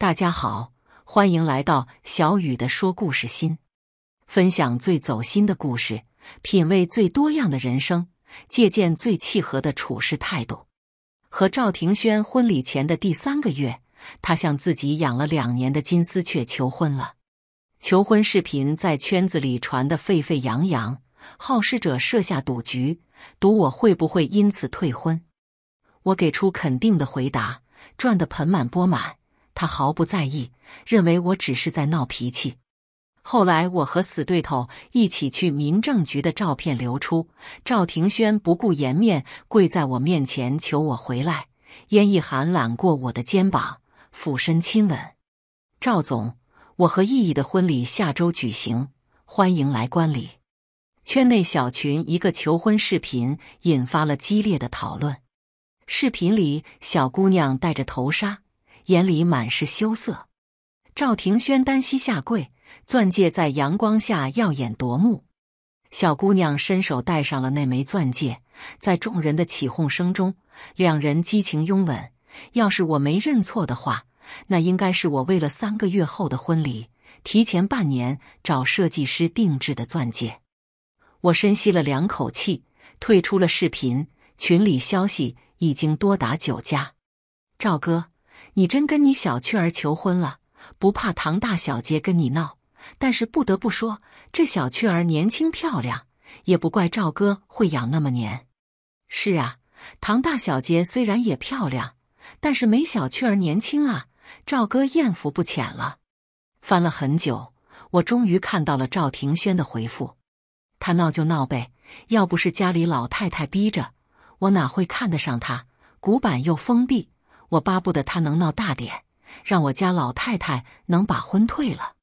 大家好，欢迎来到小雨的说故事心，分享最走心的故事，品味最多样的人生，借鉴最契合的处事态度。和赵庭轩婚礼前的第三个月，他向自己养了两年的金丝雀求婚了。求婚视频在圈子里传得沸沸扬扬，好事者设下赌局，赌我会不会因此退婚。我给出肯定的回答，赚得盆满钵满。他毫不在意，认为我只是在闹脾气。后来，我和死对头一起去民政局的照片流出，赵庭轩不顾颜面跪在我面前求我回来。燕一涵揽过我的肩膀，俯身亲吻。赵总，我和意义的婚礼下周举行，欢迎来观礼。圈内小群一个求婚视频引发了激烈的讨论。视频里，小姑娘戴着头纱。眼里满是羞涩，赵庭轩单膝下跪，钻戒在阳光下耀眼夺目。小姑娘伸手戴上了那枚钻戒，在众人的起哄声中，两人激情拥吻。要是我没认错的话，那应该是我为了三个月后的婚礼，提前半年找设计师定制的钻戒。我深吸了两口气，退出了视频。群里消息已经多达九家，赵哥。你真跟你小雀儿求婚了，不怕唐大小姐跟你闹？但是不得不说，这小雀儿年轻漂亮，也不怪赵哥会养那么黏。是啊，唐大小姐虽然也漂亮，但是没小雀儿年轻啊。赵哥艳福不浅了。翻了很久，我终于看到了赵庭轩的回复。他闹就闹呗，要不是家里老太太逼着，我哪会看得上他？古板又封闭。我巴不得他能闹大点，让我家老太太能把婚退了。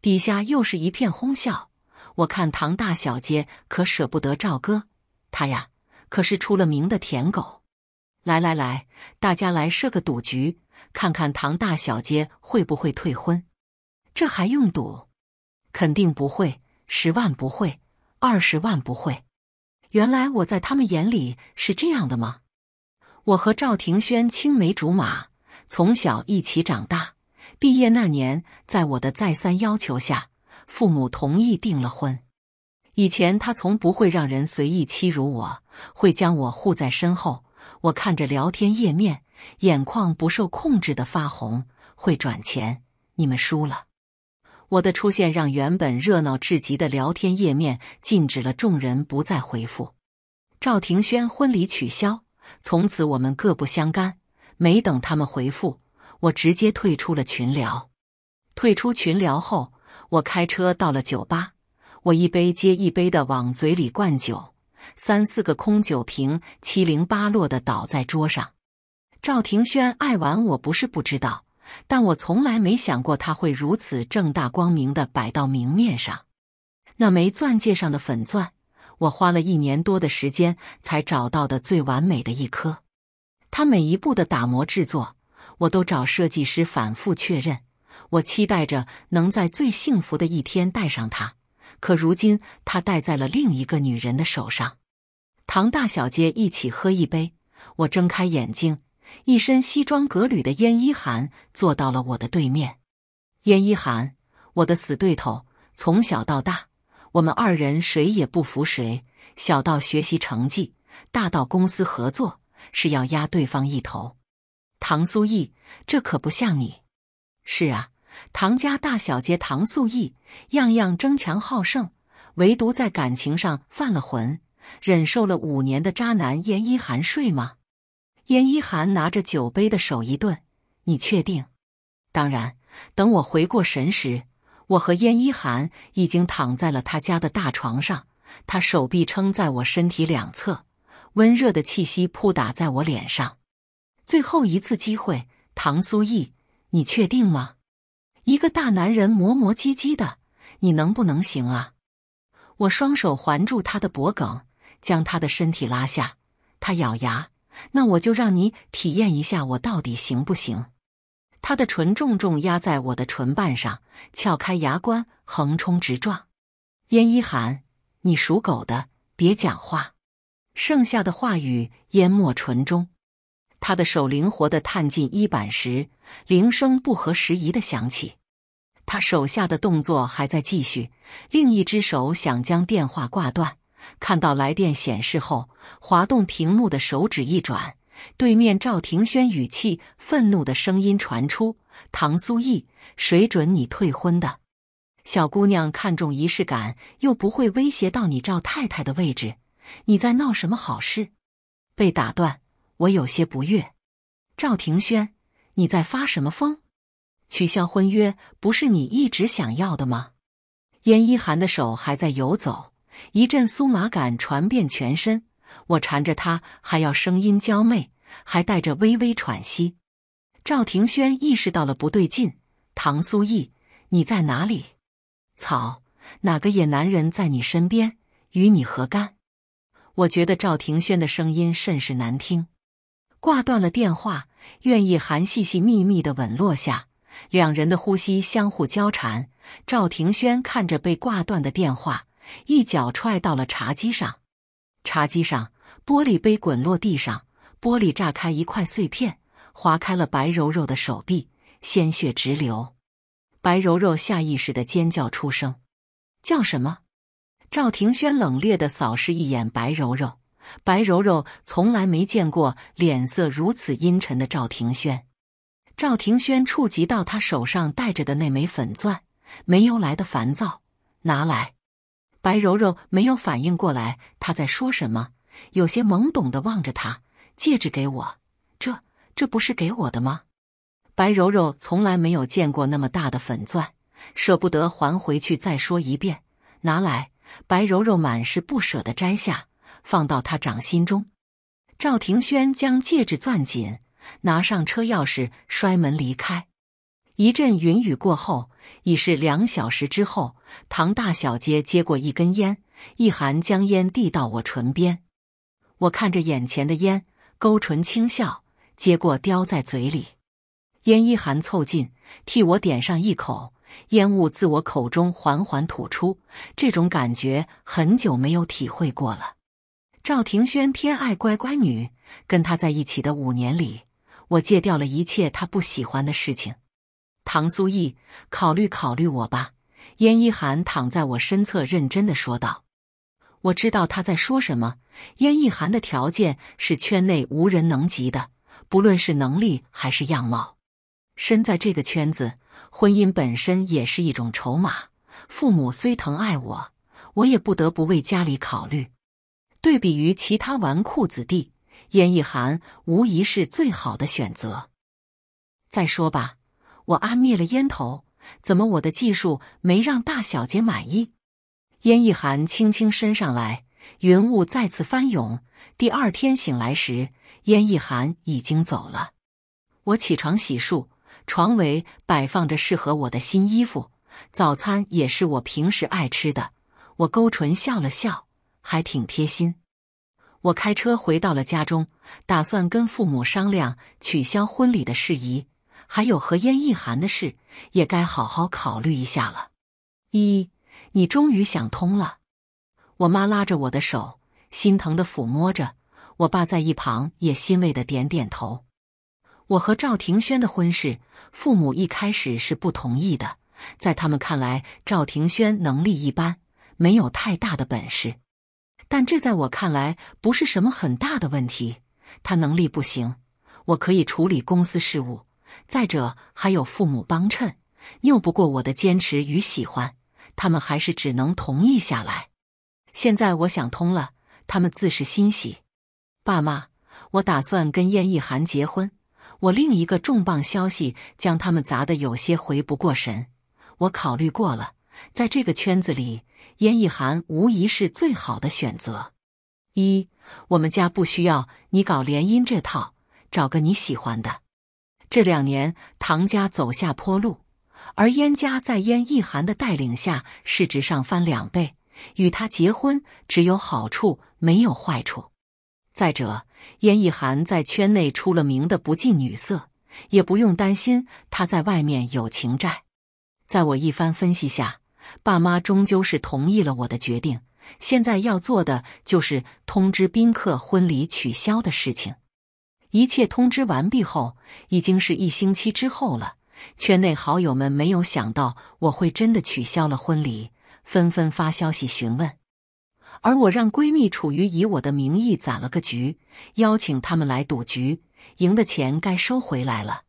底下又是一片哄笑。我看唐大小姐可舍不得赵哥，他呀可是出了名的舔狗。来来来，大家来设个赌局，看看唐大小姐会不会退婚。这还用赌？肯定不会，十万不会，二十万不会。原来我在他们眼里是这样的吗？我和赵庭轩青梅竹马，从小一起长大。毕业那年，在我的再三要求下，父母同意订了婚。以前他从不会让人随意欺辱我，会将我护在身后。我看着聊天页面，眼眶不受控制的发红。会转钱，你们输了。我的出现让原本热闹至极的聊天页面禁止了众人不再回复。赵庭轩婚礼取消。从此我们各不相干。没等他们回复，我直接退出了群聊。退出群聊后，我开车到了酒吧。我一杯接一杯的往嘴里灌酒，三四个空酒瓶七零八落的倒在桌上。赵庭轩爱玩，我不是不知道，但我从来没想过他会如此正大光明的摆到明面上。那枚钻戒上的粉钻。我花了一年多的时间才找到的最完美的一颗，它每一步的打磨制作，我都找设计师反复确认。我期待着能在最幸福的一天戴上它，可如今它戴在了另一个女人的手上。唐大小姐一起喝一杯。我睁开眼睛，一身西装革履的燕一涵坐到了我的对面。燕一涵，我的死对头，从小到大。我们二人谁也不服谁，小到学习成绩，大到公司合作，是要压对方一头。唐苏意，这可不像你。是啊，唐家大小姐唐苏意，样样争强好胜，唯独在感情上犯了浑，忍受了五年的渣男燕一涵睡吗？燕一涵拿着酒杯的手一顿，你确定？当然，等我回过神时。我和燕一涵已经躺在了他家的大床上，他手臂撑在我身体两侧，温热的气息扑打在我脸上。最后一次机会，唐苏意，你确定吗？一个大男人磨磨唧唧的，你能不能行啊？我双手环住他的脖颈，将他的身体拉下。他咬牙：“那我就让你体验一下，我到底行不行？”他的唇重重压在我的唇瓣上，撬开牙关，横冲直撞。燕一涵，你属狗的，别讲话。剩下的话语淹没唇中。他的手灵活的探进衣板时，铃声不合时宜的响起。他手下的动作还在继续，另一只手想将电话挂断，看到来电显示后，滑动屏幕的手指一转。对面，赵庭轩语气愤怒的声音传出：“唐苏意，谁准你退婚的？小姑娘看重仪式感，又不会威胁到你赵太太的位置，你在闹什么好事？”被打断，我有些不悦。赵庭轩，你在发什么疯？取消婚约不是你一直想要的吗？燕一涵的手还在游走，一阵酥麻感传遍全身。我缠着他，还要声音娇媚，还带着微微喘息。赵庭轩意识到了不对劲：“唐苏意，你在哪里？草，哪个野男人在你身边，与你何干？”我觉得赵庭轩的声音甚是难听，挂断了电话。愿意含细细密密的吻落下，两人的呼吸相互交缠。赵庭轩看着被挂断的电话，一脚踹到了茶几上。茶几上，玻璃杯滚落地上，玻璃炸开，一块碎片划开了白柔柔的手臂，鲜血直流。白柔柔下意识的尖叫出声，叫什么？赵庭轩冷冽的扫视一眼白柔柔，白柔柔从来没见过脸色如此阴沉的赵庭轩。赵庭轩触及到他手上戴着的那枚粉钻，没由来的烦躁，拿来。白柔柔没有反应过来他在说什么，有些懵懂的望着他。戒指给我，这这不是给我的吗？白柔柔从来没有见过那么大的粉钻，舍不得还回去。再说一遍，拿来。白柔柔满是不舍的摘下，放到他掌心中。赵庭轩将戒指攥紧，拿上车钥匙，摔门离开。一阵云雨过后，已是两小时之后。唐大小姐接过一根烟，一涵将烟递到我唇边。我看着眼前的烟，勾唇轻笑，接过叼在嘴里。烟一寒凑近，替我点上一口，烟雾自我口中缓缓吐出。这种感觉很久没有体会过了。赵庭轩偏爱乖乖女，跟他在一起的五年里，我戒掉了一切他不喜欢的事情。唐苏意，考虑考虑我吧。”燕一涵躺在我身侧，认真的说道。“我知道他在说什么。燕一涵的条件是圈内无人能及的，不论是能力还是样貌。身在这个圈子，婚姻本身也是一种筹码。父母虽疼爱我，我也不得不为家里考虑。对比于其他纨绔子弟，燕一涵无疑是最好的选择。再说吧。”我按灭了烟头，怎么我的技术没让大小姐满意？烟一寒轻轻伸上来，云雾再次翻涌。第二天醒来时，烟一寒已经走了。我起床洗漱，床尾摆放着适合我的新衣服，早餐也是我平时爱吃的。我勾唇笑了笑，还挺贴心。我开车回到了家中，打算跟父母商量取消婚礼的事宜。还有和燕一涵的事，也该好好考虑一下了。一，你终于想通了。我妈拉着我的手，心疼的抚摸着；我爸在一旁也欣慰的点点头。我和赵庭轩的婚事，父母一开始是不同意的。在他们看来，赵庭轩能力一般，没有太大的本事。但这在我看来不是什么很大的问题。他能力不行，我可以处理公司事务。再者，还有父母帮衬，拗不过我的坚持与喜欢，他们还是只能同意下来。现在我想通了，他们自是欣喜。爸妈，我打算跟燕亦寒结婚。我另一个重磅消息，将他们砸得有些回不过神。我考虑过了，在这个圈子里，燕亦寒无疑是最好的选择。一，我们家不需要你搞联姻这套，找个你喜欢的。这两年，唐家走下坡路，而燕家在燕亦寒的带领下，市值上翻两倍。与他结婚只有好处没有坏处。再者，燕亦寒在圈内出了名的不近女色，也不用担心他在外面有情债。在我一番分析下，爸妈终究是同意了我的决定。现在要做的就是通知宾客婚礼取消的事情。一切通知完毕后，已经是一星期之后了。圈内好友们没有想到我会真的取消了婚礼，纷纷发消息询问。而我让闺蜜处于以我的名义攒了个局，邀请他们来赌局，赢的钱该收回来了。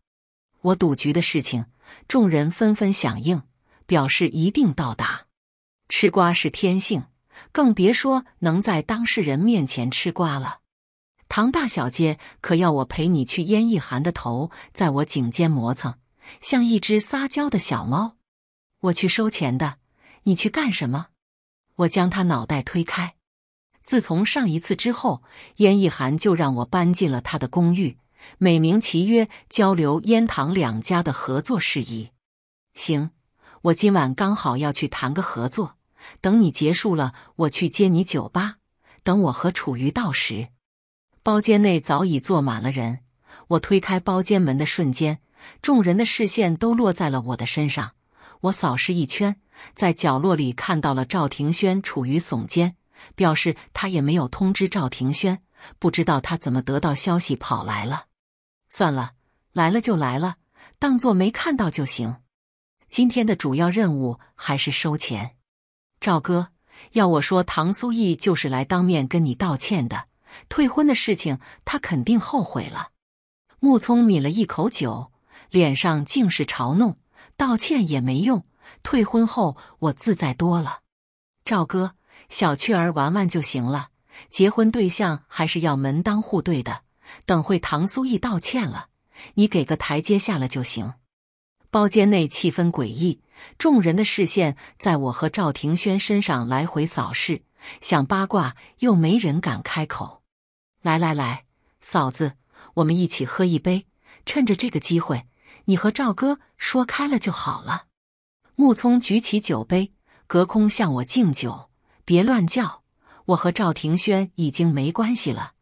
我赌局的事情，众人纷纷响应，表示一定到达。吃瓜是天性，更别说能在当事人面前吃瓜了。唐大小姐，可要我陪你去？燕一涵的头在我颈间磨蹭，像一只撒娇的小猫。我去收钱的，你去干什么？我将他脑袋推开。自从上一次之后，燕一涵就让我搬进了他的公寓，美名其曰交流燕唐两家的合作事宜。行，我今晚刚好要去谈个合作，等你结束了，我去接你酒吧。等我和楚瑜到时。包间内早已坐满了人。我推开包间门的瞬间，众人的视线都落在了我的身上。我扫视一圈，在角落里看到了赵庭轩，处于耸肩，表示他也没有通知赵庭轩，不知道他怎么得到消息跑来了。算了，来了就来了，当做没看到就行。今天的主要任务还是收钱。赵哥，要我说，唐苏意就是来当面跟你道歉的。退婚的事情，他肯定后悔了。木聪抿了一口酒，脸上尽是嘲弄。道歉也没用，退婚后我自在多了。赵哥，小雀儿玩玩就行了，结婚对象还是要门当户对的。等会唐苏意道歉了，你给个台阶下了就行。包间内气氛诡异，众人的视线在我和赵庭轩身上来回扫视，想八卦又没人敢开口。来来来，嫂子，我们一起喝一杯。趁着这个机会，你和赵哥说开了就好了。木聪举起酒杯，隔空向我敬酒。别乱叫，我和赵庭轩已经没关系了。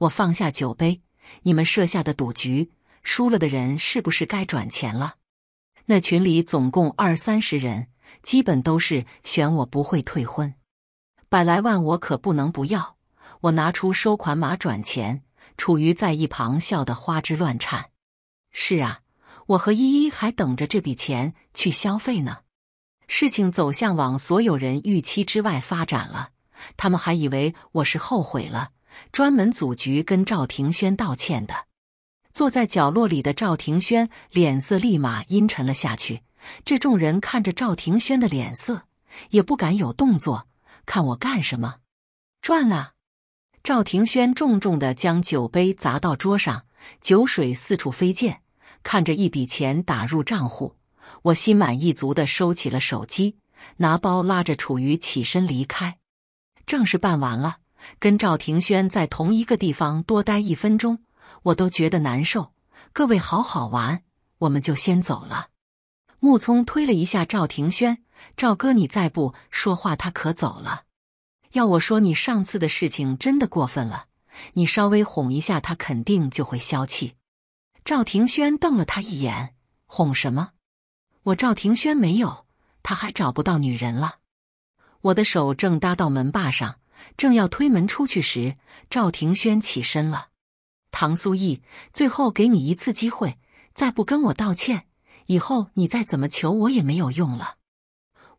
我放下酒杯，你们设下的赌局输了的人是不是该转钱了？那群里总共二三十人，基本都是选我不会退婚，百来万我可不能不要。我拿出收款码转钱，楚瑜在一旁笑得花枝乱颤。是啊，我和依依还等着这笔钱去消费呢。事情走向往所有人预期之外发展了，他们还以为我是后悔了，专门组局跟赵庭轩道歉的。坐在角落里的赵庭轩脸色立马阴沉了下去。这众人看着赵庭轩的脸色，也不敢有动作，看我干什么？赚了。赵庭轩重重的将酒杯砸到桌上，酒水四处飞溅。看着一笔钱打入账户，我心满意足的收起了手机，拿包拉着楚瑜起身离开。正事办完了，跟赵庭轩在同一个地方多待一分钟，我都觉得难受。各位好好玩，我们就先走了。木聪推了一下赵庭轩：“赵哥，你再不说话，他可走了。”要我说，你上次的事情真的过分了。你稍微哄一下他，肯定就会消气。赵庭轩瞪了他一眼：“哄什么？我赵庭轩没有，他还找不到女人了。”我的手正搭到门把上，正要推门出去时，赵庭轩起身了。唐苏意，最后给你一次机会，再不跟我道歉，以后你再怎么求我也没有用了。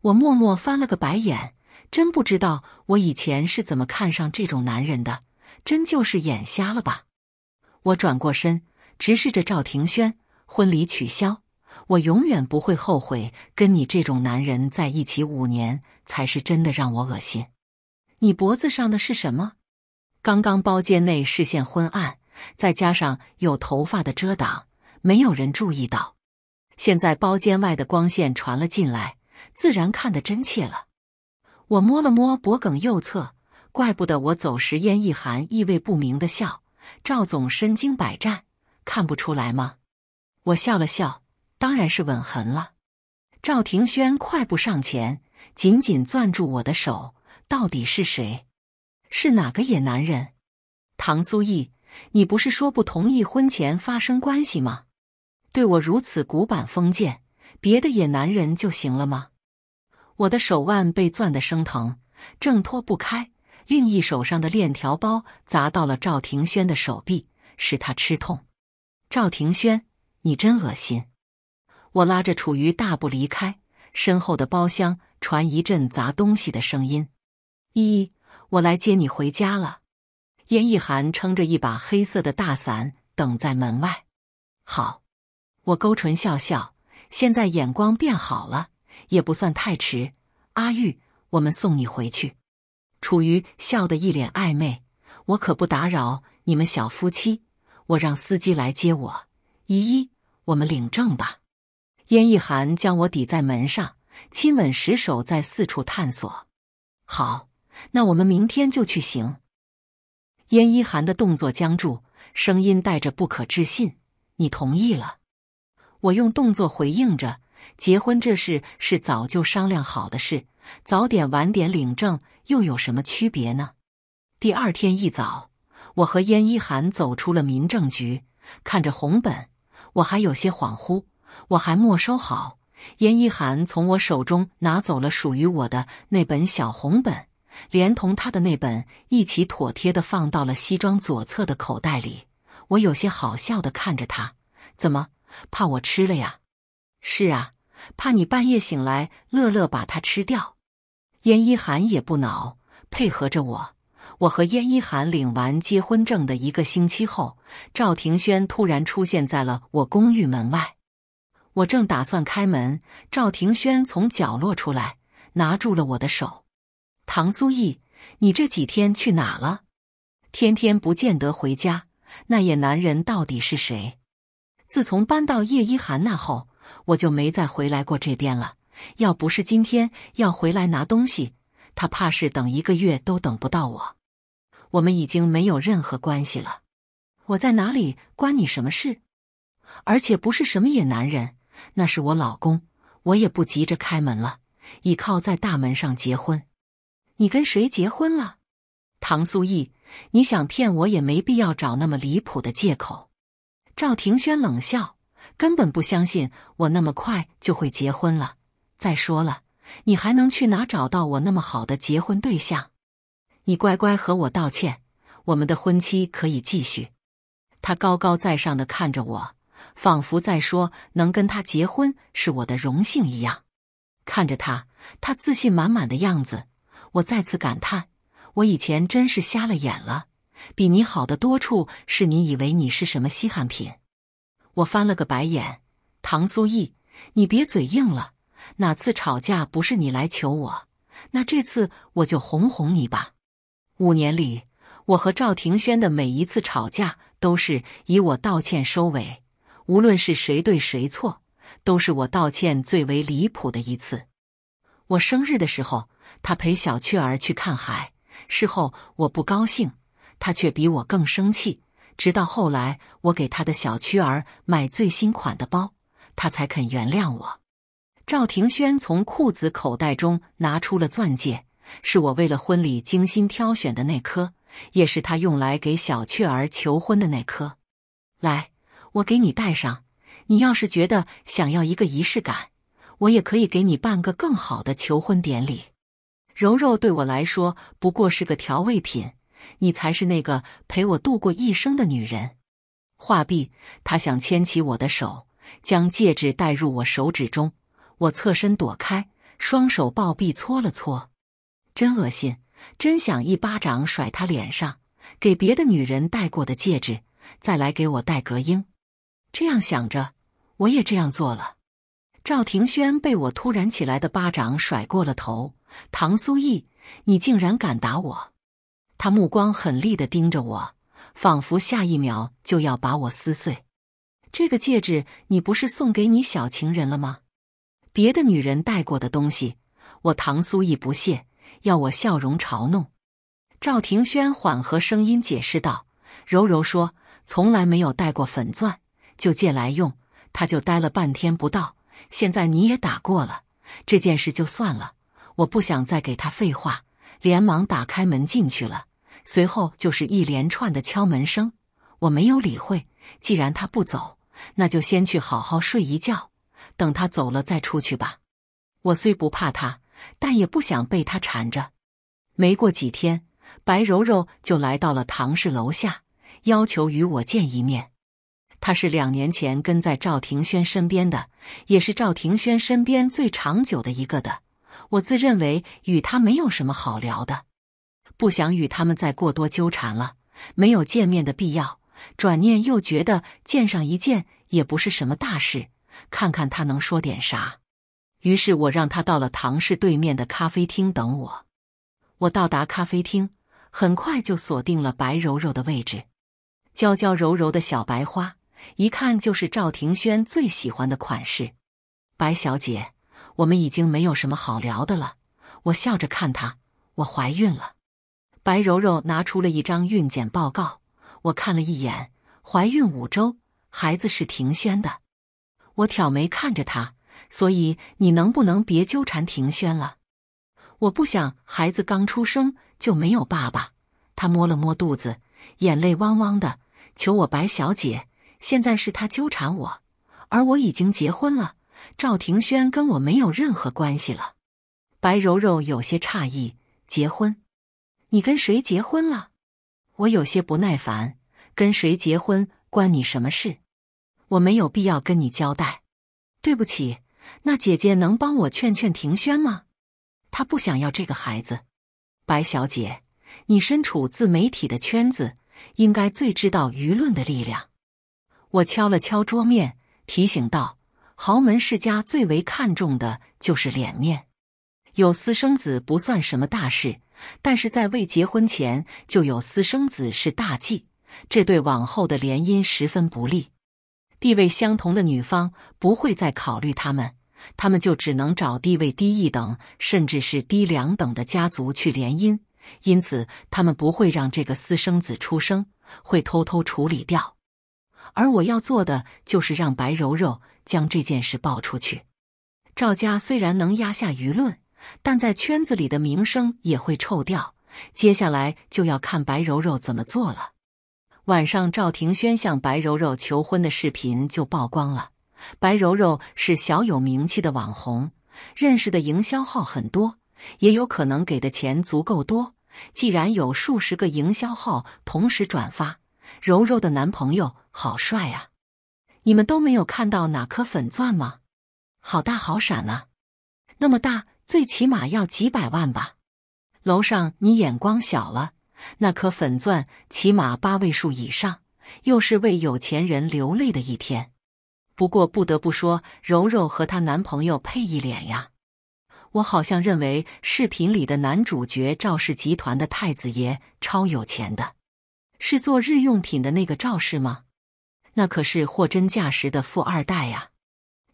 我默默翻了个白眼。真不知道我以前是怎么看上这种男人的，真就是眼瞎了吧！我转过身，直视着赵庭轩，婚礼取消，我永远不会后悔跟你这种男人在一起五年，才是真的让我恶心。你脖子上的是什么？刚刚包间内视线昏暗，再加上有头发的遮挡，没有人注意到。现在包间外的光线传了进来，自然看得真切了。我摸了摸脖梗右侧，怪不得我走时烟一寒意味不明的笑。赵总身经百战，看不出来吗？我笑了笑，当然是吻痕了。赵庭轩快步上前，紧紧攥住我的手。到底是谁？是哪个野男人？唐苏意，你不是说不同意婚前发生关系吗？对我如此古板封建，别的野男人就行了吗？我的手腕被攥得生疼，挣脱不开。另一手上的链条包砸到了赵庭轩的手臂，使他吃痛。赵庭轩，你真恶心！我拉着楚瑜大步离开，身后的包厢传一阵砸东西的声音。一，我来接你回家了。严意涵撑着一把黑色的大伞等在门外。好，我勾唇笑笑，现在眼光变好了。也不算太迟，阿玉，我们送你回去。楚瑜笑得一脸暧昧，我可不打扰你们小夫妻，我让司机来接我。依依，我们领证吧。燕一涵将我抵在门上，亲吻时手在四处探索。好，那我们明天就去行。燕一涵的动作僵住，声音带着不可置信：“你同意了？”我用动作回应着。结婚这事是早就商量好的事，早点晚点领证又有什么区别呢？第二天一早，我和燕一涵走出了民政局，看着红本，我还有些恍惚，我还没收好。燕一涵从我手中拿走了属于我的那本小红本，连同他的那本一起妥帖的放到了西装左侧的口袋里。我有些好笑的看着他，怎么怕我吃了呀？是啊。怕你半夜醒来，乐乐把它吃掉。燕一涵也不恼，配合着我。我和燕一涵领完结婚证的一个星期后，赵庭轩突然出现在了我公寓门外。我正打算开门，赵庭轩从角落出来，拿住了我的手。唐苏意，你这几天去哪了？天天不见得回家，那野男人到底是谁？自从搬到叶一涵那后。我就没再回来过这边了。要不是今天要回来拿东西，他怕是等一个月都等不到我。我们已经没有任何关系了。我在哪里关你什么事？而且不是什么野男人，那是我老公。我也不急着开门了，倚靠在大门上结婚。你跟谁结婚了？唐苏意，你想骗我也没必要找那么离谱的借口。赵庭轩冷笑。根本不相信我那么快就会结婚了。再说了，你还能去哪找到我那么好的结婚对象？你乖乖和我道歉，我们的婚期可以继续。他高高在上的看着我，仿佛在说能跟他结婚是我的荣幸一样。看着他，他自信满满的样子，我再次感叹：我以前真是瞎了眼了，比你好的多处是你以为你是什么稀罕品。我翻了个白眼，唐苏意，你别嘴硬了。哪次吵架不是你来求我？那这次我就哄哄你吧。五年里，我和赵庭轩的每一次吵架都是以我道歉收尾。无论是谁对谁错，都是我道歉最为离谱的一次。我生日的时候，他陪小雀儿去看海，事后我不高兴，他却比我更生气。直到后来，我给他的小雀儿买最新款的包，他才肯原谅我。赵庭轩从裤子口袋中拿出了钻戒，是我为了婚礼精心挑选的那颗，也是他用来给小雀儿求婚的那颗。来，我给你戴上。你要是觉得想要一个仪式感，我也可以给你办个更好的求婚典礼。柔柔对我来说不过是个调味品。你才是那个陪我度过一生的女人。话毕，他想牵起我的手，将戒指戴入我手指中。我侧身躲开，双手抱臂搓了搓，真恶心，真想一巴掌甩他脸上。给别的女人戴过的戒指，再来给我戴隔音。这样想着，我也这样做了。赵庭轩被我突然起来的巴掌甩过了头。唐苏意，你竟然敢打我！他目光狠厉的盯着我，仿佛下一秒就要把我撕碎。这个戒指，你不是送给你小情人了吗？别的女人戴过的东西，我唐苏意不屑，要我笑容嘲弄。赵庭轩缓和声音解释道：“柔柔说从来没有戴过粉钻，就借来用。她就待了半天不到，现在你也打过了，这件事就算了。我不想再给他废话。”连忙打开门进去了，随后就是一连串的敲门声。我没有理会，既然他不走，那就先去好好睡一觉，等他走了再出去吧。我虽不怕他，但也不想被他缠着。没过几天，白柔柔就来到了唐氏楼下，要求与我见一面。她是两年前跟在赵庭轩身边的，也是赵庭轩身边最长久的一个的。我自认为与他没有什么好聊的，不想与他们再过多纠缠了，没有见面的必要。转念又觉得见上一见也不是什么大事，看看他能说点啥。于是我让他到了唐氏对面的咖啡厅等我。我到达咖啡厅，很快就锁定了白柔柔的位置。娇娇柔柔的小白花，一看就是赵庭轩最喜欢的款式。白小姐。我们已经没有什么好聊的了。我笑着看他，我怀孕了。白柔柔拿出了一张孕检报告，我看了一眼，怀孕五周，孩子是庭轩的。我挑眉看着他，所以你能不能别纠缠庭轩了？我不想孩子刚出生就没有爸爸。他摸了摸肚子，眼泪汪汪的，求我白小姐。现在是他纠缠我，而我已经结婚了。赵庭轩跟我没有任何关系了。白柔柔有些诧异：“结婚？你跟谁结婚了？”我有些不耐烦：“跟谁结婚关你什么事？我没有必要跟你交代。”对不起，那姐姐能帮我劝劝庭轩吗？他不想要这个孩子。白小姐，你身处自媒体的圈子，应该最知道舆论的力量。我敲了敲桌面，提醒道。豪门世家最为看重的就是脸面，有私生子不算什么大事，但是在未结婚前就有私生子是大忌，这对往后的联姻十分不利。地位相同的女方不会再考虑他们，他们就只能找地位低一等，甚至是低两等的家族去联姻，因此他们不会让这个私生子出生，会偷偷处理掉。而我要做的就是让白柔柔将这件事爆出去。赵家虽然能压下舆论，但在圈子里的名声也会臭掉。接下来就要看白柔柔怎么做了。晚上，赵庭轩向白柔柔求婚的视频就曝光了。白柔柔是小有名气的网红，认识的营销号很多，也有可能给的钱足够多。既然有数十个营销号同时转发。柔柔的男朋友好帅啊！你们都没有看到哪颗粉钻吗？好大好闪啊！那么大，最起码要几百万吧？楼上你眼光小了，那颗粉钻起码八位数以上，又是为有钱人流泪的一天。不过不得不说，柔柔和她男朋友配一脸呀！我好像认为视频里的男主角赵氏集团的太子爷超有钱的。是做日用品的那个赵氏吗？那可是货真价实的富二代呀！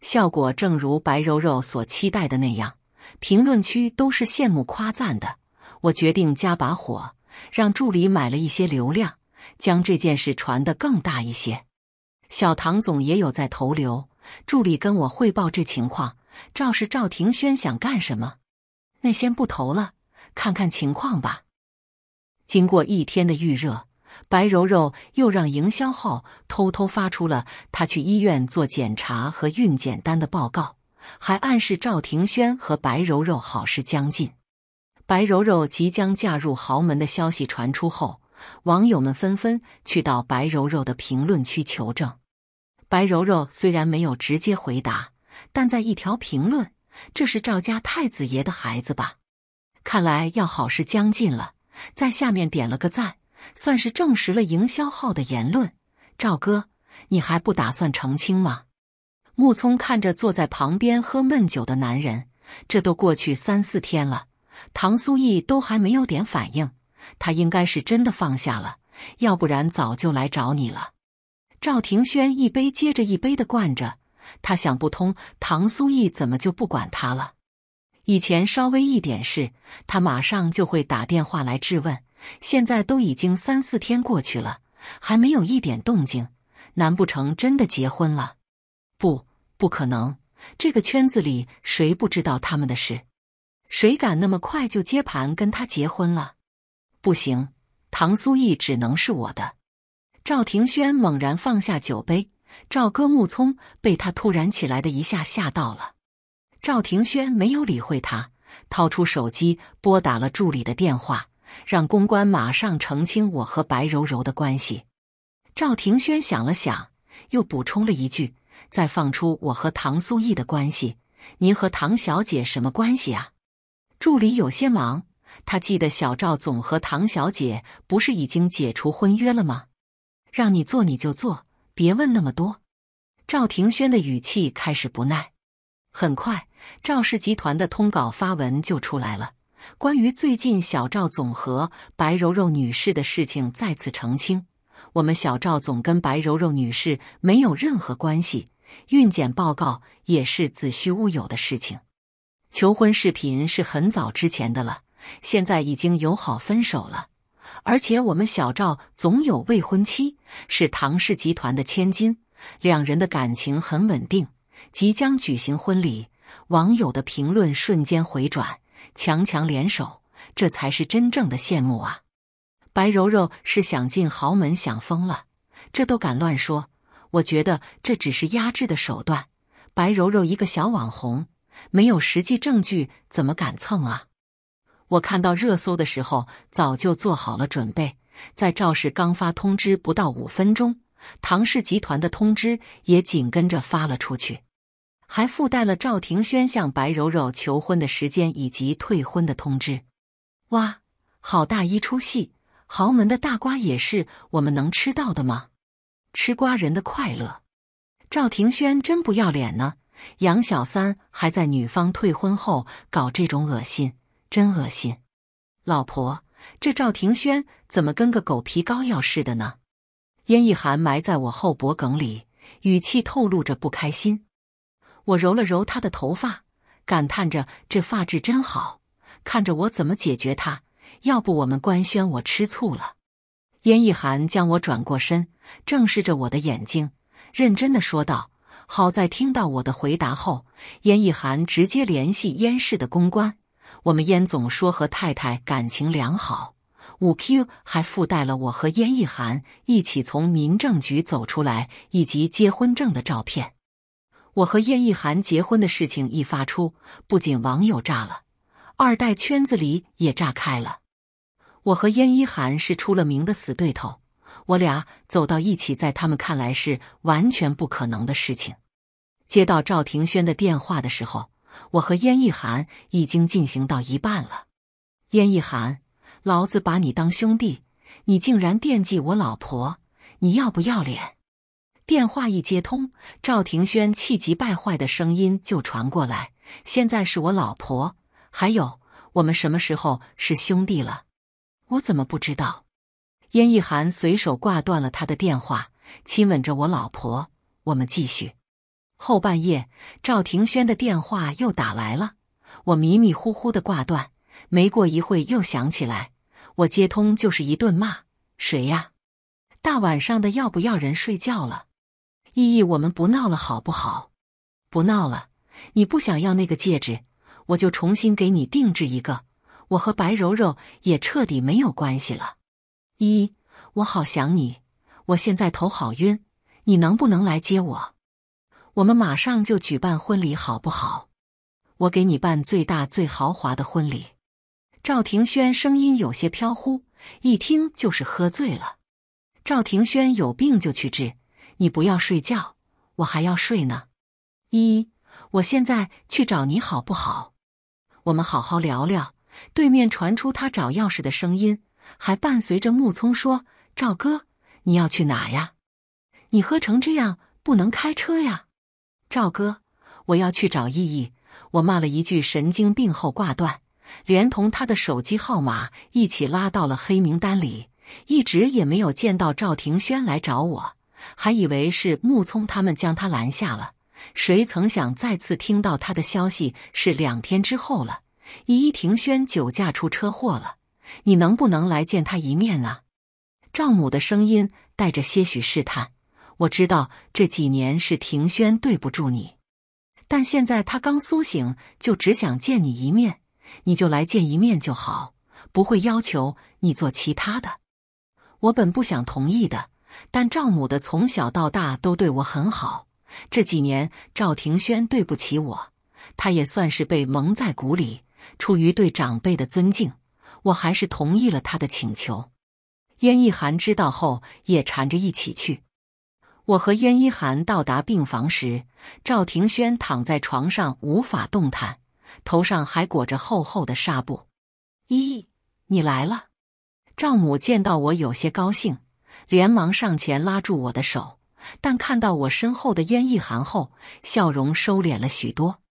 效果正如白柔柔所期待的那样，评论区都是羡慕夸赞的。我决定加把火，让助理买了一些流量，将这件事传得更大一些。小唐总也有在投流，助理跟我汇报这情况。赵氏赵庭轩想干什么？那先不投了，看看情况吧。经过一天的预热。白柔柔又让营销号偷偷发出了她去医院做检查和孕检单的报告，还暗示赵庭轩和白柔柔好事将近。白柔柔即将嫁入豪门的消息传出后，网友们纷纷去到白柔柔的评论区求证。白柔柔虽然没有直接回答，但在一条评论：“这是赵家太子爷的孩子吧？看来要好事将近了。”在下面点了个赞。算是证实了营销号的言论，赵哥，你还不打算澄清吗？木聪看着坐在旁边喝闷酒的男人，这都过去三四天了，唐苏毅都还没有点反应，他应该是真的放下了，要不然早就来找你了。赵庭轩一杯接着一杯的灌着，他想不通唐苏毅怎么就不管他了，以前稍微一点事，他马上就会打电话来质问。现在都已经三四天过去了，还没有一点动静。难不成真的结婚了？不，不可能！这个圈子里谁不知道他们的事？谁敢那么快就接盘跟他结婚了？不行，唐苏意只能是我的。赵庭轩猛然放下酒杯，赵哥木聪被他突然起来的一下吓到了。赵庭轩没有理会他，掏出手机拨打了助理的电话。让公关马上澄清我和白柔柔的关系。赵庭轩想了想，又补充了一句：“再放出我和唐苏意的关系。您和唐小姐什么关系啊？”助理有些忙，他记得小赵总和唐小姐不是已经解除婚约了吗？让你做你就做，别问那么多。赵庭轩的语气开始不耐。很快，赵氏集团的通稿发文就出来了。关于最近小赵总和白柔柔女士的事情再次澄清，我们小赵总跟白柔柔女士没有任何关系，孕检报告也是子虚乌有的事情。求婚视频是很早之前的了，现在已经友好分手了。而且我们小赵总有未婚妻，是唐氏集团的千金，两人的感情很稳定，即将举行婚礼。网友的评论瞬间回转。强强联手，这才是真正的羡慕啊！白柔柔是想进豪门想疯了，这都敢乱说。我觉得这只是压制的手段。白柔柔一个小网红，没有实际证据，怎么敢蹭啊？我看到热搜的时候，早就做好了准备。在赵氏刚发通知不到五分钟，唐氏集团的通知也紧跟着发了出去。还附带了赵庭轩向白柔柔求婚的时间以及退婚的通知。哇，好大一出戏！豪门的大瓜也是我们能吃到的吗？吃瓜人的快乐。赵庭轩真不要脸呢！杨小三还在女方退婚后搞这种恶心，真恶心！老婆，这赵庭轩怎么跟个狗皮膏药似的呢？燕一涵埋在我后脖梗里，语气透露着不开心。我揉了揉他的头发，感叹着：“这发质真好，看着我怎么解决他？要不我们官宣我吃醋了？”燕一涵将我转过身，正视着我的眼睛，认真的说道：“好在听到我的回答后，燕一涵直接联系燕氏的公关。我们燕总说和太太感情良好，五 Q 还附带了我和燕一涵一起从民政局走出来以及结婚证的照片。”我和燕一涵结婚的事情一发出，不仅网友炸了，二代圈子里也炸开了。我和燕一涵是出了名的死对头，我俩走到一起，在他们看来是完全不可能的事情。接到赵庭轩的电话的时候，我和燕一涵已经进行到一半了。燕一涵，老子把你当兄弟，你竟然惦记我老婆，你要不要脸？电话一接通，赵庭轩气急败坏的声音就传过来。现在是我老婆，还有我们什么时候是兄弟了？我怎么不知道？燕一涵随手挂断了他的电话，亲吻着我老婆，我们继续。后半夜，赵庭轩的电话又打来了，我迷迷糊糊的挂断，没过一会又响起来，我接通就是一顿骂：“谁呀？大晚上的要不要人睡觉了？”依依，我们不闹了，好不好？不闹了。你不想要那个戒指，我就重新给你定制一个。我和白柔柔也彻底没有关系了。依依，我好想你，我现在头好晕，你能不能来接我？我们马上就举办婚礼，好不好？我给你办最大最豪华的婚礼。赵庭轩声音有些飘忽，一听就是喝醉了。赵庭轩有病就去治。你不要睡觉，我还要睡呢。一，我现在去找你好不好？我们好好聊聊。对面传出他找钥匙的声音，还伴随着木聪说：“赵哥，你要去哪呀？你喝成这样不能开车呀。”赵哥，我要去找意义。我骂了一句神经病后挂断，连同他的手机号码一起拉到了黑名单里，一直也没有见到赵庭轩来找我。还以为是木聪他们将他拦下了，谁曾想再次听到他的消息是两天之后了。伊庭轩酒驾出车祸了，你能不能来见他一面啊？赵母的声音带着些许试探。我知道这几年是庭轩对不住你，但现在他刚苏醒，就只想见你一面，你就来见一面就好，不会要求你做其他的。我本不想同意的。但赵母的从小到大都对我很好。这几年赵庭轩对不起我，他也算是被蒙在鼓里。出于对长辈的尊敬，我还是同意了他的请求。燕一涵知道后也缠着一起去。我和燕一涵到达病房时，赵庭轩躺在床上无法动弹，头上还裹着厚厚的纱布。“依依，你来了。”赵母见到我有些高兴。连忙上前拉住我的手，但看到我身后的燕意涵后，笑容收敛了许多。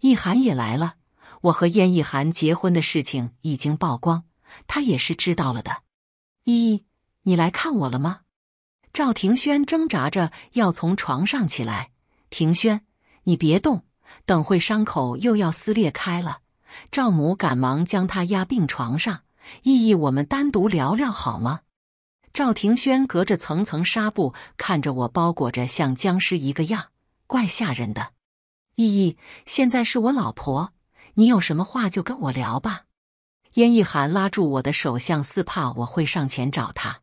意涵也来了，我和燕意涵结婚的事情已经曝光，他也是知道了的。依依，你来看我了吗？赵庭轩挣扎着要从床上起来，庭轩，你别动，等会伤口又要撕裂开了。赵母赶忙将他压病床上。依依，我们单独聊聊好吗？赵庭轩隔着层层纱布看着我，包裹着像僵尸一个样，怪吓人的。依依，现在是我老婆，你有什么话就跟我聊吧。燕一涵拉住我的手，像是怕我会上前找他。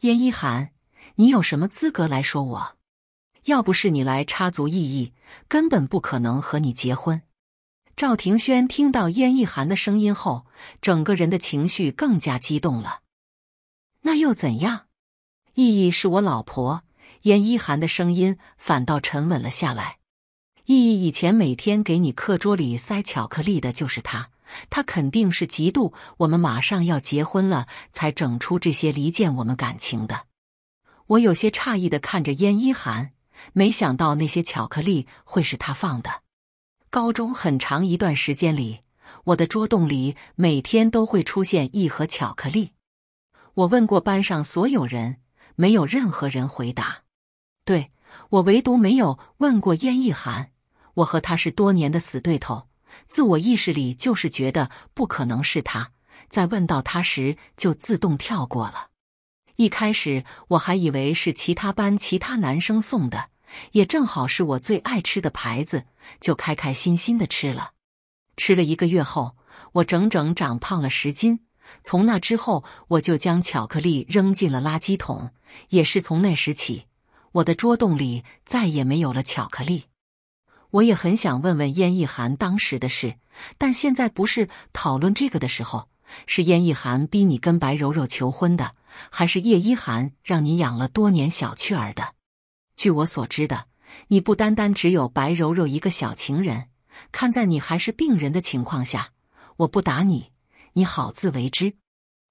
燕一涵，你有什么资格来说我？要不是你来插足，意义根本不可能和你结婚。赵庭轩听到燕一涵的声音后，整个人的情绪更加激动了。那又怎样？意义是我老婆燕一涵的声音反倒沉稳了下来。意义以前每天给你课桌里塞巧克力的就是他，他肯定是嫉妒我们马上要结婚了，才整出这些离间我们感情的。我有些诧异的看着燕一涵，没想到那些巧克力会是他放的。高中很长一段时间里，我的桌洞里每天都会出现一盒巧克力。我问过班上所有人，没有任何人回答。对我唯独没有问过燕一涵，我和他是多年的死对头，自我意识里就是觉得不可能是他。在问到他时，就自动跳过了。一开始我还以为是其他班其他男生送的，也正好是我最爱吃的牌子，就开开心心的吃了。吃了一个月后，我整整长胖了十斤。从那之后，我就将巧克力扔进了垃圾桶。也是从那时起，我的桌洞里再也没有了巧克力。我也很想问问燕一涵当时的事，但现在不是讨论这个的时候。是燕一涵逼你跟白柔柔求婚的，还是叶一涵让你养了多年小雀儿的？据我所知的，你不单单只有白柔柔一个小情人。看在你还是病人的情况下，我不打你。你好自为之。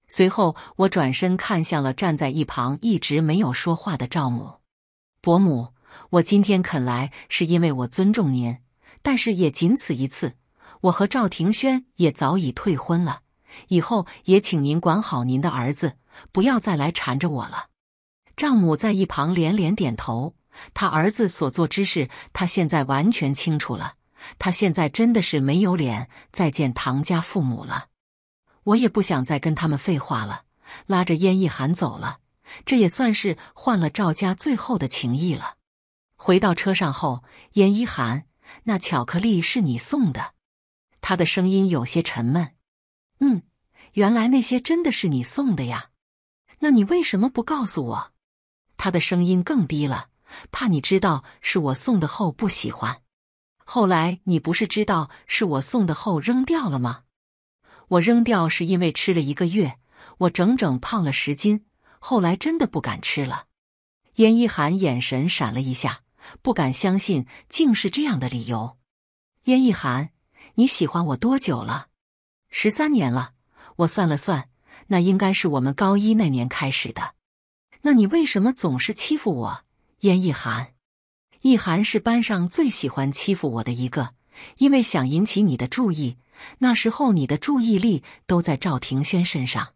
随后，我转身看向了站在一旁一直没有说话的赵母。伯母，我今天肯来是因为我尊重您，但是也仅此一次。我和赵庭轩也早已退婚了，以后也请您管好您的儿子，不要再来缠着我了。赵母在一旁连连点头。他儿子所做之事，他现在完全清楚了。他现在真的是没有脸再见唐家父母了。我也不想再跟他们废话了，拉着燕一涵走了。这也算是换了赵家最后的情谊了。回到车上后，燕一涵，那巧克力是你送的？他的声音有些沉闷。嗯，原来那些真的是你送的呀？那你为什么不告诉我？他的声音更低了，怕你知道是我送的后不喜欢。后来你不是知道是我送的后扔掉了吗？我扔掉是因为吃了一个月，我整整胖了十斤，后来真的不敢吃了。燕一涵眼神闪了一下，不敢相信竟是这样的理由。燕一涵，你喜欢我多久了？十三年了，我算了算，那应该是我们高一那年开始的。那你为什么总是欺负我？燕一涵，一涵是班上最喜欢欺负我的一个。因为想引起你的注意，那时候你的注意力都在赵庭轩身上。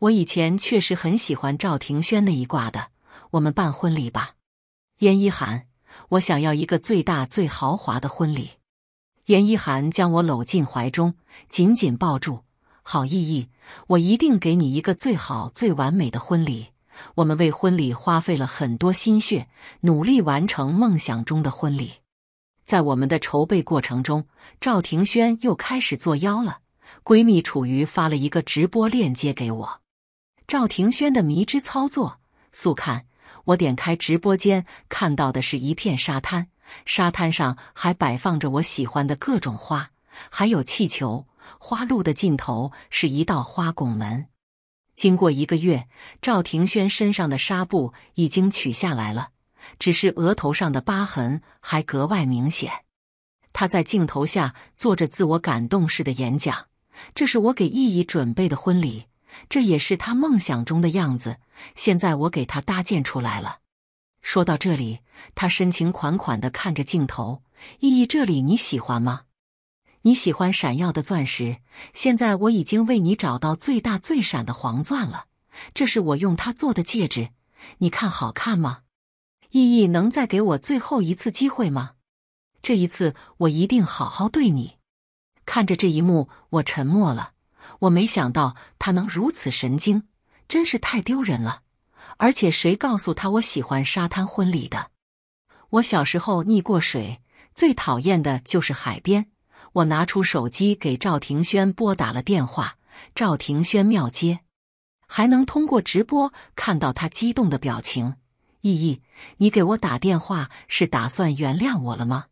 我以前确实很喜欢赵庭轩那一卦的。我们办婚礼吧，严一涵。我想要一个最大、最豪华的婚礼。严一涵将我搂进怀中，紧紧抱住。好，意意，我一定给你一个最好、最完美的婚礼。我们为婚礼花费了很多心血，努力完成梦想中的婚礼。在我们的筹备过程中，赵庭轩又开始作妖了。闺蜜楚瑜发了一个直播链接给我。赵庭轩的迷之操作，速看！我点开直播间，看到的是一片沙滩，沙滩上还摆放着我喜欢的各种花，还有气球。花路的尽头是一道花拱门。经过一个月，赵庭轩身上的纱布已经取下来了。只是额头上的疤痕还格外明显。他在镜头下做着自我感动式的演讲。这是我给意义准备的婚礼，这也是他梦想中的样子。现在我给他搭建出来了。说到这里，他深情款款地看着镜头。意义，这里你喜欢吗？你喜欢闪耀的钻石？现在我已经为你找到最大最闪的黄钻了。这是我用它做的戒指，你看好看吗？意义能再给我最后一次机会吗？这一次我一定好好对你。看着这一幕，我沉默了。我没想到他能如此神经，真是太丢人了。而且谁告诉他我喜欢沙滩婚礼的？我小时候溺过水，最讨厌的就是海边。我拿出手机给赵庭轩拨打了电话，赵庭轩妙接，还能通过直播看到他激动的表情。意义，你给我打电话是打算原谅我了吗？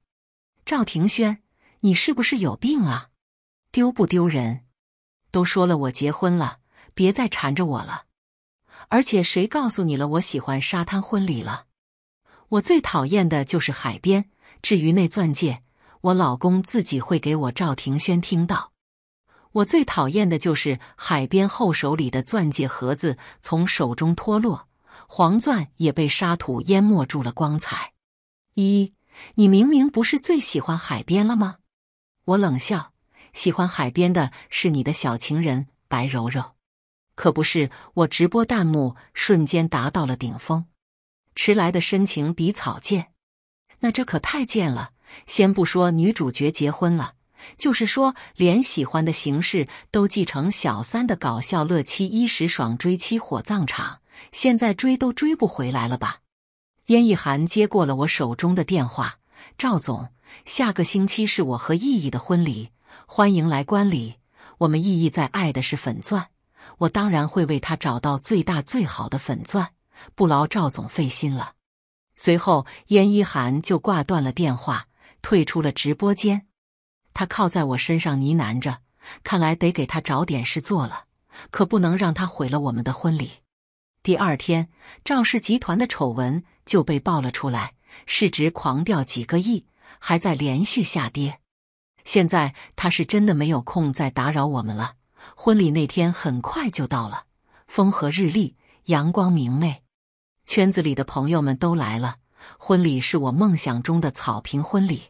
赵庭轩，你是不是有病啊？丢不丢人？都说了我结婚了，别再缠着我了。而且谁告诉你了我喜欢沙滩婚礼了？我最讨厌的就是海边。至于那钻戒，我老公自己会给我。赵庭轩听到，我最讨厌的就是海边后手里的钻戒盒子从手中脱落。黄钻也被沙土淹没住了光彩。一，你明明不是最喜欢海边了吗？我冷笑，喜欢海边的是你的小情人白柔柔，可不是我。直播弹幕瞬间达到了顶峰。迟来的深情比草贱，那这可太贱了。先不说女主角结婚了，就是说连喜欢的形式都继承小三的搞笑乐妻一时爽追妻火葬场。现在追都追不回来了吧？燕一涵接过了我手中的电话。赵总，下个星期是我和意义的婚礼，欢迎来观礼。我们意义在爱的是粉钻，我当然会为他找到最大最好的粉钻，不劳赵总费心了。随后，燕一涵就挂断了电话，退出了直播间。他靠在我身上呢喃着：“看来得给他找点事做了，可不能让他毁了我们的婚礼。”第二天，赵氏集团的丑闻就被爆了出来，市值狂掉几个亿，还在连续下跌。现在他是真的没有空再打扰我们了。婚礼那天很快就到了，风和日丽，阳光明媚，圈子里的朋友们都来了。婚礼是我梦想中的草坪婚礼，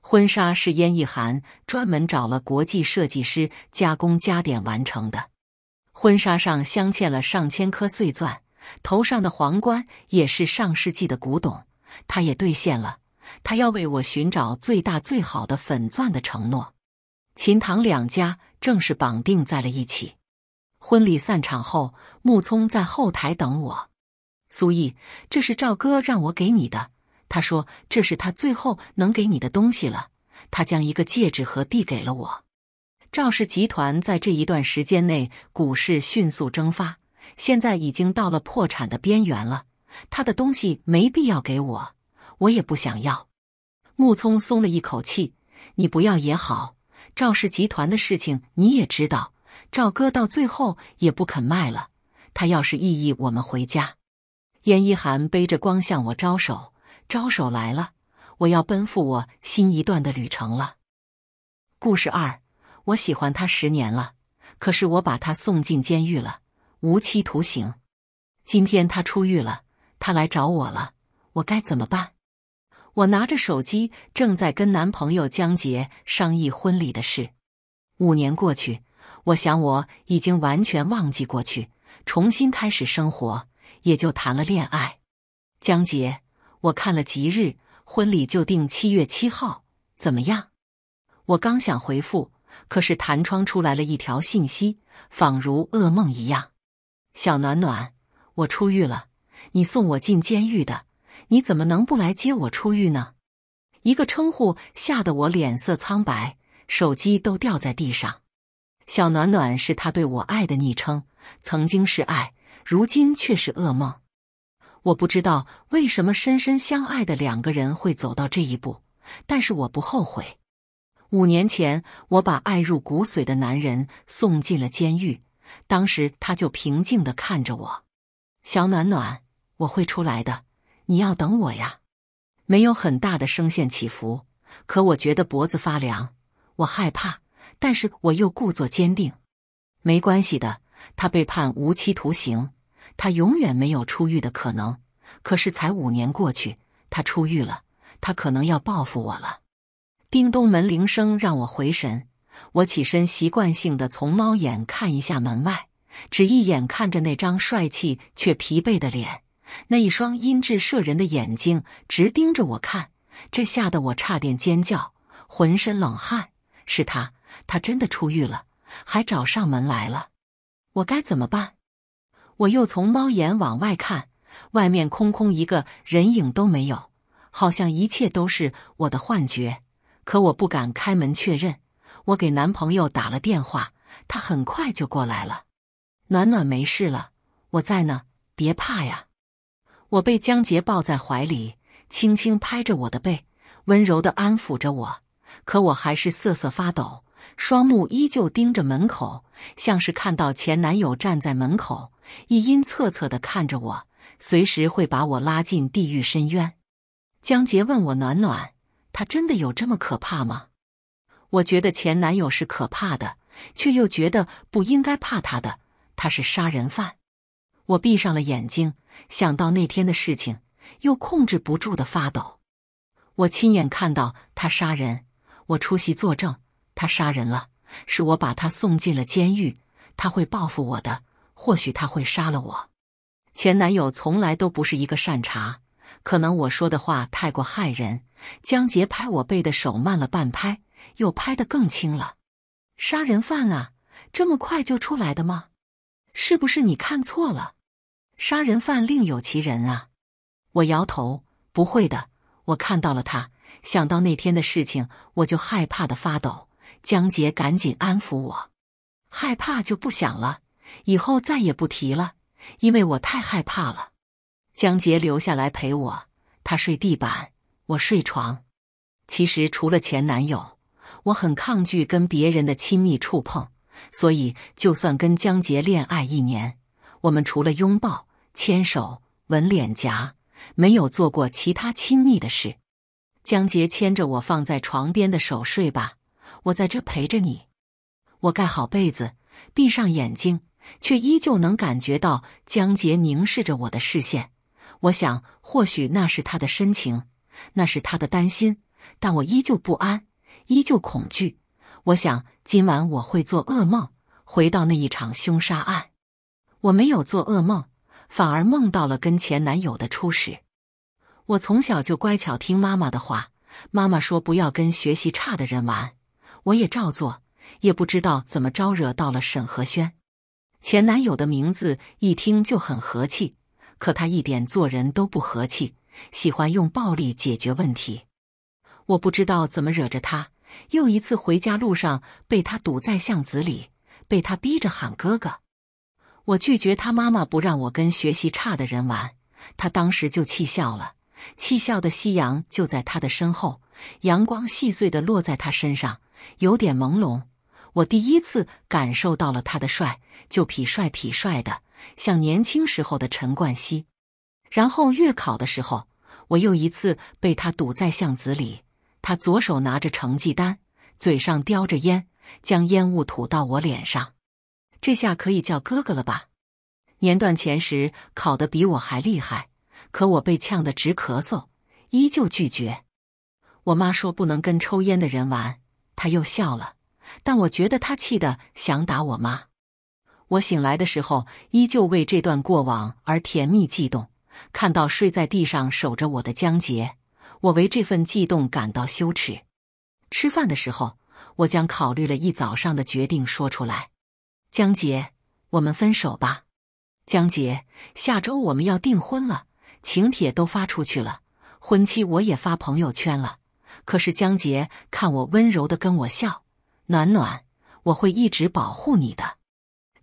婚纱是燕一涵专门找了国际设计师加工加点完成的。婚纱上镶嵌了上千颗碎钻，头上的皇冠也是上世纪的古董。他也兑现了，他要为我寻找最大最好的粉钻的承诺。秦唐两家正式绑定在了一起。婚礼散场后，穆聪在后台等我。苏毅，这是赵哥让我给你的，他说这是他最后能给你的东西了。他将一个戒指盒递给了我。赵氏集团在这一段时间内，股市迅速蒸发，现在已经到了破产的边缘了。他的东西没必要给我，我也不想要。木聪松了一口气：“你不要也好。赵氏集团的事情你也知道，赵哥到最后也不肯卖了。他要是异议，我们回家。”严一涵背着光向我招手：“招手来了，我要奔赴我新一段的旅程了。”故事二。我喜欢他十年了，可是我把他送进监狱了，无期徒刑。今天他出狱了，他来找我了，我该怎么办？我拿着手机，正在跟男朋友江杰商议婚礼的事。五年过去，我想我已经完全忘记过去，重新开始生活，也就谈了恋爱。江杰，我看了吉日，婚礼就定七月七号，怎么样？我刚想回复。可是弹窗出来了一条信息，仿如噩梦一样。小暖暖，我出狱了，你送我进监狱的，你怎么能不来接我出狱呢？一个称呼吓得我脸色苍白，手机都掉在地上。小暖暖是他对我爱的昵称，曾经是爱，如今却是噩梦。我不知道为什么深深相爱的两个人会走到这一步，但是我不后悔。五年前，我把爱入骨髓的男人送进了监狱。当时他就平静的看着我：“小暖暖，我会出来的，你要等我呀。”没有很大的声线起伏，可我觉得脖子发凉，我害怕，但是我又故作坚定：“没关系的。”他被判无期徒刑，他永远没有出狱的可能。可是才五年过去，他出狱了，他可能要报复我了。叮咚，门铃声让我回神。我起身，习惯性的从猫眼看一下门外，只一眼看着那张帅气却疲惫的脸，那一双阴鸷摄人的眼睛直盯着我看，这吓得我差点尖叫，浑身冷汗。是他，他真的出狱了，还找上门来了。我该怎么办？我又从猫眼往外看，外面空空，一个人影都没有，好像一切都是我的幻觉。可我不敢开门确认，我给男朋友打了电话，他很快就过来了。暖暖没事了，我在呢，别怕呀。我被江杰抱在怀里，轻轻拍着我的背，温柔的安抚着我。可我还是瑟瑟发抖，双目依旧盯着门口，像是看到前男友站在门口，一阴恻恻的看着我，随时会把我拉进地狱深渊。江杰问我：“暖暖。”他真的有这么可怕吗？我觉得前男友是可怕的，却又觉得不应该怕他的。他是杀人犯。我闭上了眼睛，想到那天的事情，又控制不住的发抖。我亲眼看到他杀人，我出席作证，他杀人了，是我把他送进了监狱。他会报复我的，或许他会杀了我。前男友从来都不是一个善茬。可能我说的话太过骇人，江杰拍我背的手慢了半拍，又拍得更轻了。杀人犯啊，这么快就出来的吗？是不是你看错了？杀人犯另有其人啊？我摇头，不会的，我看到了他。想到那天的事情，我就害怕的发抖。江杰赶紧安抚我：“害怕就不想了，以后再也不提了，因为我太害怕了。”江杰留下来陪我，他睡地板，我睡床。其实除了前男友，我很抗拒跟别人的亲密触碰，所以就算跟江杰恋爱一年，我们除了拥抱、牵手、吻脸颊，没有做过其他亲密的事。江杰牵着我放在床边的手睡吧，我在这陪着你。我盖好被子，闭上眼睛，却依旧能感觉到江杰凝视着我的视线。我想，或许那是他的深情，那是他的担心，但我依旧不安，依旧恐惧。我想今晚我会做噩梦，回到那一场凶杀案。我没有做噩梦，反而梦到了跟前男友的初始。我从小就乖巧，听妈妈的话。妈妈说不要跟学习差的人玩，我也照做。也不知道怎么招惹到了沈和轩，前男友的名字一听就很和气。可他一点做人都不和气，喜欢用暴力解决问题。我不知道怎么惹着他，又一次回家路上被他堵在巷子里，被他逼着喊哥哥。我拒绝他妈妈不让我跟学习差的人玩，他当时就气笑了，气笑的夕阳就在他的身后，阳光细碎的落在他身上，有点朦胧。我第一次感受到了他的帅，就痞帅痞帅的。像年轻时候的陈冠希，然后月考的时候，我又一次被他堵在巷子里。他左手拿着成绩单，嘴上叼着烟，将烟雾吐到我脸上。这下可以叫哥哥了吧？年段前十考得比我还厉害，可我被呛得直咳嗽，依旧拒绝。我妈说不能跟抽烟的人玩，他又笑了，但我觉得他气得想打我妈。我醒来的时候，依旧为这段过往而甜蜜悸动。看到睡在地上守着我的江杰，我为这份悸动感到羞耻。吃饭的时候，我将考虑了一早上的决定说出来：“江杰，我们分手吧。”江杰，下周我们要订婚了，请帖都发出去了，婚期我也发朋友圈了。可是江杰看我温柔的跟我笑，暖暖，我会一直保护你的。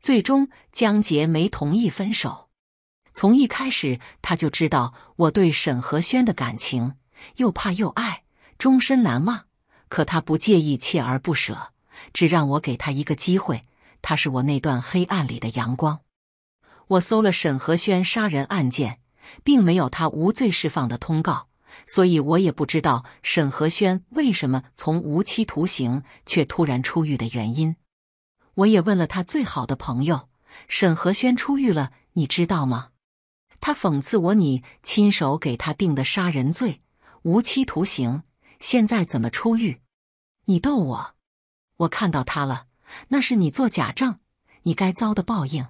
最终，江杰没同意分手。从一开始，他就知道我对沈和轩的感情，又怕又爱，终身难忘。可他不介意锲而不舍，只让我给他一个机会。他是我那段黑暗里的阳光。我搜了沈和轩杀人案件，并没有他无罪释放的通告，所以我也不知道沈和轩为什么从无期徒刑却突然出狱的原因。我也问了他最好的朋友沈和轩出狱了，你知道吗？他讽刺我：“你亲手给他定的杀人罪，无期徒刑，现在怎么出狱？”你逗我？我看到他了，那是你做假账，你该遭的报应。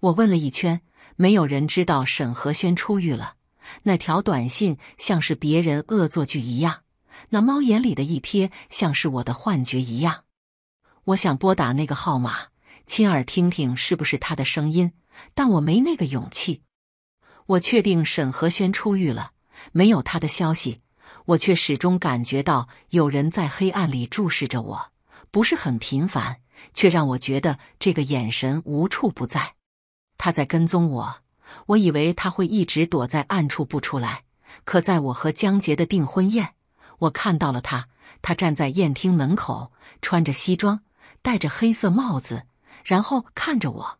我问了一圈，没有人知道沈和轩出狱了。那条短信像是别人恶作剧一样，那猫眼里的一瞥像是我的幻觉一样。我想拨打那个号码，亲耳听听是不是他的声音，但我没那个勇气。我确定沈和轩出狱了，没有他的消息，我却始终感觉到有人在黑暗里注视着我，不是很频繁，却让我觉得这个眼神无处不在。他在跟踪我，我以为他会一直躲在暗处不出来，可在我和江杰的订婚宴，我看到了他，他站在宴厅门口，穿着西装。戴着黑色帽子，然后看着我，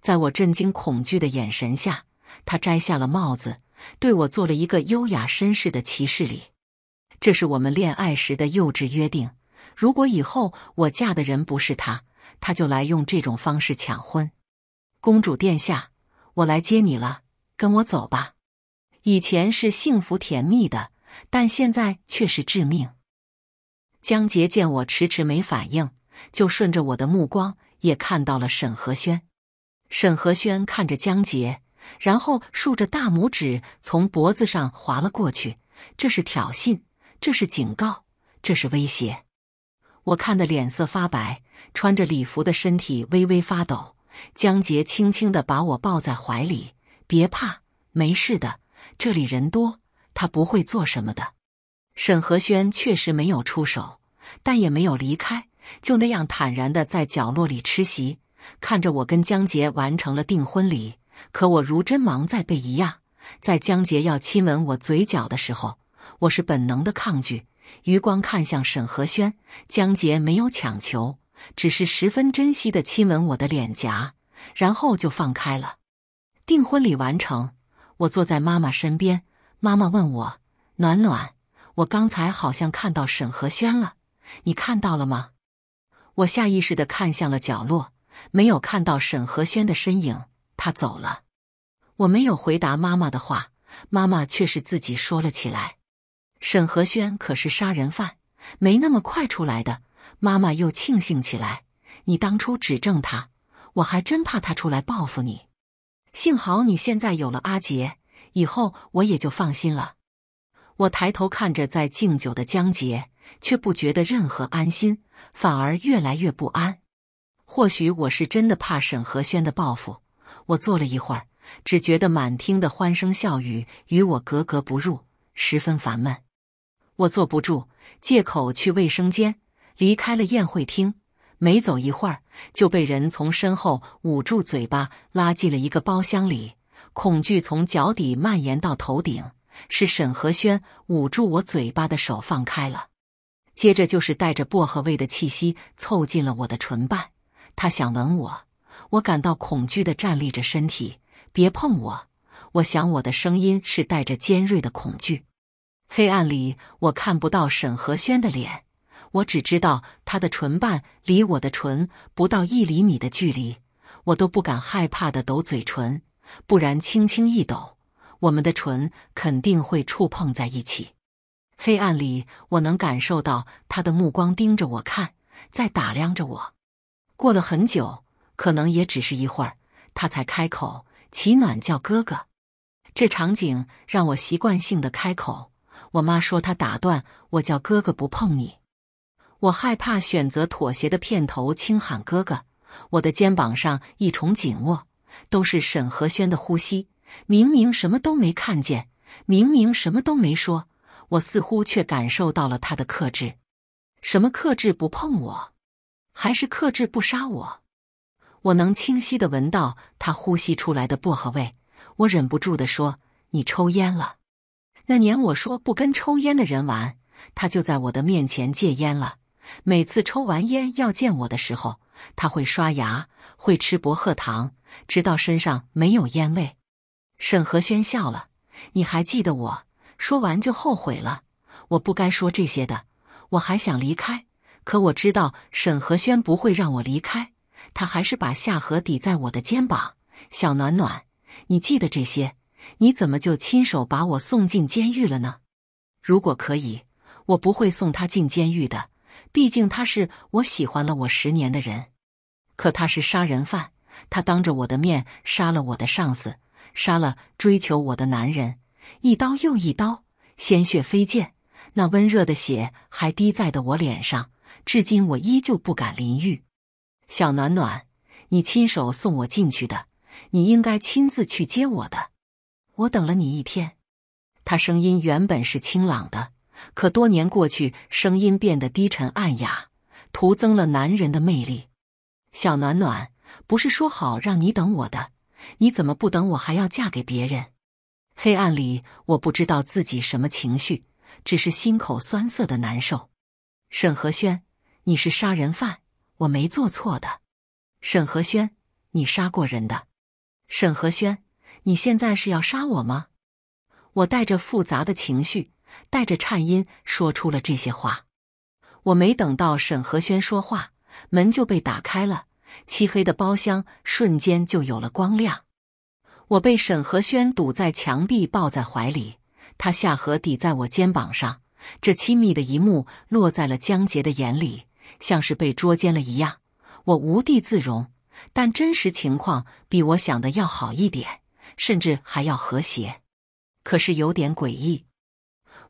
在我震惊恐惧的眼神下，他摘下了帽子，对我做了一个优雅绅士的骑士礼。这是我们恋爱时的幼稚约定。如果以后我嫁的人不是他，他就来用这种方式抢婚。公主殿下，我来接你了，跟我走吧。以前是幸福甜蜜的，但现在却是致命。江杰见我迟迟没反应。就顺着我的目光，也看到了沈和轩。沈和轩看着江杰，然后竖着大拇指从脖子上划了过去。这是挑衅，这是警告，这是威胁。我看的脸色发白，穿着礼服的身体微微发抖。江杰轻轻地把我抱在怀里：“别怕，没事的。这里人多，他不会做什么的。”沈和轩确实没有出手，但也没有离开。就那样坦然的在角落里吃席，看着我跟江杰完成了订婚礼。可我如针芒在背一样，在江杰要亲吻我嘴角的时候，我是本能的抗拒。余光看向沈和轩，江杰没有强求，只是十分珍惜的亲吻我的脸颊，然后就放开了。订婚礼完成，我坐在妈妈身边，妈妈问我：“暖暖，我刚才好像看到沈和轩了，你看到了吗？”我下意识的看向了角落，没有看到沈和轩的身影。他走了。我没有回答妈妈的话，妈妈却是自己说了起来：“沈和轩可是杀人犯，没那么快出来的。”妈妈又庆幸起来：“你当初指证他，我还真怕他出来报复你。幸好你现在有了阿杰，以后我也就放心了。”我抬头看着在敬酒的江杰，却不觉得任何安心。反而越来越不安。或许我是真的怕沈和轩的报复。我坐了一会儿，只觉得满厅的欢声笑语与我格格不入，十分烦闷。我坐不住，借口去卫生间，离开了宴会厅。没走一会儿，就被人从身后捂住嘴巴，拉进了一个包厢里。恐惧从脚底蔓延到头顶。是沈和轩捂住我嘴巴的手放开了。接着就是带着薄荷味的气息凑近了我的唇瓣，他想吻我，我感到恐惧的站立着，身体别碰我，我想我的声音是带着尖锐的恐惧。黑暗里我看不到沈和轩的脸，我只知道他的唇瓣离我的唇不到一厘米的距离，我都不敢害怕的抖嘴唇，不然轻轻一抖，我们的唇肯定会触碰在一起。黑暗里，我能感受到他的目光盯着我看，在打量着我。过了很久，可能也只是一会儿，他才开口：“齐暖，叫哥哥。”这场景让我习惯性的开口。我妈说她打断我叫哥哥不碰你，我害怕选择妥协的片头轻喊哥哥。我的肩膀上一重紧握，都是沈和轩的呼吸。明明什么都没看见，明明什么都没说。我似乎却感受到了他的克制，什么克制不碰我，还是克制不杀我？我能清晰的闻到他呼吸出来的薄荷味，我忍不住的说：“你抽烟了。”那年我说不跟抽烟的人玩，他就在我的面前戒烟了。每次抽完烟要见我的时候，他会刷牙，会吃薄荷糖，直到身上没有烟味。沈和轩笑了：“你还记得我？”说完就后悔了，我不该说这些的。我还想离开，可我知道沈和轩不会让我离开。他还是把下颌抵在我的肩膀。小暖暖，你记得这些？你怎么就亲手把我送进监狱了呢？如果可以，我不会送他进监狱的。毕竟他是我喜欢了我十年的人。可他是杀人犯，他当着我的面杀了我的上司，杀了追求我的男人。一刀又一刀，鲜血飞溅，那温热的血还滴在的我脸上，至今我依旧不敢淋浴。小暖暖，你亲手送我进去的，你应该亲自去接我的。我等了你一天。他声音原本是清朗的，可多年过去，声音变得低沉暗哑，徒增了男人的魅力。小暖暖，不是说好让你等我的？你怎么不等我，还要嫁给别人？黑暗里，我不知道自己什么情绪，只是心口酸涩的难受。沈和轩，你是杀人犯，我没做错的。沈和轩，你杀过人的。沈和轩，你现在是要杀我吗？我带着复杂的情绪，带着颤音说出了这些话。我没等到沈和轩说话，门就被打开了，漆黑的包厢瞬间就有了光亮。我被沈和轩堵在墙壁，抱在怀里，他下颌抵在我肩膀上，这亲密的一幕落在了江杰的眼里，像是被捉奸了一样。我无地自容，但真实情况比我想的要好一点，甚至还要和谐，可是有点诡异。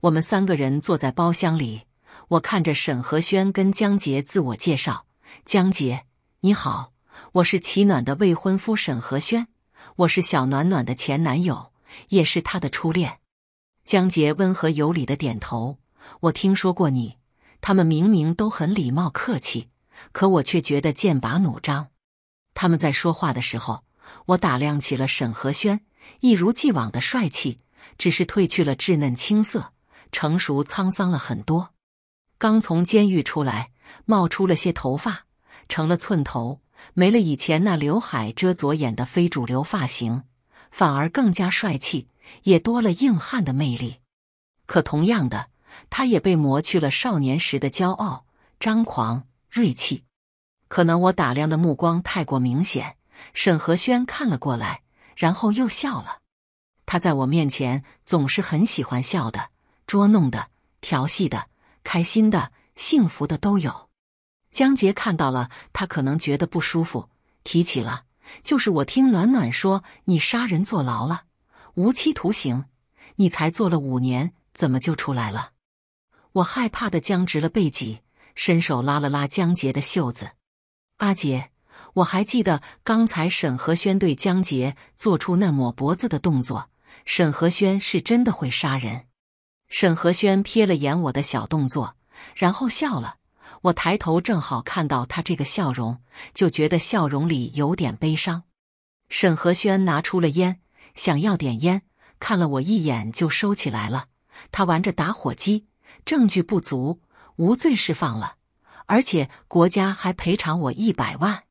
我们三个人坐在包厢里，我看着沈和轩跟江杰自我介绍：“江杰，你好，我是齐暖的未婚夫沈和轩。”我是小暖暖的前男友，也是她的初恋。江杰温和有礼的点头。我听说过你。他们明明都很礼貌客气，可我却觉得剑拔弩张。他们在说话的时候，我打量起了沈和轩，一如既往的帅气，只是褪去了稚嫩青涩，成熟沧桑了很多。刚从监狱出来，冒出了些头发，成了寸头。没了以前那刘海遮左眼的非主流发型，反而更加帅气，也多了硬汉的魅力。可同样的，他也被磨去了少年时的骄傲、张狂、锐气。可能我打量的目光太过明显，沈和轩看了过来，然后又笑了。他在我面前总是很喜欢笑的，捉弄的、调戏的、开心的、幸福的都有。江杰看到了，他可能觉得不舒服，提起了：“就是我听暖暖说你杀人坐牢了，无期徒刑，你才坐了五年，怎么就出来了？”我害怕的僵直了背脊，伸手拉了拉江杰的袖子：“阿杰，我还记得刚才沈和轩对江杰做出那抹脖子的动作，沈和轩是真的会杀人。”沈和轩瞥了眼我的小动作，然后笑了。我抬头正好看到他这个笑容，就觉得笑容里有点悲伤。沈和轩拿出了烟，想要点烟，看了我一眼就收起来了。他玩着打火机，证据不足，无罪释放了，而且国家还赔偿我一百万。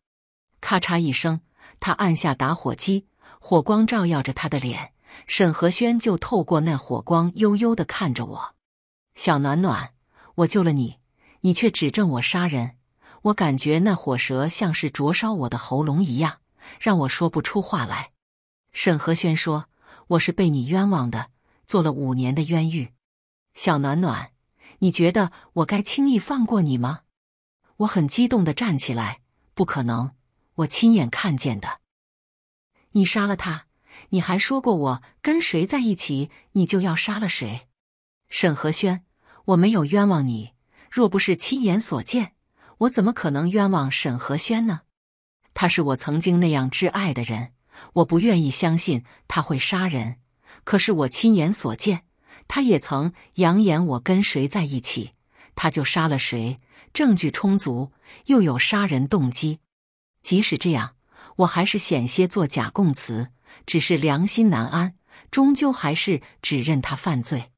咔嚓一声，他按下打火机，火光照耀着他的脸。沈和轩就透过那火光悠悠的看着我：“小暖暖，我救了你。”你却指证我杀人，我感觉那火舌像是灼烧我的喉咙一样，让我说不出话来。沈和轩说：“我是被你冤枉的，做了五年的冤狱。”小暖暖，你觉得我该轻易放过你吗？我很激动的站起来：“不可能，我亲眼看见的，你杀了他，你还说过我跟谁在一起，你就要杀了谁。”沈和轩，我没有冤枉你。若不是亲眼所见，我怎么可能冤枉沈和轩呢？他是我曾经那样挚爱的人，我不愿意相信他会杀人。可是我亲眼所见，他也曾扬言我跟谁在一起，他就杀了谁。证据充足，又有杀人动机。即使这样，我还是险些做假供词，只是良心难安，终究还是指认他犯罪。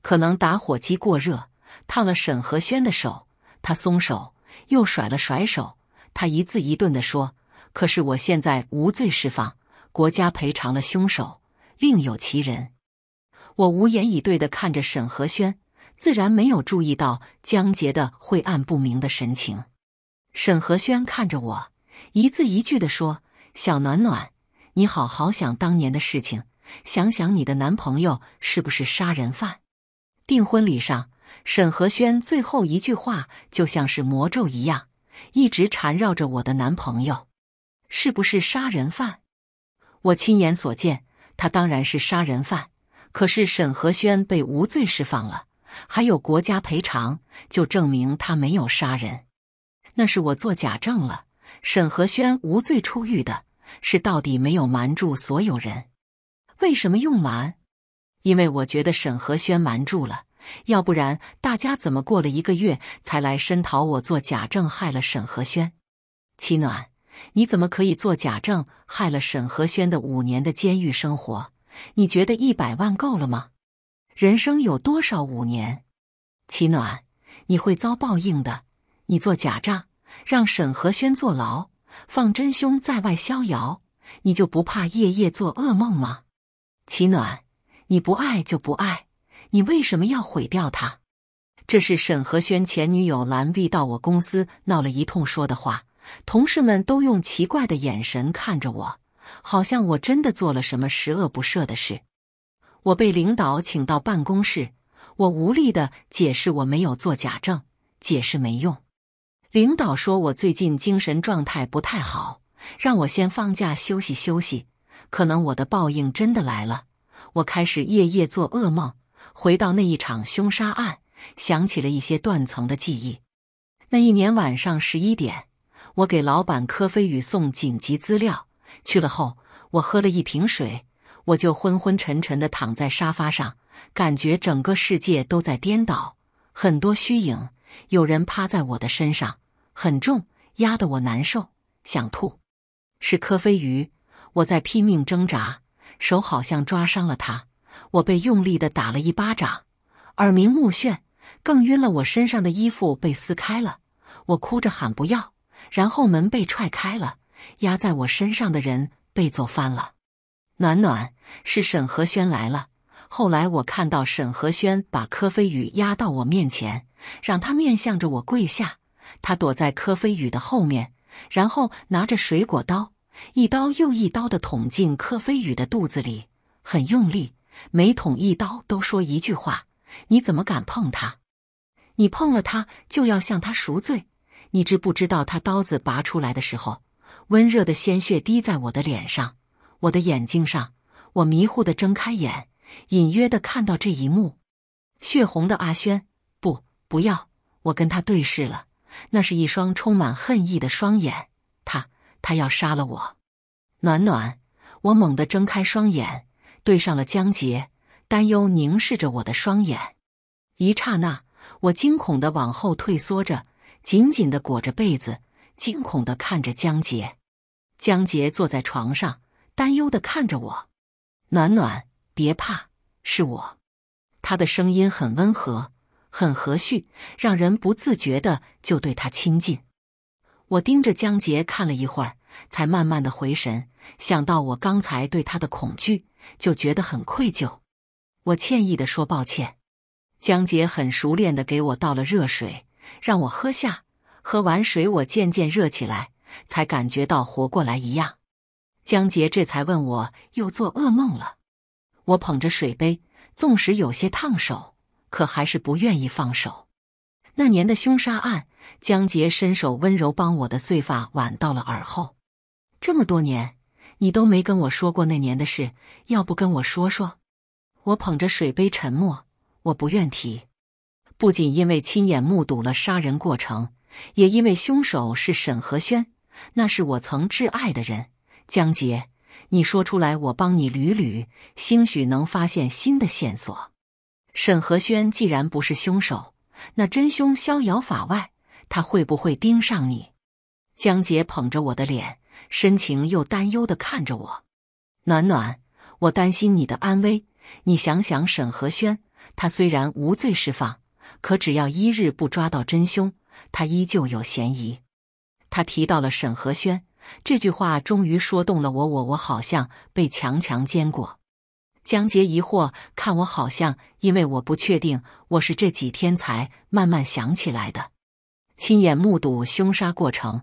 可能打火机过热。烫了沈和轩的手，他松手，又甩了甩手。他一字一顿的说：“可是我现在无罪释放，国家赔偿了凶手，另有其人。”我无言以对的看着沈和轩，自然没有注意到江杰的晦暗不明的神情。沈和轩看着我，一字一句的说：“小暖暖，你好好想当年的事情，想想你的男朋友是不是杀人犯？订婚礼上。”沈和轩最后一句话就像是魔咒一样，一直缠绕着我的男朋友。是不是杀人犯？我亲眼所见，他当然是杀人犯。可是沈和轩被无罪释放了，还有国家赔偿，就证明他没有杀人。那是我做假证了。沈和轩无罪出狱的是到底没有瞒住所有人。为什么用瞒？因为我觉得沈和轩瞒住了。要不然，大家怎么过了一个月才来申讨我做假证害了沈和轩？齐暖，你怎么可以做假证害了沈和轩的五年的监狱生活？你觉得一百万够了吗？人生有多少五年？齐暖，你会遭报应的。你做假账，让沈和轩坐牢，放真凶在外逍遥，你就不怕夜夜做噩梦吗？齐暖，你不爱就不爱。你为什么要毁掉他？这是沈和轩前女友兰碧到我公司闹了一通说的话。同事们都用奇怪的眼神看着我，好像我真的做了什么十恶不赦的事。我被领导请到办公室，我无力的解释我没有做假证，解释没用。领导说我最近精神状态不太好，让我先放假休息休息。可能我的报应真的来了，我开始夜夜做噩梦。回到那一场凶杀案，想起了一些断层的记忆。那一年晚上十一点，我给老板柯飞宇送紧急资料去了。后我喝了一瓶水，我就昏昏沉沉地躺在沙发上，感觉整个世界都在颠倒，很多虚影。有人趴在我的身上，很重，压得我难受，想吐。是柯飞宇，我在拼命挣扎，手好像抓伤了他。我被用力的打了一巴掌，耳鸣目眩，更晕了。我身上的衣服被撕开了，我哭着喊“不要”，然后门被踹开了，压在我身上的人被揍翻了。暖暖是沈和轩来了。后来我看到沈和轩把柯飞宇压到我面前，让他面向着我跪下。他躲在柯飞宇的后面，然后拿着水果刀，一刀又一刀的捅进柯飞宇的肚子里，很用力。每捅一刀都说一句话。你怎么敢碰他？你碰了他就要向他赎罪。你知不知道他刀子拔出来的时候，温热的鲜血滴在我的脸上，我的眼睛上。我迷糊的睁开眼，隐约的看到这一幕：血红的阿轩，不，不要！我跟他对视了，那是一双充满恨意的双眼。他，他要杀了我。暖暖，我猛地睁开双眼。对上了江杰，担忧凝视着我的双眼，一刹那，我惊恐的往后退缩着，紧紧的裹着被子，惊恐的看着江杰。江杰坐在床上，担忧的看着我：“暖暖，别怕，是我。”他的声音很温和，很和煦，让人不自觉的就对他亲近。我盯着江杰看了一会儿，才慢慢的回神。想到我刚才对他的恐惧，就觉得很愧疚。我歉意地说：“抱歉。”江杰很熟练地给我倒了热水，让我喝下。喝完水，我渐渐热起来，才感觉到活过来一样。江杰这才问我又做噩梦了。我捧着水杯，纵使有些烫手，可还是不愿意放手。那年的凶杀案，江杰伸手温柔帮我的碎发挽到了耳后。这么多年。你都没跟我说过那年的事，要不跟我说说？我捧着水杯沉默，我不愿提，不仅因为亲眼目睹了杀人过程，也因为凶手是沈和轩，那是我曾挚爱的人。江杰，你说出来，我帮你捋捋，兴许能发现新的线索。沈和轩既然不是凶手，那真凶逍遥法外，他会不会盯上你？江杰捧着我的脸。深情又担忧的看着我，暖暖，我担心你的安危。你想想，沈和轩，他虽然无罪释放，可只要一日不抓到真凶，他依旧有嫌疑。他提到了沈和轩这句话，终于说动了我。我我好像被强强奸过。江杰疑惑，看我好像，因为我不确定，我是这几天才慢慢想起来的，亲眼目睹凶杀过程。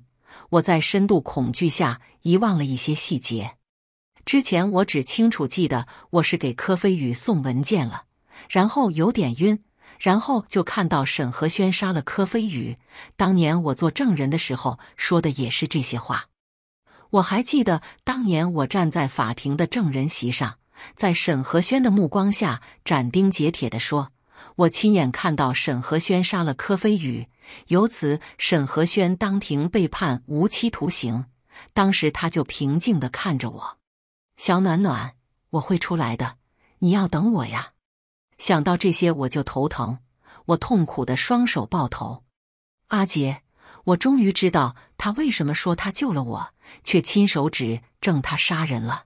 我在深度恐惧下遗忘了一些细节。之前我只清楚记得我是给柯飞宇送文件了，然后有点晕，然后就看到沈和轩杀了柯飞宇。当年我做证人的时候说的也是这些话。我还记得当年我站在法庭的证人席上，在沈和轩的目光下斩钉截铁地说：“我亲眼看到沈和轩杀了柯飞宇。”由此，沈和轩当庭被判无期徒刑。当时他就平静地看着我，小暖暖，我会出来的，你要等我呀。想到这些，我就头疼，我痛苦的双手抱头。阿杰，我终于知道他为什么说他救了我，却亲手指证他杀人了。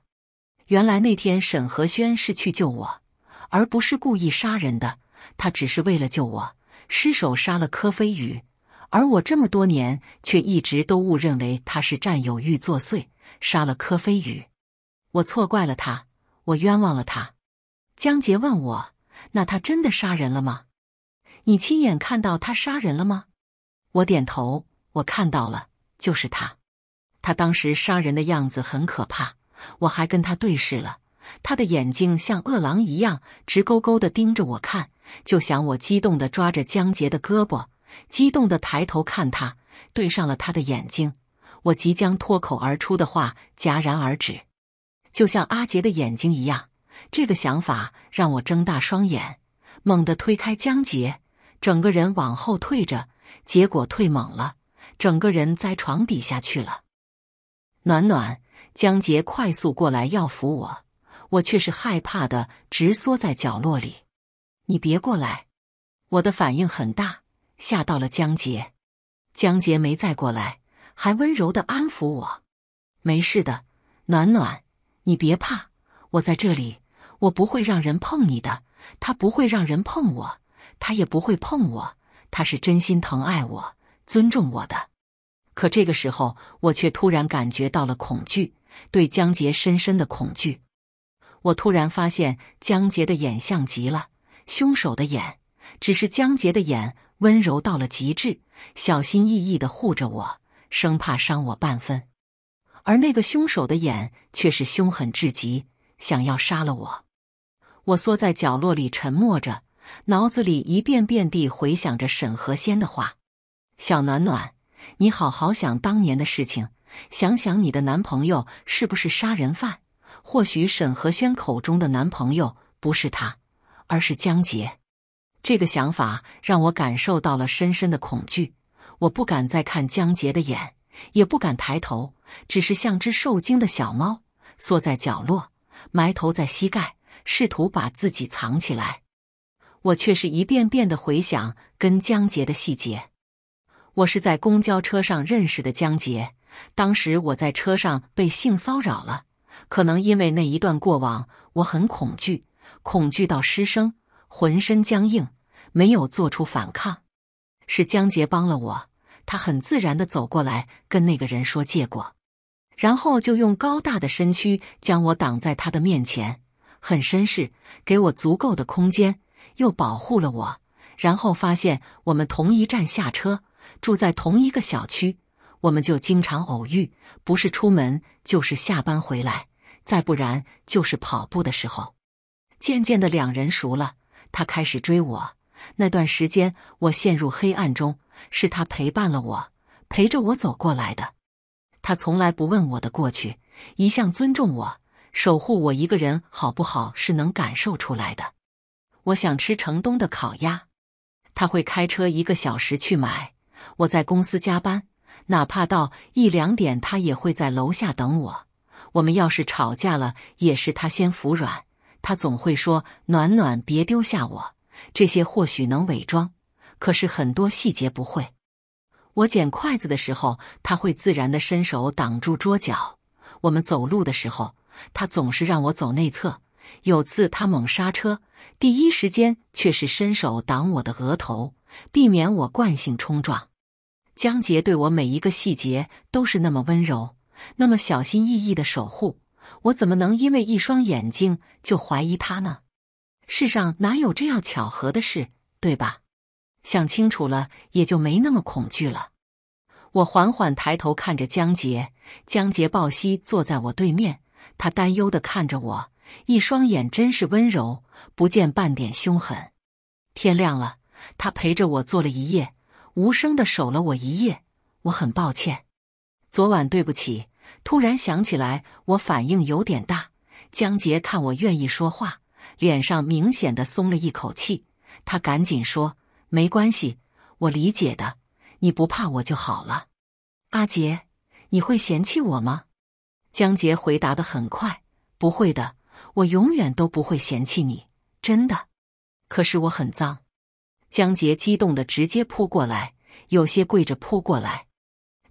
原来那天沈和轩是去救我，而不是故意杀人的，他只是为了救我。失手杀了柯飞宇，而我这么多年却一直都误认为他是占有欲作祟杀了柯飞宇，我错怪了他，我冤枉了他。江杰问我：“那他真的杀人了吗？你亲眼看到他杀人了吗？”我点头，我看到了，就是他。他当时杀人的样子很可怕，我还跟他对视了，他的眼睛像饿狼一样直勾勾的盯着我看。就想我激动的抓着江杰的胳膊，激动的抬头看他，对上了他的眼睛。我即将脱口而出的话戛然而止，就像阿杰的眼睛一样。这个想法让我睁大双眼，猛地推开江杰，整个人往后退着，结果退猛了，整个人栽床底下去了。暖暖，江杰快速过来要扶我，我却是害怕的直缩在角落里。你别过来！我的反应很大，吓到了江杰。江杰没再过来，还温柔的安抚我：“没事的，暖暖，你别怕，我在这里，我不会让人碰你的。他不会让人碰我，他也不会碰我，他是真心疼爱我、尊重我的。”可这个时候，我却突然感觉到了恐惧，对江杰深深的恐惧。我突然发现，江杰的眼像极了……凶手的眼，只是江杰的眼，温柔到了极致，小心翼翼的护着我，生怕伤我半分；而那个凶手的眼却是凶狠至极，想要杀了我。我缩在角落里沉默着，脑子里一遍遍地回想着沈和仙的话：“小暖暖，你好好想当年的事情，想想你的男朋友是不是杀人犯？或许沈和轩口中的男朋友不是他。”而是江杰，这个想法让我感受到了深深的恐惧。我不敢再看江杰的眼，也不敢抬头，只是像只受惊的小猫，缩在角落，埋头在膝盖，试图把自己藏起来。我却是一遍遍的回想跟江杰的细节。我是在公交车上认识的江杰，当时我在车上被性骚扰了。可能因为那一段过往，我很恐惧。恐惧到失声，浑身僵硬，没有做出反抗。是江杰帮了我，他很自然的走过来，跟那个人说借过，然后就用高大的身躯将我挡在他的面前，很绅士，给我足够的空间，又保护了我。然后发现我们同一站下车，住在同一个小区，我们就经常偶遇，不是出门就是下班回来，再不然就是跑步的时候。渐渐的，两人熟了。他开始追我，那段时间我陷入黑暗中，是他陪伴了我，陪着我走过来的。他从来不问我的过去，一向尊重我，守护我一个人好不好是能感受出来的。我想吃城东的烤鸭，他会开车一个小时去买。我在公司加班，哪怕到一两点，他也会在楼下等我。我们要是吵架了，也是他先服软。他总会说：“暖暖，别丢下我。”这些或许能伪装，可是很多细节不会。我捡筷子的时候，他会自然的伸手挡住桌角；我们走路的时候，他总是让我走内侧。有次他猛刹车，第一时间却是伸手挡我的额头，避免我惯性冲撞。江杰对我每一个细节都是那么温柔，那么小心翼翼的守护。我怎么能因为一双眼睛就怀疑他呢？世上哪有这样巧合的事，对吧？想清楚了，也就没那么恐惧了。我缓缓抬头看着江杰，江杰抱膝坐在我对面，他担忧的看着我，一双眼真是温柔，不见半点凶狠。天亮了，他陪着我坐了一夜，无声的守了我一夜。我很抱歉，昨晚对不起。突然想起来，我反应有点大。江杰看我愿意说话，脸上明显的松了一口气。他赶紧说：“没关系，我理解的，你不怕我就好了。”阿杰，你会嫌弃我吗？江杰回答的很快：“不会的，我永远都不会嫌弃你，真的。”可是我很脏。江杰激动的直接扑过来，有些跪着扑过来。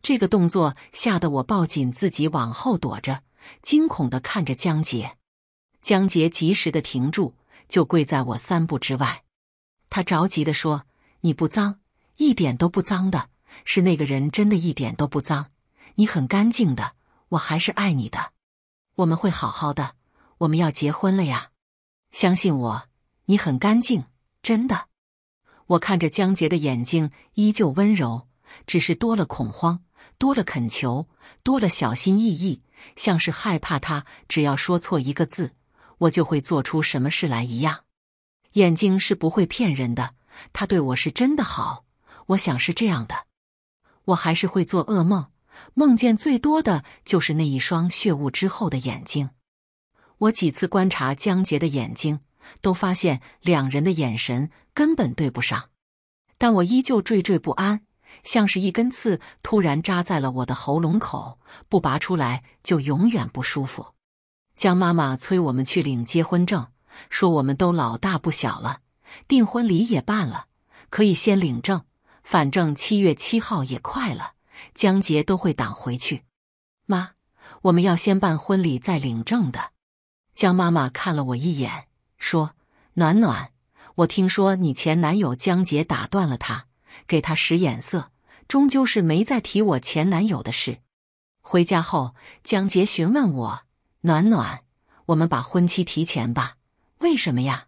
这个动作吓得我抱紧自己往后躲着，惊恐的看着江杰。江杰及时的停住，就跪在我三步之外。他着急的说：“你不脏，一点都不脏的，是那个人真的一点都不脏，你很干净的，我还是爱你的，我们会好好的，我们要结婚了呀！相信我，你很干净，真的。”我看着江杰的眼睛，依旧温柔，只是多了恐慌。多了恳求，多了小心翼翼，像是害怕他只要说错一个字，我就会做出什么事来一样。眼睛是不会骗人的，他对我是真的好。我想是这样的，我还是会做噩梦，梦见最多的就是那一双血雾之后的眼睛。我几次观察江杰的眼睛，都发现两人的眼神根本对不上，但我依旧惴惴不安。像是一根刺，突然扎在了我的喉咙口，不拔出来就永远不舒服。江妈妈催我们去领结婚证，说我们都老大不小了，订婚礼也办了，可以先领证。反正七月七号也快了，江杰都会挡回去。妈，我们要先办婚礼再领证的。江妈妈看了我一眼，说：“暖暖，我听说你前男友江杰打断了他。”给他使眼色，终究是没再提我前男友的事。回家后，江杰询问我：“暖暖，我们把婚期提前吧？为什么呀？”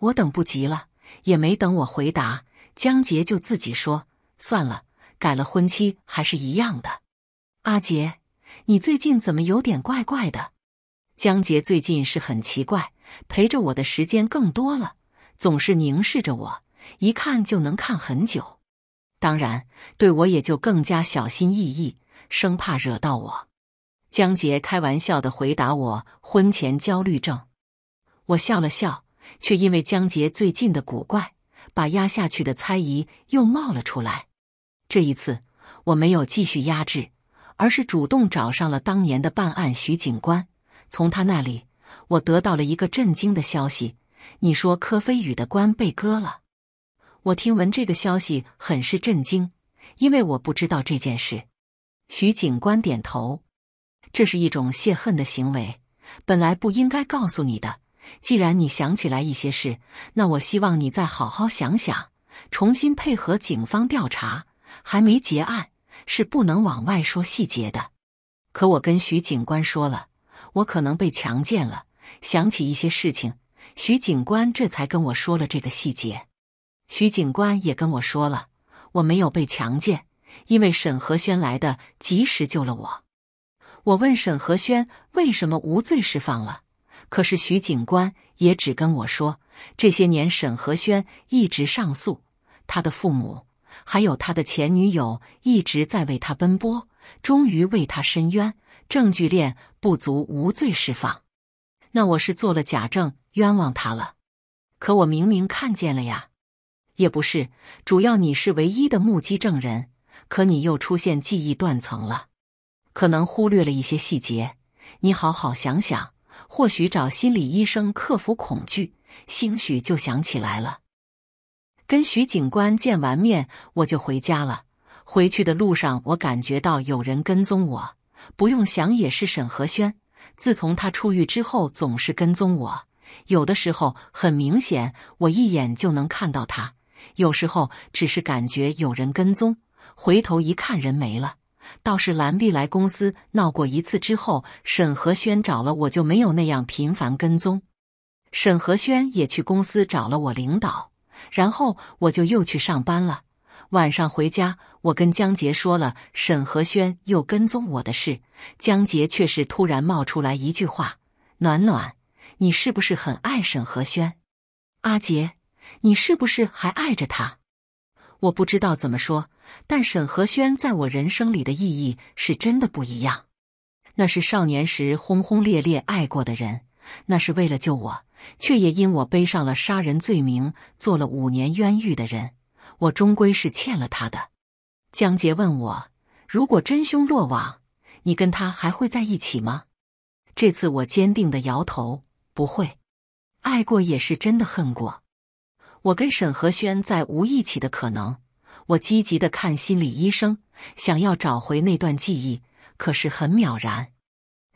我等不及了，也没等我回答，江杰就自己说：“算了，改了婚期还是一样的。”阿杰，你最近怎么有点怪怪的？江杰最近是很奇怪，陪着我的时间更多了，总是凝视着我，一看就能看很久。当然，对我也就更加小心翼翼，生怕惹到我。江杰开玩笑的回答我：“婚前焦虑症。”我笑了笑，却因为江杰最近的古怪，把压下去的猜疑又冒了出来。这一次，我没有继续压制，而是主动找上了当年的办案徐警官。从他那里，我得到了一个震惊的消息：你说柯飞宇的官被割了。我听闻这个消息，很是震惊，因为我不知道这件事。徐警官点头，这是一种泄恨的行为，本来不应该告诉你的。既然你想起来一些事，那我希望你再好好想想，重新配合警方调查。还没结案，是不能往外说细节的。可我跟徐警官说了，我可能被强奸了，想起一些事情。徐警官这才跟我说了这个细节。徐警官也跟我说了，我没有被强奸，因为沈和轩来的及时救了我。我问沈和轩为什么无罪释放了，可是徐警官也只跟我说，这些年沈和轩一直上诉，他的父母还有他的前女友一直在为他奔波，终于为他伸冤，证据链不足，无罪释放。那我是做了假证，冤枉他了。可我明明看见了呀。也不是，主要你是唯一的目击证人，可你又出现记忆断层了，可能忽略了一些细节。你好好想想，或许找心理医生克服恐惧，兴许就想起来了。跟徐警官见完面，我就回家了。回去的路上，我感觉到有人跟踪我，不用想也是沈和轩。自从他出狱之后，总是跟踪我，有的时候很明显，我一眼就能看到他。有时候只是感觉有人跟踪，回头一看人没了。倒是兰碧来公司闹过一次之后，沈和轩找了我，就没有那样频繁跟踪。沈和轩也去公司找了我领导，然后我就又去上班了。晚上回家，我跟江杰说了沈和轩又跟踪我的事，江杰却是突然冒出来一句话：“暖暖，你是不是很爱沈和轩？”阿杰。你是不是还爱着他？我不知道怎么说，但沈和轩在我人生里的意义是真的不一样。那是少年时轰轰烈烈爱过的人，那是为了救我却也因我背上了杀人罪名坐了五年冤狱的人。我终归是欠了他的。江杰问我，如果真凶落网，你跟他还会在一起吗？这次我坚定的摇头，不会。爱过也是真的恨过。我跟沈和轩再无一起的可能。我积极的看心理医生，想要找回那段记忆，可是很渺然。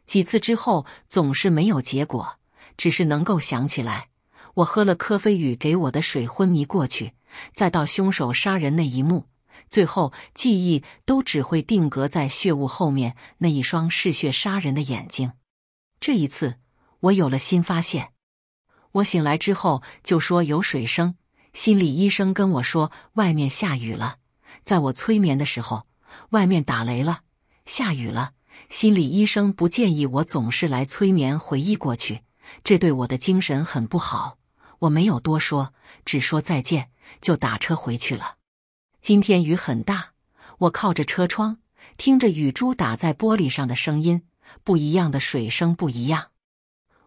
几次之后，总是没有结果，只是能够想起来。我喝了柯飞宇给我的水，昏迷过去，再到凶手杀人那一幕，最后记忆都只会定格在血雾后面那一双嗜血杀人的眼睛。这一次，我有了新发现。我醒来之后就说有水声。心理医生跟我说，外面下雨了。在我催眠的时候，外面打雷了，下雨了。心理医生不建议我总是来催眠回忆过去，这对我的精神很不好。我没有多说，只说再见，就打车回去了。今天雨很大，我靠着车窗，听着雨珠打在玻璃上的声音，不一样的水声不一样。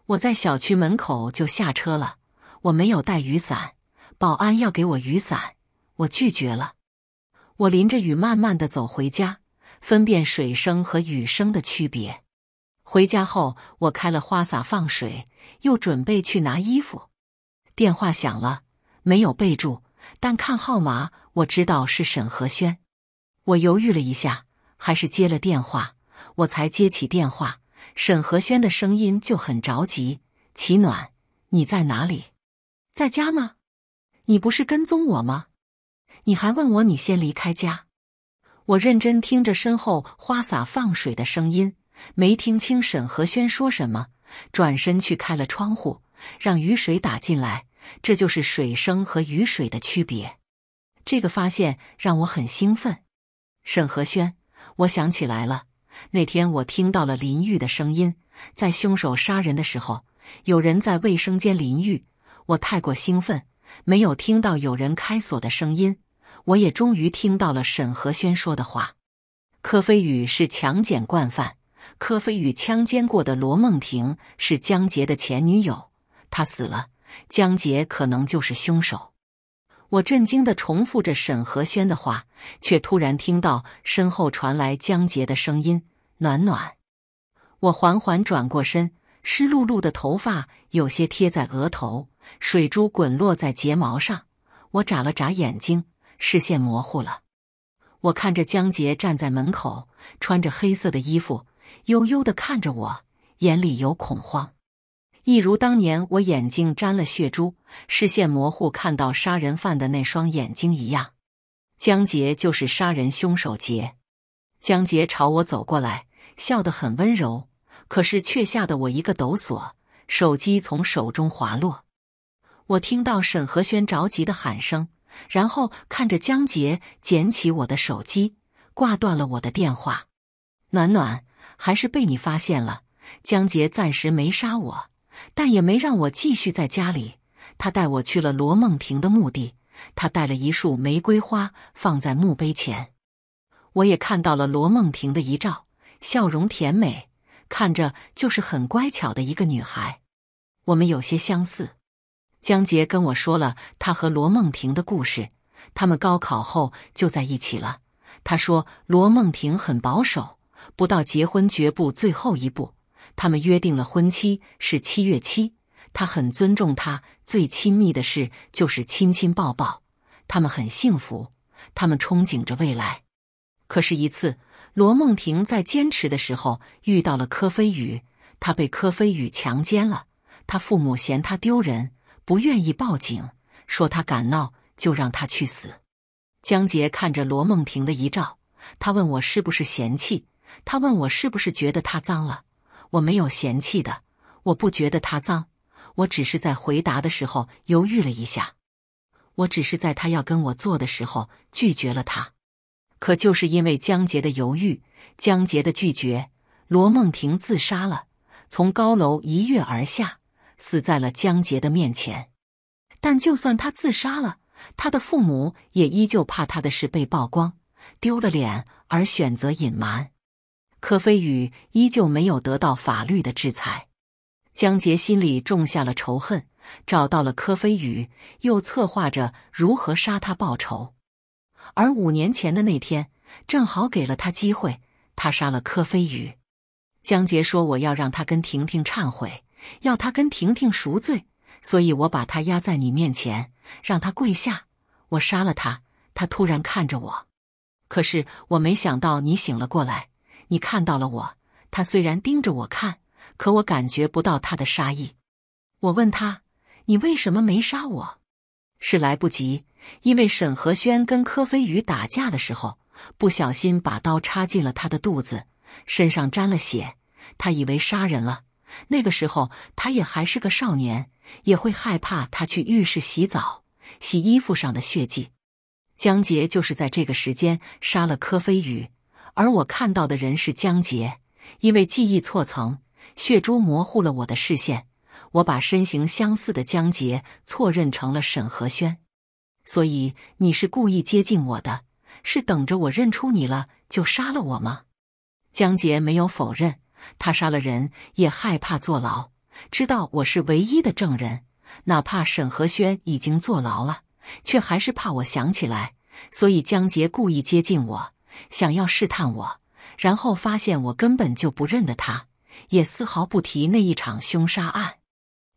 我在小区门口就下车了，我没有带雨伞。保安要给我雨伞，我拒绝了。我淋着雨慢慢的走回家，分辨水声和雨声的区别。回家后，我开了花洒放水，又准备去拿衣服。电话响了，没有备注，但看号码我知道是沈和轩。我犹豫了一下，还是接了电话。我才接起电话，沈和轩的声音就很着急：“齐暖，你在哪里？在家吗？”你不是跟踪我吗？你还问我你先离开家。我认真听着身后花洒放水的声音，没听清沈和轩说什么，转身去开了窗户，让雨水打进来。这就是水声和雨水的区别。这个发现让我很兴奋。沈和轩，我想起来了，那天我听到了淋浴的声音，在凶手杀人的时候，有人在卫生间淋浴。我太过兴奋。没有听到有人开锁的声音，我也终于听到了沈和轩说的话。柯飞宇是强奸惯犯，柯飞宇强奸过的罗梦婷是江杰的前女友，他死了，江杰可能就是凶手。我震惊地重复着沈和轩的话，却突然听到身后传来江杰的声音：“暖暖。”我缓缓转过身，湿漉漉的头发有些贴在额头。水珠滚落在睫毛上，我眨了眨眼睛，视线模糊了。我看着江杰站在门口，穿着黑色的衣服，悠悠的看着我，眼里有恐慌，一如当年我眼睛沾了血珠，视线模糊看到杀人犯的那双眼睛一样。江杰就是杀人凶手杰。江杰朝我走过来，笑得很温柔，可是却吓得我一个抖索，手机从手中滑落。我听到沈和轩着急的喊声，然后看着江杰捡起我的手机，挂断了我的电话。暖暖还是被你发现了。江杰暂时没杀我，但也没让我继续在家里。他带我去了罗梦婷的墓地，他带了一束玫瑰花放在墓碑前。我也看到了罗梦婷的遗照，笑容甜美，看着就是很乖巧的一个女孩。我们有些相似。江杰跟我说了他和罗梦婷的故事。他们高考后就在一起了。他说罗梦婷很保守，不到结婚绝不最后一步。他们约定了婚期是七月七。他很尊重她，最亲密的事就是亲亲抱抱。他们很幸福，他们憧憬着未来。可是，一次罗梦婷在坚持的时候遇到了柯飞宇，她被柯飞宇强奸了。她父母嫌她丢人。不愿意报警，说他敢闹就让他去死。江杰看着罗梦婷的遗照，他问我是不是嫌弃，他问我是不是觉得他脏了。我没有嫌弃的，我不觉得他脏，我只是在回答的时候犹豫了一下。我只是在他要跟我做的时候拒绝了他。可就是因为江杰的犹豫，江杰的拒绝，罗梦婷自杀了，从高楼一跃而下。死在了江杰的面前，但就算他自杀了，他的父母也依旧怕他的事被曝光，丢了脸而选择隐瞒。柯飞宇依旧没有得到法律的制裁，江杰心里种下了仇恨，找到了柯飞宇，又策划着如何杀他报仇。而五年前的那天，正好给了他机会，他杀了柯飞宇。江杰说：“我要让他跟婷婷忏悔。”要他跟婷婷赎罪，所以我把他压在你面前，让他跪下。我杀了他。他突然看着我，可是我没想到你醒了过来，你看到了我。他虽然盯着我看，可我感觉不到他的杀意。我问他：“你为什么没杀我？”是来不及，因为沈和轩跟柯飞宇打架的时候，不小心把刀插进了他的肚子，身上沾了血，他以为杀人了。那个时候，他也还是个少年，也会害怕。他去浴室洗澡，洗衣服上的血迹。江杰就是在这个时间杀了柯飞宇，而我看到的人是江杰，因为记忆错层，血珠模糊了我的视线，我把身形相似的江杰错认成了沈和轩。所以你是故意接近我的，是等着我认出你了就杀了我吗？江杰没有否认。他杀了人，也害怕坐牢。知道我是唯一的证人，哪怕沈和轩已经坐牢了，却还是怕我想起来。所以江杰故意接近我，想要试探我，然后发现我根本就不认得他，也丝毫不提那一场凶杀案。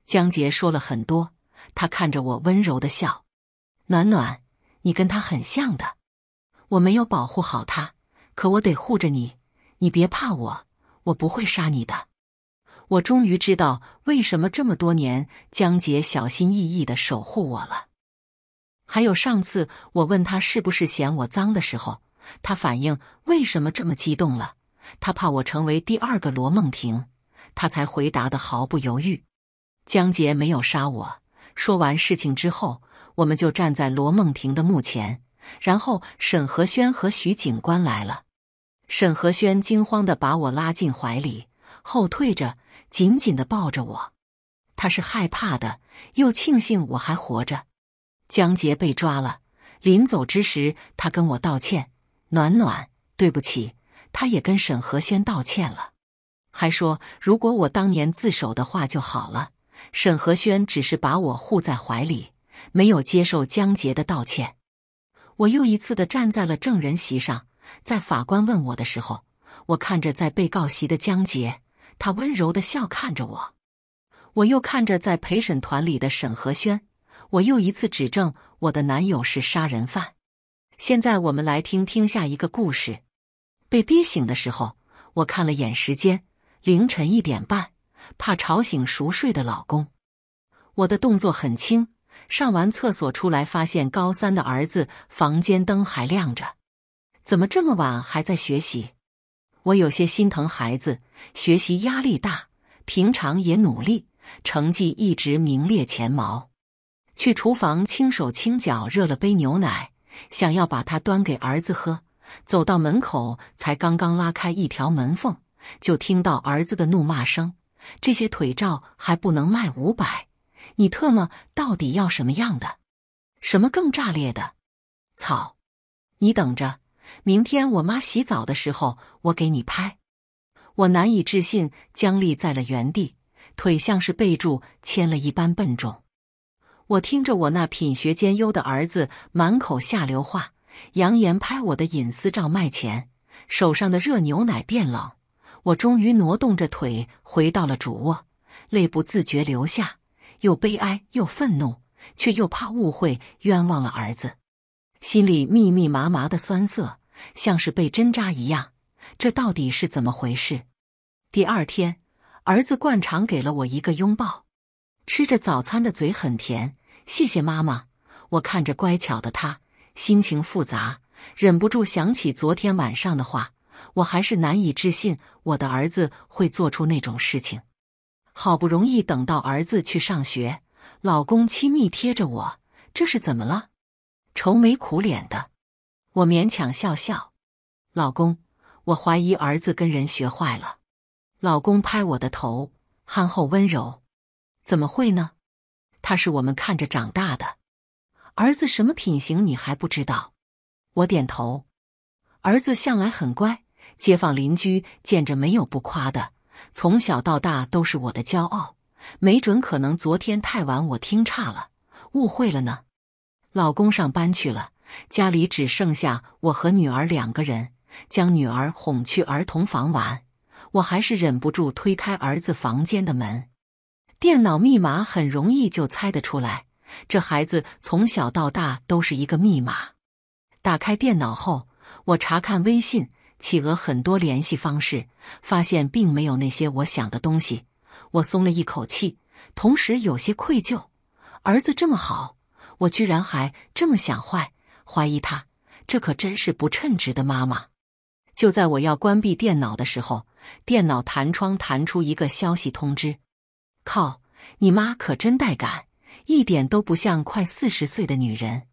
江杰说了很多，他看着我温柔的笑：“暖暖，你跟他很像的。我没有保护好他，可我得护着你，你别怕我。”我不会杀你的。我终于知道为什么这么多年江杰小心翼翼的守护我了。还有上次我问他是不是嫌我脏的时候，他反应为什么这么激动了？他怕我成为第二个罗梦婷，他才回答的毫不犹豫。江杰没有杀我。说完事情之后，我们就站在罗梦婷的墓前，然后沈和轩和徐警官来了。沈和轩惊慌的把我拉进怀里，后退着，紧紧的抱着我。他是害怕的，又庆幸我还活着。江杰被抓了，临走之时，他跟我道歉：“暖暖，对不起。”他也跟沈和轩道歉了，还说如果我当年自首的话就好了。沈和轩只是把我护在怀里，没有接受江杰的道歉。我又一次的站在了证人席上。在法官问我的时候，我看着在被告席的江姐，她温柔的笑看着我。我又看着在陪审团里的沈和轩，我又一次指证我的男友是杀人犯。现在我们来听听下一个故事。被逼醒的时候，我看了眼时间，凌晨一点半，怕吵醒熟睡的老公，我的动作很轻。上完厕所出来，发现高三的儿子房间灯还亮着。怎么这么晚还在学习？我有些心疼孩子，学习压力大，平常也努力，成绩一直名列前茅。去厨房轻手轻脚热了杯牛奶，想要把它端给儿子喝。走到门口，才刚刚拉开一条门缝，就听到儿子的怒骂声：“这些腿照还不能卖五百？你特么到底要什么样的？什么更炸裂的？草！你等着。”明天我妈洗澡的时候，我给你拍。我难以置信，僵立在了原地，腿像是被注牵了一般笨重。我听着我那品学兼优的儿子满口下流话，扬言拍我的隐私照卖钱，手上的热牛奶变冷。我终于挪动着腿回到了主卧，泪不自觉流下，又悲哀又愤怒，却又怕误会冤枉了儿子。心里密密麻麻的酸涩，像是被针扎一样。这到底是怎么回事？第二天，儿子惯常给了我一个拥抱，吃着早餐的嘴很甜。谢谢妈妈。我看着乖巧的他，心情复杂，忍不住想起昨天晚上的话。我还是难以置信，我的儿子会做出那种事情。好不容易等到儿子去上学，老公亲密贴着我，这是怎么了？愁眉苦脸的，我勉强笑笑。老公，我怀疑儿子跟人学坏了。老公拍我的头，憨厚温柔。怎么会呢？他是我们看着长大的。儿子什么品行你还不知道？我点头。儿子向来很乖，街坊邻居见着没有不夸的。从小到大都是我的骄傲。没准可能昨天太晚，我听差了，误会了呢。老公上班去了，家里只剩下我和女儿两个人。将女儿哄去儿童房玩，我还是忍不住推开儿子房间的门。电脑密码很容易就猜得出来，这孩子从小到大都是一个密码。打开电脑后，我查看微信、企鹅很多联系方式，发现并没有那些我想的东西。我松了一口气，同时有些愧疚。儿子这么好。我居然还这么想坏，怀疑他，这可真是不称职的妈妈。就在我要关闭电脑的时候，电脑弹窗弹出一个消息通知。靠，你妈可真带感，一点都不像快四十岁的女人。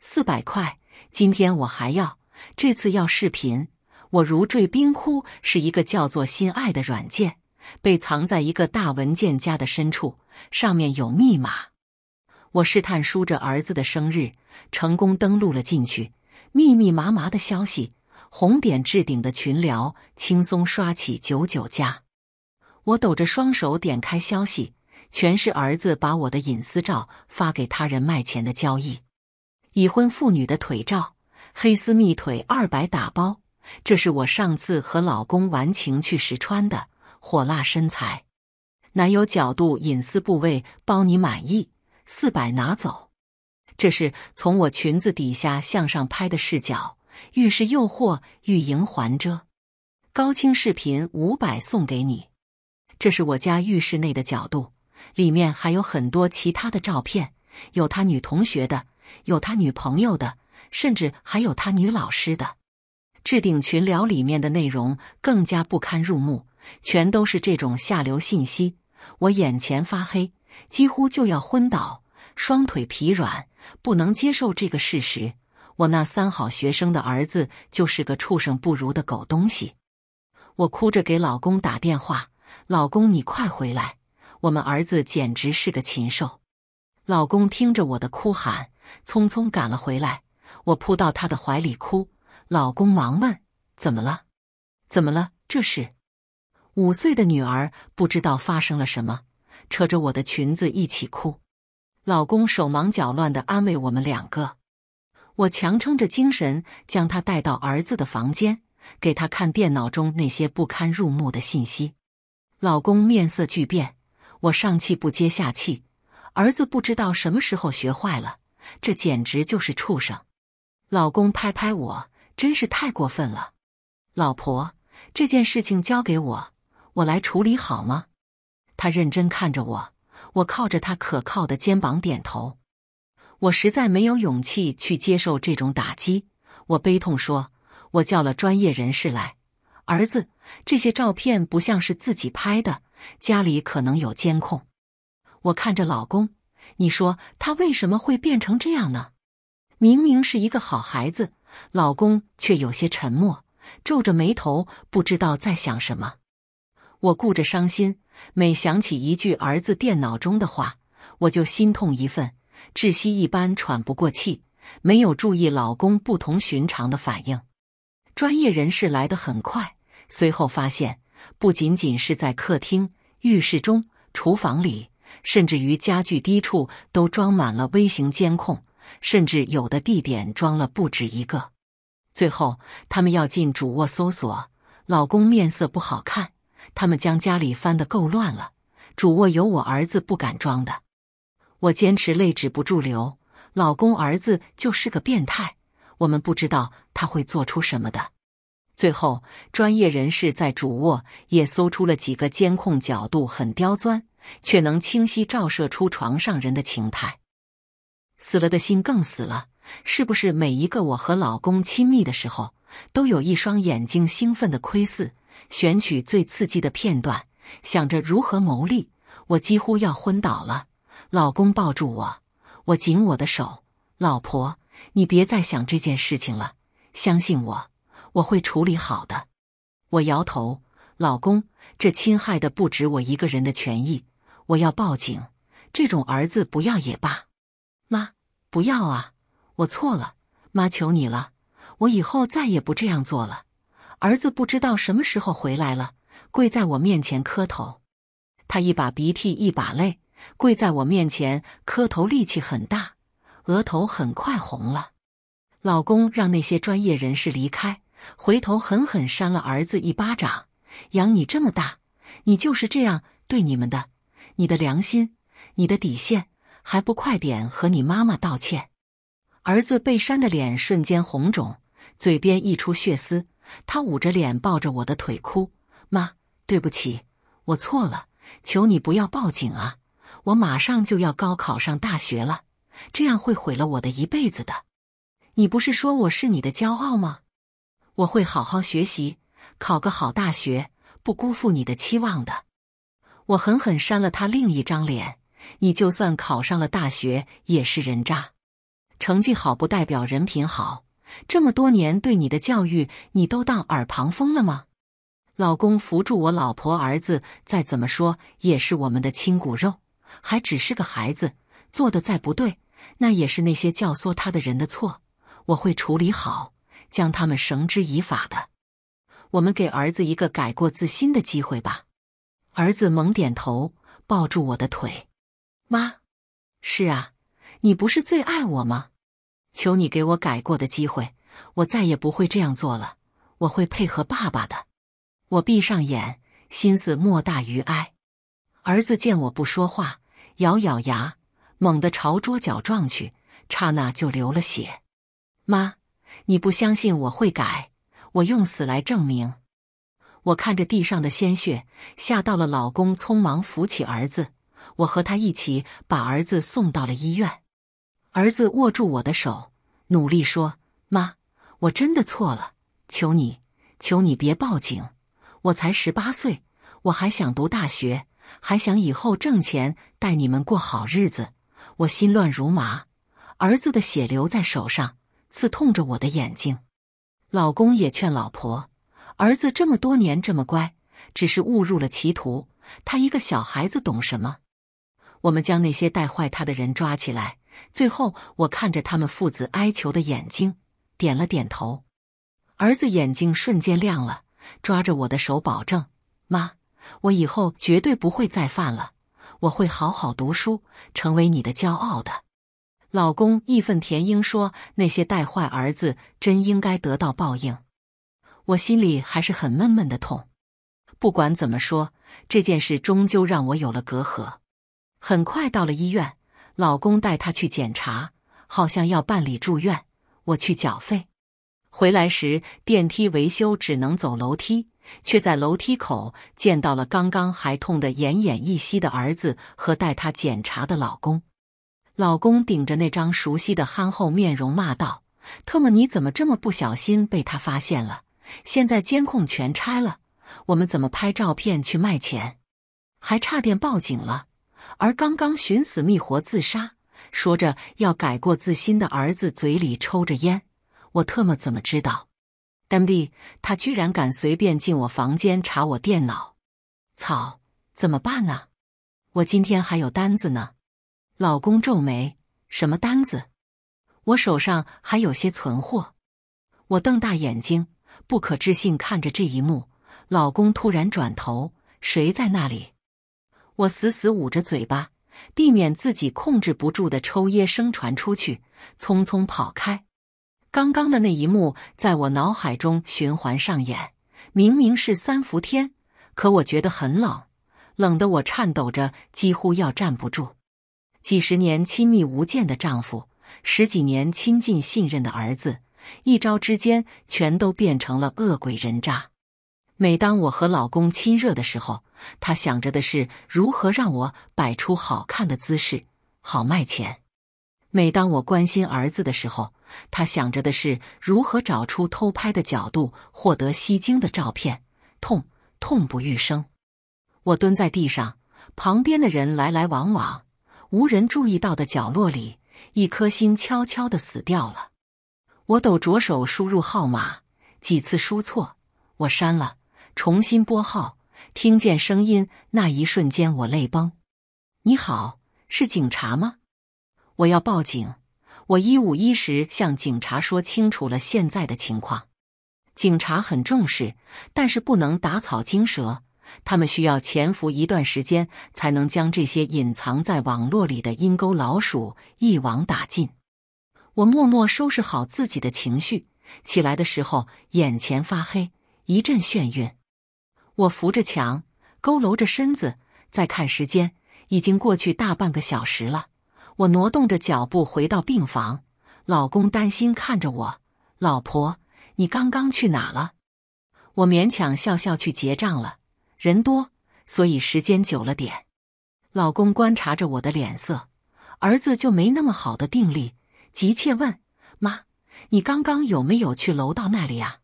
四百块，今天我还要，这次要视频。我如坠冰窟，是一个叫做“心爱”的软件，被藏在一个大文件夹的深处，上面有密码。我试探输着儿子的生日，成功登录了进去。密密麻麻的消息，红点置顶的群聊，轻松刷起九九加。我抖着双手点开消息，全是儿子把我的隐私照发给他人卖钱的交易。已婚妇女的腿照，黑丝蜜腿二百打包。这是我上次和老公玩情趣时穿的火辣身材，男友角度，隐私部位包你满意。四百拿走，这是从我裙子底下向上拍的视角。遇是诱惑，遇迎还遮。高清视频五百送给你，这是我家浴室内的角度，里面还有很多其他的照片，有他女同学的，有他女朋友的，甚至还有他女老师的。置顶群聊里面的内容更加不堪入目，全都是这种下流信息，我眼前发黑。几乎就要昏倒，双腿疲软，不能接受这个事实。我那三好学生的儿子就是个畜生不如的狗东西！我哭着给老公打电话：“老公，你快回来！我们儿子简直是个禽兽！”老公听着我的哭喊，匆匆赶了回来。我扑到他的怀里哭。老公忙问：“怎么了？怎么了？这是？”五岁的女儿不知道发生了什么。扯着我的裙子一起哭，老公手忙脚乱的安慰我们两个。我强撑着精神，将他带到儿子的房间，给他看电脑中那些不堪入目的信息。老公面色巨变，我上气不接下气。儿子不知道什么时候学坏了，这简直就是畜生！老公拍拍我，真是太过分了，老婆，这件事情交给我，我来处理好吗？他认真看着我，我靠着他可靠的肩膀点头。我实在没有勇气去接受这种打击，我悲痛说：“我叫了专业人士来，儿子，这些照片不像是自己拍的，家里可能有监控。”我看着老公，你说他为什么会变成这样呢？明明是一个好孩子，老公却有些沉默，皱着眉头，不知道在想什么。我顾着伤心，每想起一句儿子电脑中的话，我就心痛一份，窒息一般喘不过气。没有注意老公不同寻常的反应。专业人士来得很快，随后发现，不仅仅是在客厅、浴室中、厨房里，甚至于家具低处都装满了微型监控，甚至有的地点装了不止一个。最后，他们要进主卧搜索，老公面色不好看。他们将家里翻得够乱了，主卧有我儿子不敢装的，我坚持泪止不住流。老公儿子就是个变态，我们不知道他会做出什么的。最后，专业人士在主卧也搜出了几个监控，角度很刁钻，却能清晰照射出床上人的情态。死了的心更死了，是不是每一个我和老公亲密的时候，都有一双眼睛兴奋的窥视？选取最刺激的片段，想着如何牟利，我几乎要昏倒了。老公抱住我，我紧我的手。老婆，你别再想这件事情了，相信我，我会处理好的。我摇头，老公，这侵害的不止我一个人的权益，我要报警。这种儿子不要也罢。妈，不要啊！我错了，妈，求你了，我以后再也不这样做了。儿子不知道什么时候回来了，跪在我面前磕头。他一把鼻涕一把泪，跪在我面前磕头，力气很大，额头很快红了。老公让那些专业人士离开，回头狠狠扇了儿子一巴掌：“养你这么大，你就是这样对你们的？你的良心，你的底线，还不快点和你妈妈道歉？”儿子被扇的脸瞬间红肿。嘴边溢出血丝，他捂着脸，抱着我的腿哭：“妈，对不起，我错了，求你不要报警啊！我马上就要高考上大学了，这样会毁了我的一辈子的。你不是说我是你的骄傲吗？我会好好学习，考个好大学，不辜负你的期望的。”我狠狠扇了他另一张脸：“你就算考上了大学，也是人渣，成绩好不代表人品好。”这么多年对你的教育，你都当耳旁风了吗？老公，扶住我老婆儿子。再怎么说也是我们的亲骨肉，还只是个孩子，做的再不对，那也是那些教唆他的人的错。我会处理好，将他们绳之以法的。我们给儿子一个改过自新的机会吧。儿子猛点头，抱住我的腿。妈，是啊，你不是最爱我吗？求你给我改过的机会，我再也不会这样做了。我会配合爸爸的。我闭上眼，心思莫大于哀。儿子见我不说话，咬咬牙，猛地朝桌角撞去，刹那就流了血。妈，你不相信我会改，我用死来证明。我看着地上的鲜血，吓到了老公，匆忙扶起儿子，我和他一起把儿子送到了医院。儿子握住我的手，努力说：“妈，我真的错了，求你，求你别报警。我才十八岁，我还想读大学，还想以后挣钱带你们过好日子。”我心乱如麻，儿子的血流在手上，刺痛着我的眼睛。老公也劝老婆：“儿子这么多年这么乖，只是误入了歧途。他一个小孩子懂什么？我们将那些带坏他的人抓起来。”最后，我看着他们父子哀求的眼睛，点了点头。儿子眼睛瞬间亮了，抓着我的手保证：“妈，我以后绝对不会再犯了，我会好好读书，成为你的骄傲的。”老公义愤填膺说：“那些带坏儿子，真应该得到报应。”我心里还是很闷闷的痛。不管怎么说，这件事终究让我有了隔阂。很快到了医院。老公带她去检查，好像要办理住院。我去缴费，回来时电梯维修，只能走楼梯。却在楼梯口见到了刚刚还痛得奄奄一息的儿子和带他检查的老公。老公顶着那张熟悉的憨厚面容骂道：“特么，你怎么这么不小心？被他发现了，现在监控全拆了，我们怎么拍照片去卖钱？还差点报警了。”而刚刚寻死觅活自杀，说着要改过自新的儿子嘴里抽着烟，我特么怎么知道丹 e 他居然敢随便进我房间查我电脑，操！怎么办啊？我今天还有单子呢。老公皱眉：“什么单子？我手上还有些存货。”我瞪大眼睛，不可置信看着这一幕。老公突然转头：“谁在那里？”我死死捂着嘴巴，避免自己控制不住的抽噎声传出去，匆匆跑开。刚刚的那一幕在我脑海中循环上演。明明是三伏天，可我觉得很冷，冷得我颤抖着，几乎要站不住。几十年亲密无间的丈夫，十几年亲近信任的儿子，一朝之间全都变成了恶鬼人渣。每当我和老公亲热的时候，他想着的是如何让我摆出好看的姿势，好卖钱。每当我关心儿子的时候，他想着的是如何找出偷拍的角度，获得吸睛的照片。痛，痛不欲生。我蹲在地上，旁边的人来来往往，无人注意到的角落里，一颗心悄悄的死掉了。我抖着手输入号码，几次输错，我删了，重新拨号。听见声音那一瞬间，我泪崩。你好，是警察吗？我要报警。我一五一十向警察说清楚了现在的情况。警察很重视，但是不能打草惊蛇。他们需要潜伏一段时间，才能将这些隐藏在网络里的阴沟老鼠一网打尽。我默默收拾好自己的情绪，起来的时候眼前发黑，一阵眩晕。我扶着墙，佝偻着身子，再看时间，已经过去大半个小时了。我挪动着脚步回到病房，老公担心看着我，老婆，你刚刚去哪了？我勉强笑笑，去结账了，人多，所以时间久了点。老公观察着我的脸色，儿子就没那么好的定力，急切问：妈，你刚刚有没有去楼道那里啊？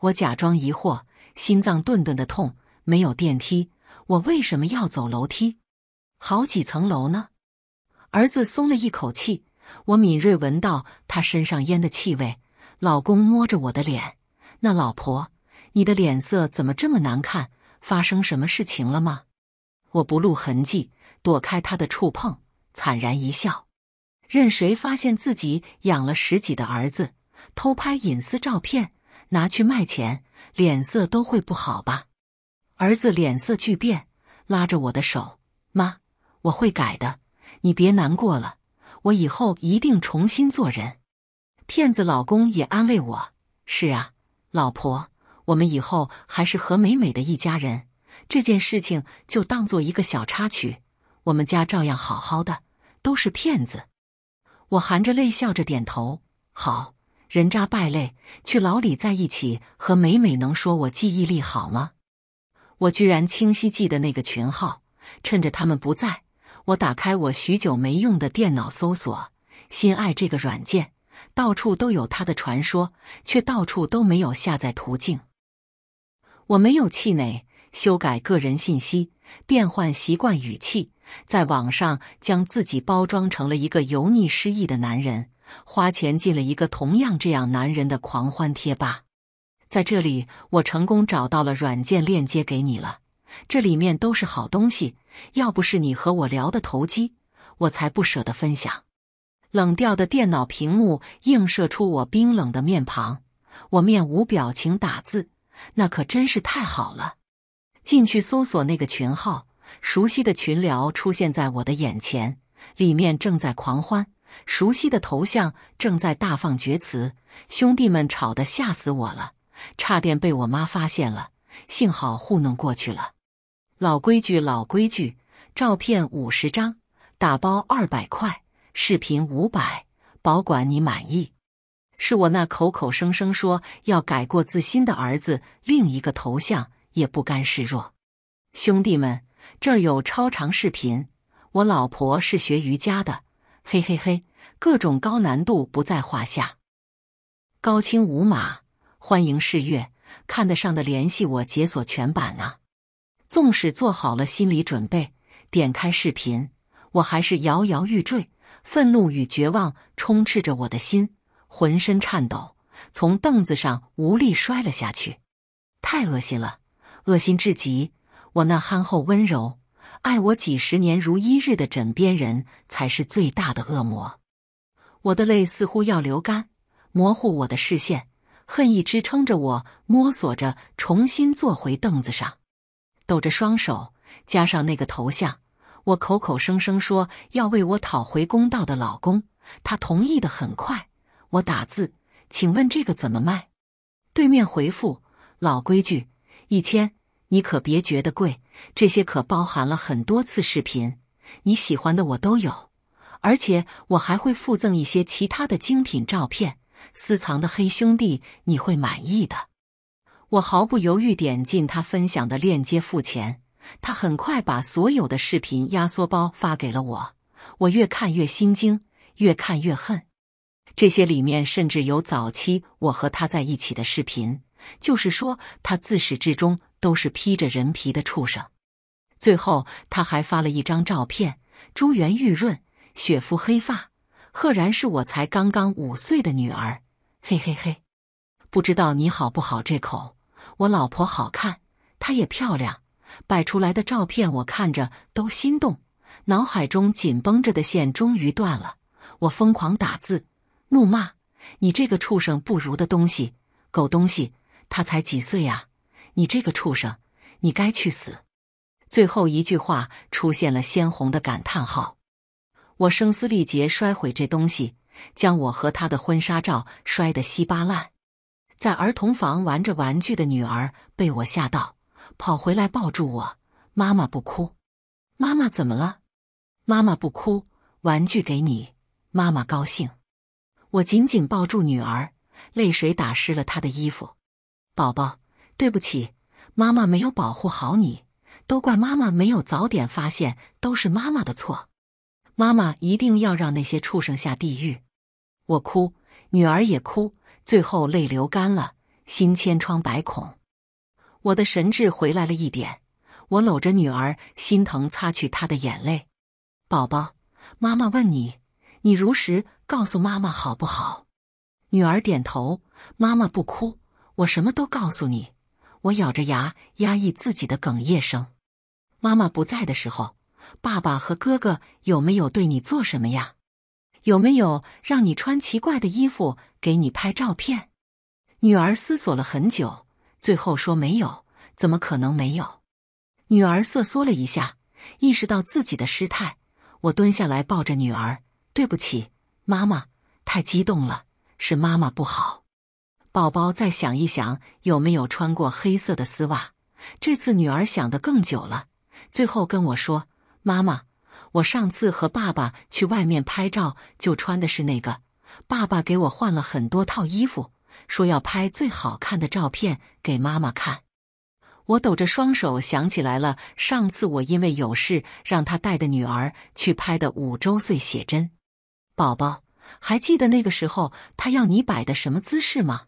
我假装疑惑。心脏顿顿的痛，没有电梯，我为什么要走楼梯？好几层楼呢！儿子松了一口气，我敏锐闻到他身上烟的气味。老公摸着我的脸，那老婆，你的脸色怎么这么难看？发生什么事情了吗？我不露痕迹，躲开他的触碰，惨然一笑。任谁发现自己养了十几的儿子，偷拍隐私照片。拿去卖钱，脸色都会不好吧？儿子脸色巨变，拉着我的手：“妈，我会改的，你别难过了，我以后一定重新做人。”骗子老公也安慰我：“是啊，老婆，我们以后还是何美美的一家人，这件事情就当做一个小插曲，我们家照样好好的，都是骗子。”我含着泪笑着点头：“好。”人渣败类，去老李在一起和美美能说我记忆力好吗？我居然清晰记得那个群号。趁着他们不在，我打开我许久没用的电脑，搜索“心爱”这个软件，到处都有他的传说，却到处都没有下载途径。我没有气馁，修改个人信息，变换习惯语气，在网上将自己包装成了一个油腻失意的男人。花钱进了一个同样这样男人的狂欢贴吧，在这里我成功找到了软件链接给你了，这里面都是好东西。要不是你和我聊得投机，我才不舍得分享。冷调的电脑屏幕映射出我冰冷的面庞，我面无表情打字。那可真是太好了，进去搜索那个群号，熟悉的群聊出现在我的眼前，里面正在狂欢。熟悉的头像正在大放厥词，兄弟们吵得吓死我了，差点被我妈发现了，幸好糊弄过去了。老规矩，老规矩，照片五十张，打包二百块，视频五百，保管你满意。是我那口口声声说要改过自新的儿子，另一个头像也不甘示弱。兄弟们，这儿有超长视频，我老婆是学瑜伽的。嘿嘿嘿，各种高难度不在话下。高清无码，欢迎试阅。看得上的联系我解锁全版啊！纵使做好了心理准备，点开视频，我还是摇摇欲坠，愤怒与绝望充斥着我的心，浑身颤抖，从凳子上无力摔了下去。太恶心了，恶心至极！我那憨厚温柔。爱我几十年如一日的枕边人才是最大的恶魔。我的泪似乎要流干，模糊我的视线，恨意支撑着我摸索着重新坐回凳子上，抖着双手，加上那个头像，我口口声声说要为我讨回公道的老公，他同意的很快。我打字：“请问这个怎么卖？”对面回复：“老规矩，一千，你可别觉得贵。”这些可包含了很多次视频，你喜欢的我都有，而且我还会附赠一些其他的精品照片、私藏的黑兄弟，你会满意的。我毫不犹豫点进他分享的链接付钱，他很快把所有的视频压缩包发给了我。我越看越心惊，越看越恨。这些里面甚至有早期我和他在一起的视频。就是说，他自始至终都是披着人皮的畜生。最后，他还发了一张照片，珠圆玉润，雪肤黑发，赫然是我才刚刚五岁的女儿。嘿嘿嘿，不知道你好不好这口。我老婆好看，她也漂亮。摆出来的照片，我看着都心动。脑海中紧绷着的线终于断了，我疯狂打字怒骂：“你这个畜生不如的东西，狗东西！”他才几岁啊！你这个畜生，你该去死！最后一句话出现了鲜红的感叹号。我声嘶力竭，摔毁这东西，将我和他的婚纱照摔得稀巴烂。在儿童房玩着玩具的女儿被我吓到，跑回来抱住我：“妈妈不哭，妈妈怎么了？妈妈不哭，玩具给你，妈妈高兴。”我紧紧抱住女儿，泪水打湿了她的衣服。宝宝，对不起，妈妈没有保护好你，都怪妈妈没有早点发现，都是妈妈的错。妈妈一定要让那些畜生下地狱。我哭，女儿也哭，最后泪流干了，心千疮百孔。我的神智回来了一点，我搂着女儿，心疼擦去她的眼泪。宝宝，妈妈问你，你如实告诉妈妈好不好？女儿点头，妈妈不哭。我什么都告诉你。我咬着牙压抑自己的哽咽声。妈妈不在的时候，爸爸和哥哥有没有对你做什么呀？有没有让你穿奇怪的衣服，给你拍照片？女儿思索了很久，最后说：“没有，怎么可能没有？”女儿瑟缩了一下，意识到自己的失态。我蹲下来抱着女儿：“对不起，妈妈，太激动了，是妈妈不好。”宝宝，再想一想，有没有穿过黑色的丝袜？这次女儿想的更久了，最后跟我说：“妈妈，我上次和爸爸去外面拍照，就穿的是那个。爸爸给我换了很多套衣服，说要拍最好看的照片给妈妈看。”我抖着双手想起来了，上次我因为有事让他带的女儿去拍的五周岁写真。宝宝，还记得那个时候他要你摆的什么姿势吗？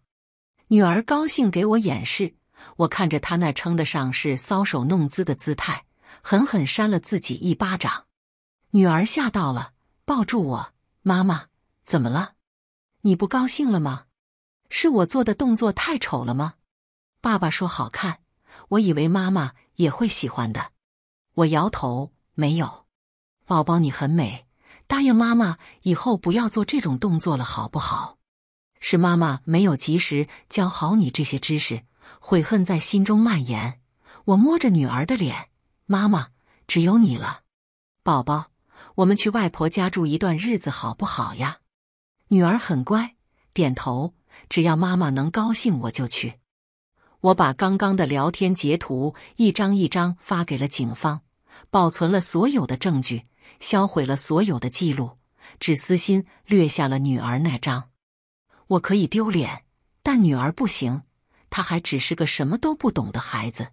女儿高兴给我演示，我看着她那称得上是搔首弄姿的姿态，狠狠扇了自己一巴掌。女儿吓到了，抱住我：“妈妈，怎么了？你不高兴了吗？是我做的动作太丑了吗？”爸爸说：“好看。”我以为妈妈也会喜欢的，我摇头：“没有。”宝宝，你很美，答应妈妈以后不要做这种动作了，好不好？是妈妈没有及时教好你这些知识，悔恨在心中蔓延。我摸着女儿的脸，妈妈只有你了，宝宝，我们去外婆家住一段日子好不好呀？女儿很乖，点头。只要妈妈能高兴，我就去。我把刚刚的聊天截图一张一张发给了警方，保存了所有的证据，销毁了所有的记录，只私心略下了女儿那张。我可以丢脸，但女儿不行。她还只是个什么都不懂的孩子。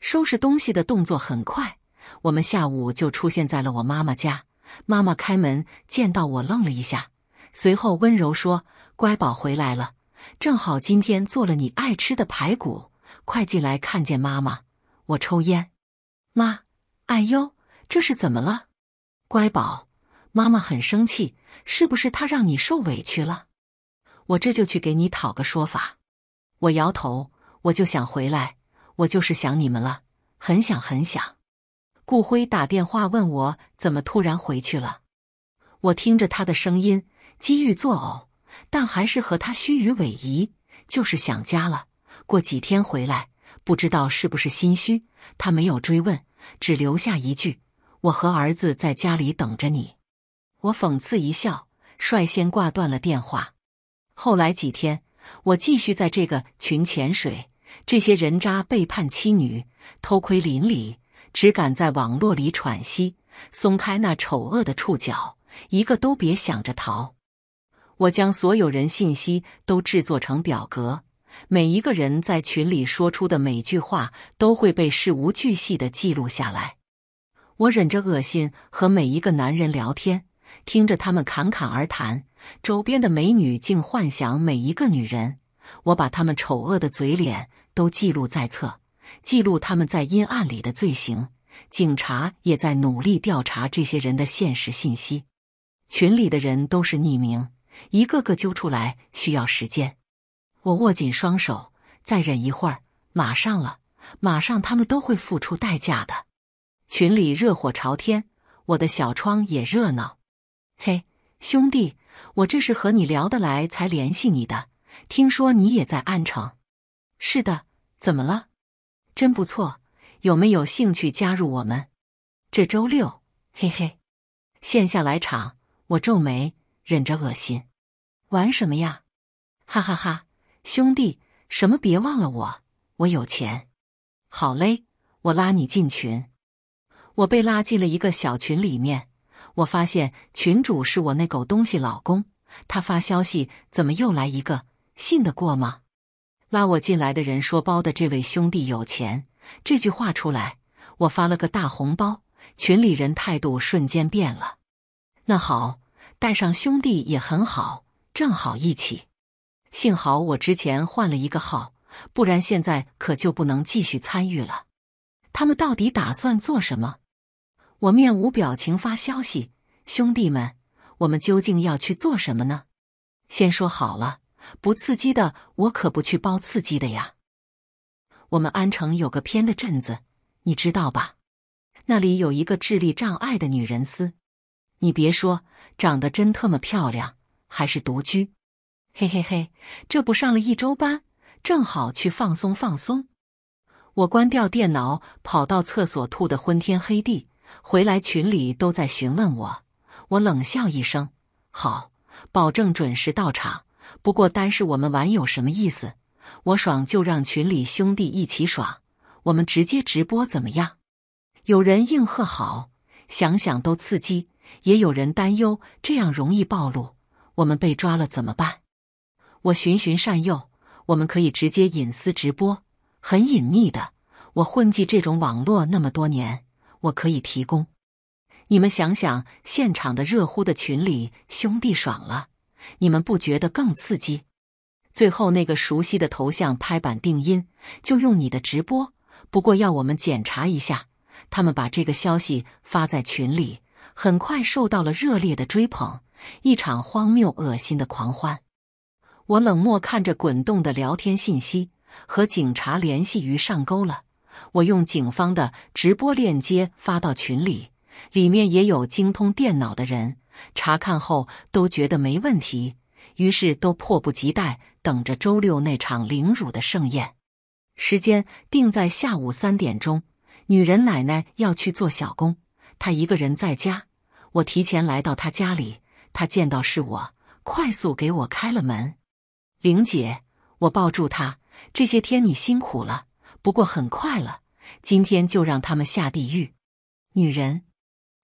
收拾东西的动作很快，我们下午就出现在了我妈妈家。妈妈开门见到我愣了一下，随后温柔说：“乖宝回来了，正好今天做了你爱吃的排骨，快进来，看见妈妈。”我抽烟，妈，哎呦，这是怎么了？乖宝，妈妈很生气，是不是她让你受委屈了？我这就去给你讨个说法。我摇头，我就想回来，我就是想你们了，很想很想。顾辉打电话问我怎么突然回去了，我听着他的声音，机遇作呕，但还是和他虚与委蛇，就是想家了。过几天回来，不知道是不是心虚，他没有追问，只留下一句：“我和儿子在家里等着你。”我讽刺一笑，率先挂断了电话。后来几天，我继续在这个群潜水。这些人渣背叛妻女，偷窥邻里，只敢在网络里喘息，松开那丑恶的触角，一个都别想着逃。我将所有人信息都制作成表格，每一个人在群里说出的每句话都会被事无巨细的记录下来。我忍着恶心和每一个男人聊天。听着他们侃侃而谈，周边的美女竟幻想每一个女人。我把他们丑恶的嘴脸都记录在册，记录他们在阴暗里的罪行。警察也在努力调查这些人的现实信息。群里的人都是匿名，一个个揪出来需要时间。我握紧双手，再忍一会儿，马上了，马上他们都会付出代价的。群里热火朝天，我的小窗也热闹。嘿，兄弟，我这是和你聊得来才联系你的。听说你也在安城？是的，怎么了？真不错，有没有兴趣加入我们？这周六，嘿嘿，线下来场。我皱眉，忍着恶心，玩什么呀？哈哈哈，兄弟，什么？别忘了我，我有钱。好嘞，我拉你进群。我被拉进了一个小群里面。我发现群主是我那狗东西老公，他发消息怎么又来一个？信得过吗？拉我进来的人说包的这位兄弟有钱，这句话出来，我发了个大红包，群里人态度瞬间变了。那好，带上兄弟也很好，正好一起。幸好我之前换了一个号，不然现在可就不能继续参与了。他们到底打算做什么？我面无表情发消息：“兄弟们，我们究竟要去做什么呢？先说好了，不刺激的我可不去包刺激的呀。我们安城有个偏的镇子，你知道吧？那里有一个智力障碍的女人司，你别说，长得真特么漂亮，还是独居。嘿嘿嘿，这不上了一周班，正好去放松放松。我关掉电脑，跑到厕所吐得昏天黑地。”回来，群里都在询问我。我冷笑一声：“好，保证准时到场。不过单是我们玩有什么意思？我爽就让群里兄弟一起爽。我们直接直播怎么样？”有人应和：“好，想想都刺激。”也有人担忧：“这样容易暴露，我们被抓了怎么办？”我循循善诱：“我们可以直接隐私直播，很隐秘的。我混迹这种网络那么多年。”我可以提供，你们想想，现场的热乎的群里兄弟爽了，你们不觉得更刺激？最后那个熟悉的头像拍板定音，就用你的直播，不过要我们检查一下。他们把这个消息发在群里，很快受到了热烈的追捧，一场荒谬恶心的狂欢。我冷漠看着滚动的聊天信息，和警察联系于上钩了。我用警方的直播链接发到群里，里面也有精通电脑的人查看后都觉得没问题，于是都迫不及待等着周六那场凌辱的盛宴。时间定在下午三点钟。女人奶奶要去做小工，她一个人在家。我提前来到她家里，她见到是我，快速给我开了门。玲姐，我抱住她，这些天你辛苦了。不过很快了，今天就让他们下地狱。女人，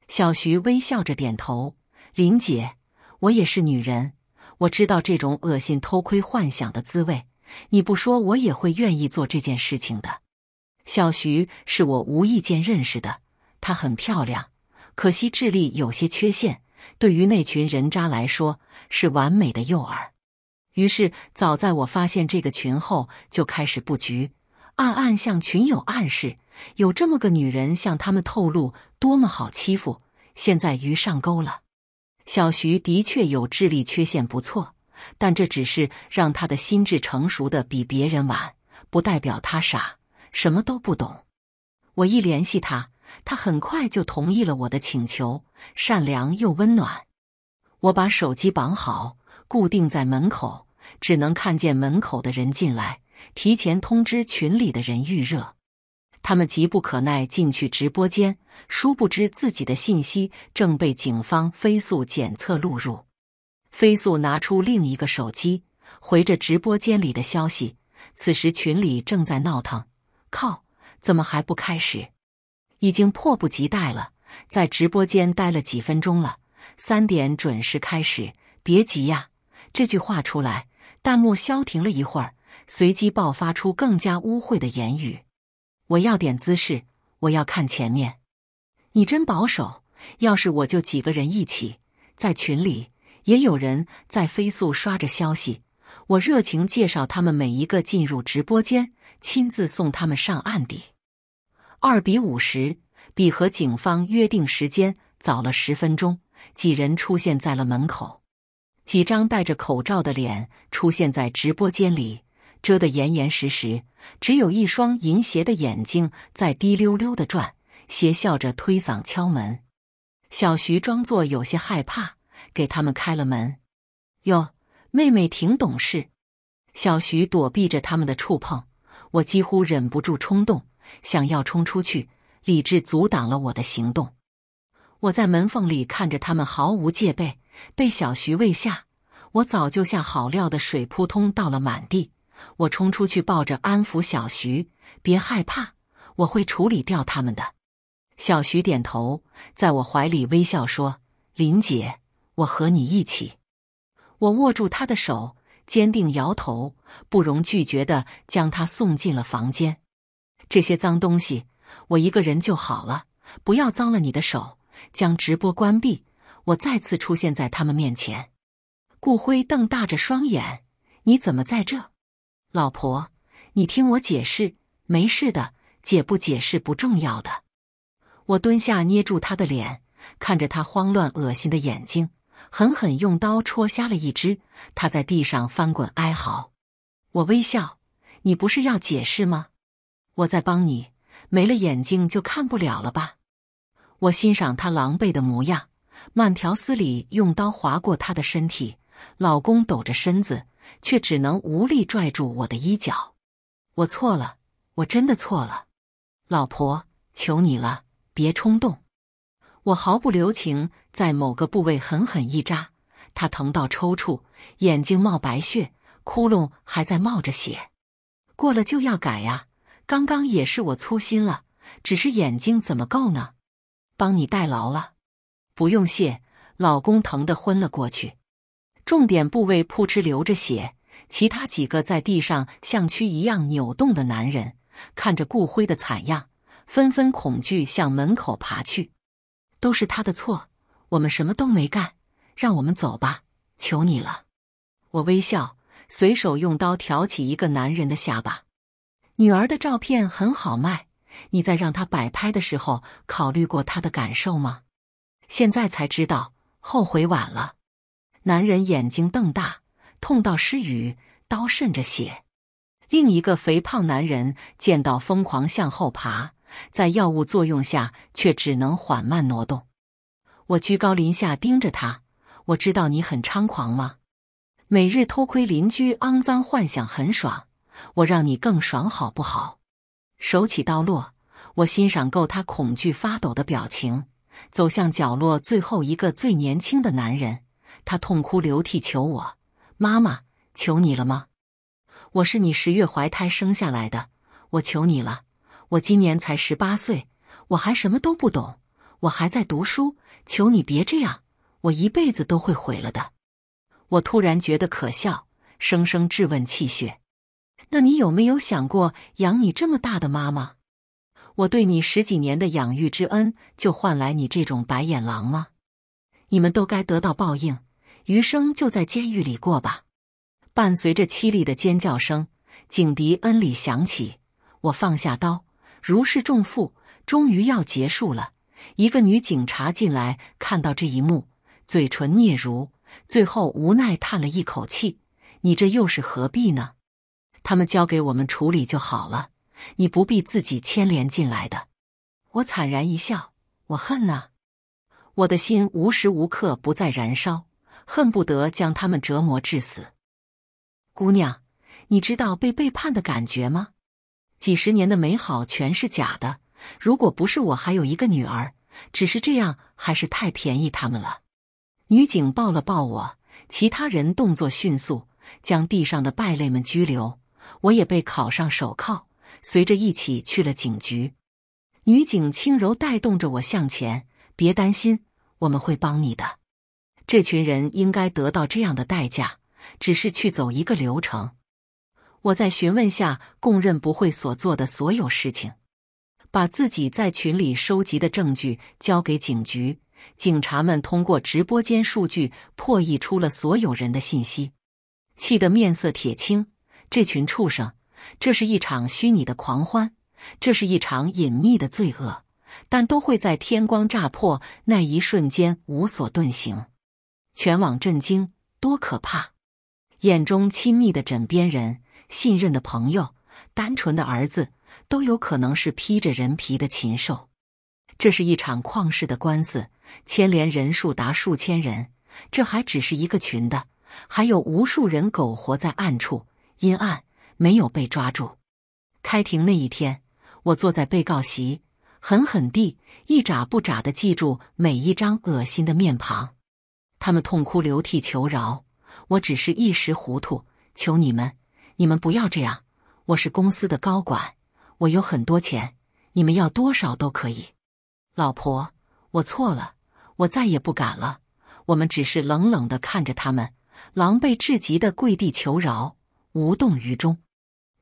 小徐微笑着点头。林姐，我也是女人，我知道这种恶心偷窥幻想的滋味。你不说，我也会愿意做这件事情的。小徐是我无意间认识的，她很漂亮，可惜智力有些缺陷，对于那群人渣来说是完美的诱饵。于是，早在我发现这个群后，就开始布局。暗暗向群友暗示，有这么个女人向他们透露，多么好欺负！现在鱼上钩了。小徐的确有智力缺陷，不错，但这只是让他的心智成熟的比别人晚，不代表他傻，什么都不懂。我一联系他，他很快就同意了我的请求，善良又温暖。我把手机绑好，固定在门口，只能看见门口的人进来。提前通知群里的人预热，他们急不可耐进去直播间，殊不知自己的信息正被警方飞速检测录入。飞速拿出另一个手机，回着直播间里的消息。此时群里正在闹腾，靠，怎么还不开始？已经迫不及待了，在直播间待了几分钟了。三点准时开始，别急呀！这句话出来，弹幕消停了一会儿。随机爆发出更加污秽的言语。我要点姿势，我要看前面。你真保守。要是我就几个人一起，在群里也有人在飞速刷着消息。我热情介绍他们每一个进入直播间，亲自送他们上岸的。二比五十，比和警方约定时间早了十分钟。几人出现在了门口，几张戴着口罩的脸出现在直播间里。遮得严严实实，只有一双银鞋的眼睛在滴溜溜地转，邪笑着推搡敲门。小徐装作有些害怕，给他们开了门。哟，妹妹挺懂事。小徐躲避着他们的触碰，我几乎忍不住冲动，想要冲出去，理智阻挡了我的行动。我在门缝里看着他们毫无戒备，被小徐喂下，我早就像好料的水扑通倒了满地。我冲出去，抱着安抚小徐：“别害怕，我会处理掉他们的。”小徐点头，在我怀里微笑说：“林姐，我和你一起。”我握住他的手，坚定摇头，不容拒绝地将他送进了房间。这些脏东西，我一个人就好了，不要脏了你的手。将直播关闭。我再次出现在他们面前。顾辉瞪大着双眼：“你怎么在这？”老婆，你听我解释，没事的，解不解释不重要的。我蹲下，捏住他的脸，看着他慌乱、恶心的眼睛，狠狠用刀戳瞎了一只。他在地上翻滚哀嚎。我微笑：“你不是要解释吗？我在帮你，没了眼睛就看不了了吧？”我欣赏他狼狈的模样，慢条斯理用刀划过他的身体。老公抖着身子。却只能无力拽住我的衣角。我错了，我真的错了，老婆，求你了，别冲动！我毫不留情，在某个部位狠狠一扎，他疼到抽搐，眼睛冒白血，窟窿还在冒着血。过了就要改呀，刚刚也是我粗心了，只是眼睛怎么够呢？帮你代劳了，不用谢，老公疼得昏了过去。重点部位扑哧流着血，其他几个在地上像蛆一样扭动的男人看着顾辉的惨样，纷纷恐惧向门口爬去。都是他的错，我们什么都没干，让我们走吧，求你了。我微笑，随手用刀挑起一个男人的下巴。女儿的照片很好卖，你在让她摆拍的时候考虑过她的感受吗？现在才知道，后悔晚了。男人眼睛瞪大，痛到失语，刀渗着血。另一个肥胖男人见到疯狂向后爬，在药物作用下却只能缓慢挪动。我居高临下盯着他，我知道你很猖狂吗？每日偷窥邻居肮脏幻想很爽，我让你更爽好不好？手起刀落，我欣赏够他恐惧发抖的表情，走向角落最后一个最年轻的男人。他痛哭流涕求我：“妈妈，求你了吗？我是你十月怀胎生下来的，我求你了。我今年才十八岁，我还什么都不懂，我还在读书。求你别这样，我一辈子都会毁了的。”我突然觉得可笑，生生质问气血：“那你有没有想过养你这么大的妈妈？我对你十几年的养育之恩，就换来你这种白眼狼吗？你们都该得到报应！”余生就在监狱里过吧。伴随着凄厉的尖叫声，警笛恩里响起。我放下刀，如释重负，终于要结束了。一个女警察进来，看到这一幕，嘴唇嗫嚅，最后无奈叹了一口气：“你这又是何必呢？他们交给我们处理就好了，你不必自己牵连进来的。”我惨然一笑：“我恨呐，我的心无时无刻不在燃烧。”恨不得将他们折磨致死。姑娘，你知道被背叛的感觉吗？几十年的美好全是假的。如果不是我还有一个女儿，只是这样还是太便宜他们了。女警抱了抱我，其他人动作迅速，将地上的败类们拘留。我也被铐上手铐，随着一起去了警局。女警轻柔带动着我向前，别担心，我们会帮你的。这群人应该得到这样的代价，只是去走一个流程。我在询问下供认不讳所做的所有事情，把自己在群里收集的证据交给警局。警察们通过直播间数据破译出了所有人的信息，气得面色铁青。这群畜生，这是一场虚拟的狂欢，这是一场隐秘的罪恶，但都会在天光乍破那一瞬间无所遁形。全网震惊，多可怕！眼中亲密的枕边人、信任的朋友、单纯的儿子，都有可能是披着人皮的禽兽。这是一场旷世的官司，牵连人数达数千人。这还只是一个群的，还有无数人苟活在暗处、阴暗，没有被抓住。开庭那一天，我坐在被告席，狠狠地一眨不眨地记住每一张恶心的面庞。他们痛哭流涕求饶，我只是一时糊涂，求你们，你们不要这样。我是公司的高管，我有很多钱，你们要多少都可以。老婆，我错了，我再也不敢了。我们只是冷冷的看着他们，狼狈至极的跪地求饶，无动于衷。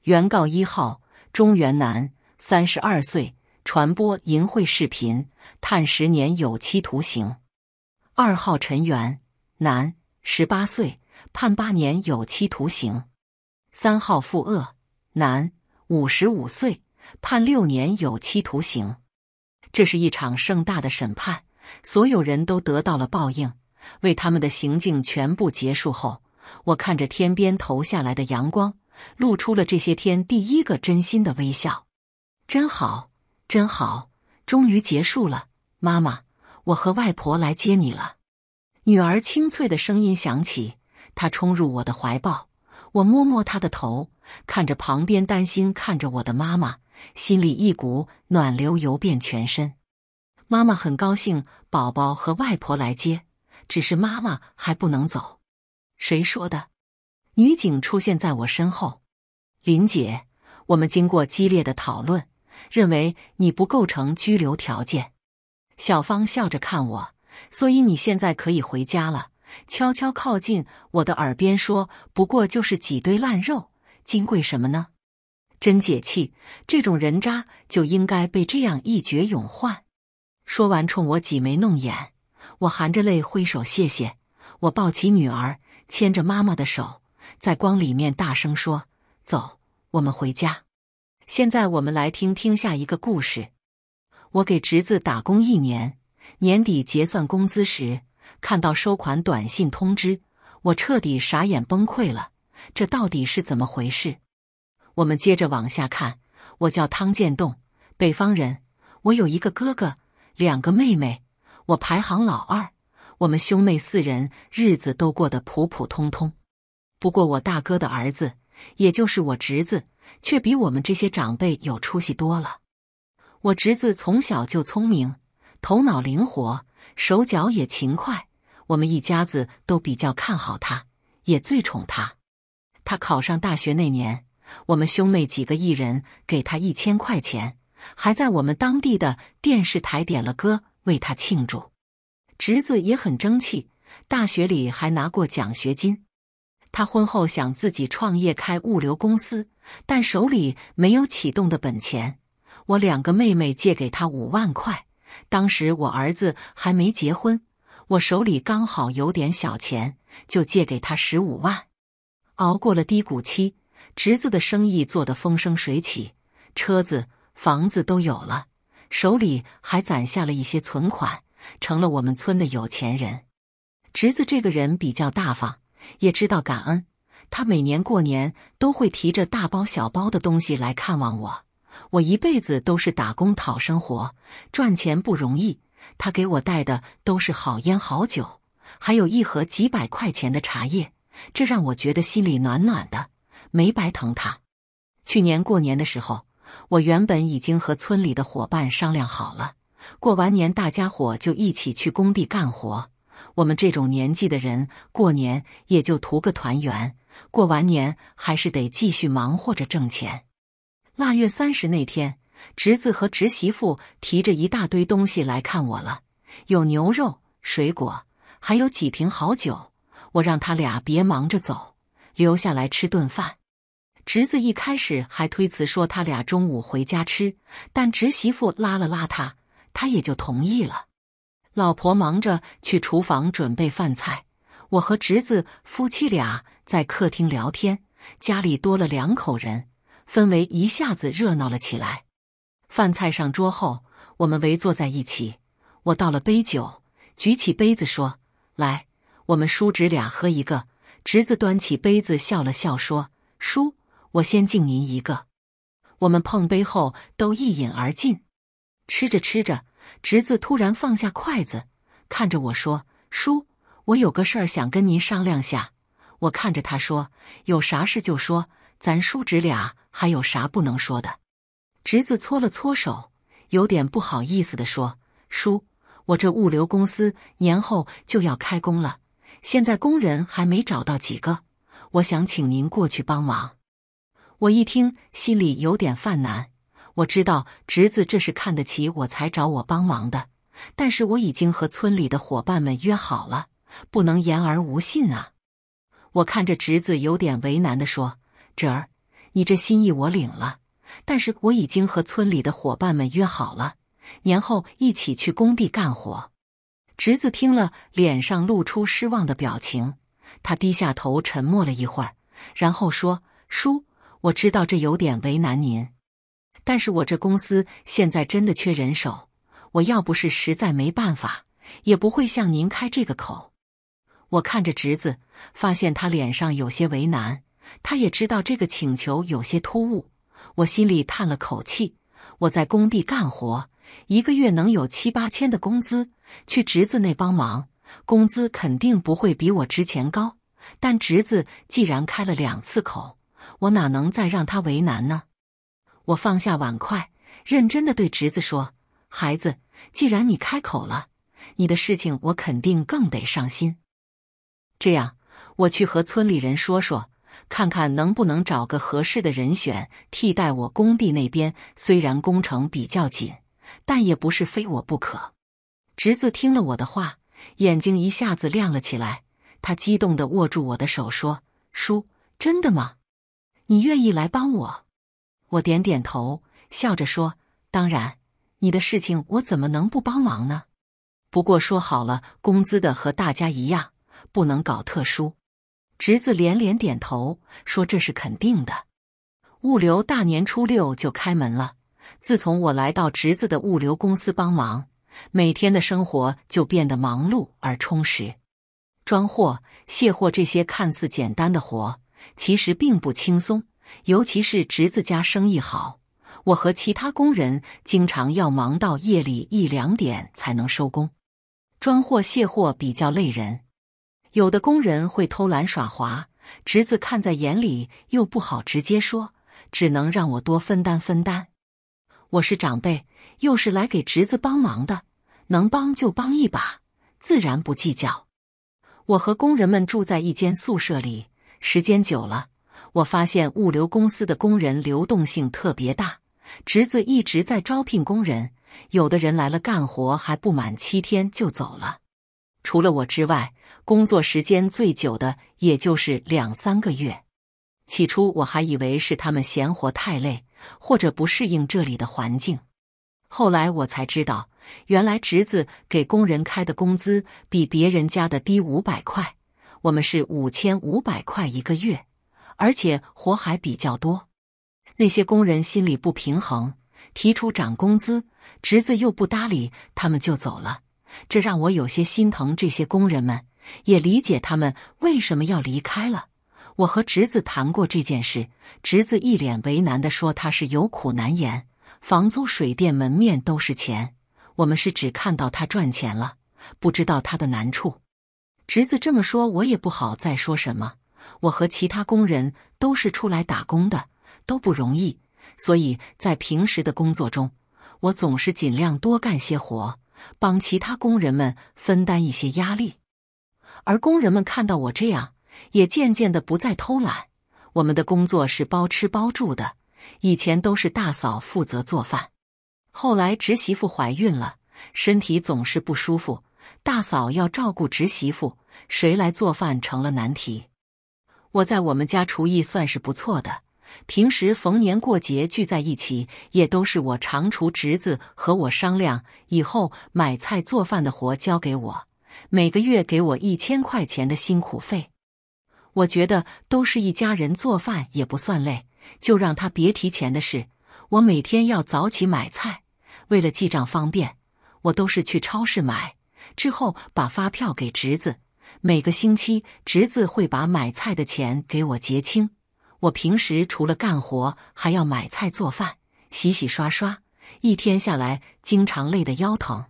原告一号：中原男，三十二岁，传播淫秽视频，判十年有期徒刑。二号陈元，男，十八岁，判八年有期徒刑；三号付恶，男，五十五岁，判六年有期徒刑。这是一场盛大的审判，所有人都得到了报应。为他们的行径全部结束后，我看着天边投下来的阳光，露出了这些天第一个真心的微笑。真好，真好，终于结束了，妈妈。我和外婆来接你了，女儿清脆的声音响起，她冲入我的怀抱，我摸摸她的头，看着旁边担心看着我的妈妈，心里一股暖流游遍全身。妈妈很高兴宝宝和外婆来接，只是妈妈还不能走。谁说的？女警出现在我身后，林姐，我们经过激烈的讨论，认为你不构成拘留条件。小芳笑着看我，所以你现在可以回家了。悄悄靠近我的耳边说：“不过就是几堆烂肉，金贵什么呢？真解气！这种人渣就应该被这样一绝永换。”说完，冲我挤眉弄眼。我含着泪挥手，谢谢。我抱起女儿，牵着妈妈的手，在光里面大声说：“走，我们回家。”现在，我们来听听下一个故事。我给侄子打工一年，年底结算工资时，看到收款短信通知，我彻底傻眼崩溃了。这到底是怎么回事？我们接着往下看。我叫汤建栋，北方人。我有一个哥哥，两个妹妹，我排行老二。我们兄妹四人日子都过得普普通通。不过我大哥的儿子，也就是我侄子，却比我们这些长辈有出息多了。我侄子从小就聪明，头脑灵活，手脚也勤快。我们一家子都比较看好他，也最宠他。他考上大学那年，我们兄妹几个一人给他一千块钱，还在我们当地的电视台点了歌为他庆祝。侄子也很争气，大学里还拿过奖学金。他婚后想自己创业开物流公司，但手里没有启动的本钱。我两个妹妹借给他五万块，当时我儿子还没结婚，我手里刚好有点小钱，就借给他十五万。熬过了低谷期，侄子的生意做得风生水起，车子、房子都有了，手里还攒下了一些存款，成了我们村的有钱人。侄子这个人比较大方，也知道感恩，他每年过年都会提着大包小包的东西来看望我。我一辈子都是打工讨生活，赚钱不容易。他给我带的都是好烟、好酒，还有一盒几百块钱的茶叶，这让我觉得心里暖暖的，没白疼他。去年过年的时候，我原本已经和村里的伙伴商量好了，过完年大家伙就一起去工地干活。我们这种年纪的人，过年也就图个团圆，过完年还是得继续忙活着挣钱。腊月三十那天，侄子和侄媳妇提着一大堆东西来看我了，有牛肉、水果，还有几瓶好酒。我让他俩别忙着走，留下来吃顿饭。侄子一开始还推辞说他俩中午回家吃，但侄媳妇拉了拉他，他也就同意了。老婆忙着去厨房准备饭菜，我和侄子夫妻俩在客厅聊天，家里多了两口人。氛围一下子热闹了起来。饭菜上桌后，我们围坐在一起。我倒了杯酒，举起杯子说：“来，我们叔侄俩喝一个。”侄子端起杯子笑了笑说：“叔，我先敬您一个。”我们碰杯后都一饮而尽。吃着吃着，侄子突然放下筷子，看着我说：“叔，我有个事儿想跟您商量下。”我看着他说：“有啥事就说，咱叔侄俩。”还有啥不能说的？侄子搓了搓手，有点不好意思的说：“叔，我这物流公司年后就要开工了，现在工人还没找到几个，我想请您过去帮忙。”我一听，心里有点犯难。我知道侄子这是看得起我才找我帮忙的，但是我已经和村里的伙伴们约好了，不能言而无信啊！我看着侄子有点为难的说：“侄儿。”你这心意我领了，但是我已经和村里的伙伴们约好了，年后一起去工地干活。侄子听了，脸上露出失望的表情，他低下头，沉默了一会儿，然后说：“叔，我知道这有点为难您，但是我这公司现在真的缺人手，我要不是实在没办法，也不会向您开这个口。”我看着侄子，发现他脸上有些为难。他也知道这个请求有些突兀，我心里叹了口气。我在工地干活，一个月能有七八千的工资，去侄子那帮忙，工资肯定不会比我之前高。但侄子既然开了两次口，我哪能再让他为难呢？我放下碗筷，认真的对侄子说：“孩子，既然你开口了，你的事情我肯定更得上心。这样，我去和村里人说说。”看看能不能找个合适的人选替代我。工地那边虽然工程比较紧，但也不是非我不可。侄子听了我的话，眼睛一下子亮了起来，他激动地握住我的手说：“叔，真的吗？你愿意来帮我？”我点点头，笑着说：“当然，你的事情我怎么能不帮忙呢？不过说好了，工资的和大家一样，不能搞特殊。”侄子连连点头，说：“这是肯定的。物流大年初六就开门了。自从我来到侄子的物流公司帮忙，每天的生活就变得忙碌而充实。装货、卸货这些看似简单的活，其实并不轻松。尤其是侄子家生意好，我和其他工人经常要忙到夜里一两点才能收工。装货、卸货比较累人。”有的工人会偷懒耍滑，侄子看在眼里，又不好直接说，只能让我多分担分担。我是长辈，又是来给侄子帮忙的，能帮就帮一把，自然不计较。我和工人们住在一间宿舍里，时间久了，我发现物流公司的工人流动性特别大。侄子一直在招聘工人，有的人来了干活还不满七天就走了。除了我之外，工作时间最久的也就是两三个月。起初我还以为是他们闲活太累，或者不适应这里的环境。后来我才知道，原来侄子给工人开的工资比别人家的低五百块，我们是五千五百块一个月，而且活还比较多。那些工人心里不平衡，提出涨工资，侄子又不搭理他们，就走了。这让我有些心疼这些工人们，也理解他们为什么要离开了。我和侄子谈过这件事，侄子一脸为难地说：“他是有苦难言，房租、水电、门面都是钱，我们是只看到他赚钱了，不知道他的难处。”侄子这么说，我也不好再说什么。我和其他工人都是出来打工的，都不容易，所以在平时的工作中，我总是尽量多干些活。帮其他工人们分担一些压力，而工人们看到我这样，也渐渐的不再偷懒。我们的工作是包吃包住的，以前都是大嫂负责做饭，后来侄媳妇怀孕了，身体总是不舒服，大嫂要照顾侄媳妇，谁来做饭成了难题。我在我们家厨艺算是不错的。平时逢年过节聚在一起，也都是我长厨侄子和我商量，以后买菜做饭的活交给我，每个月给我一千块钱的辛苦费。我觉得都是一家人做饭也不算累，就让他别提钱的事。我每天要早起买菜，为了记账方便，我都是去超市买，之后把发票给侄子，每个星期侄子会把买菜的钱给我结清。我平时除了干活，还要买菜做饭、洗洗刷刷，一天下来经常累得腰疼。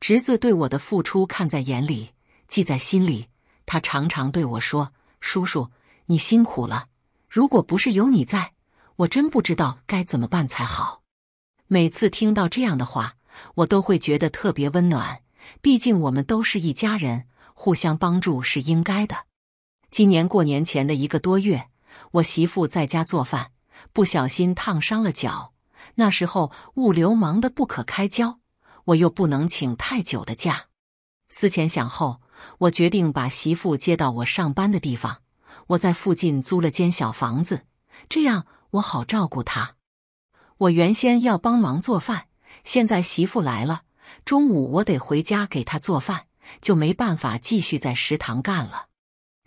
侄子对我的付出看在眼里，记在心里。他常常对我说：“叔叔，你辛苦了。如果不是有你在，我真不知道该怎么办才好。”每次听到这样的话，我都会觉得特别温暖。毕竟我们都是一家人，互相帮助是应该的。今年过年前的一个多月。我媳妇在家做饭，不小心烫伤了脚。那时候物流忙得不可开交，我又不能请太久的假。思前想后，我决定把媳妇接到我上班的地方。我在附近租了间小房子，这样我好照顾她。我原先要帮忙做饭，现在媳妇来了，中午我得回家给她做饭，就没办法继续在食堂干了。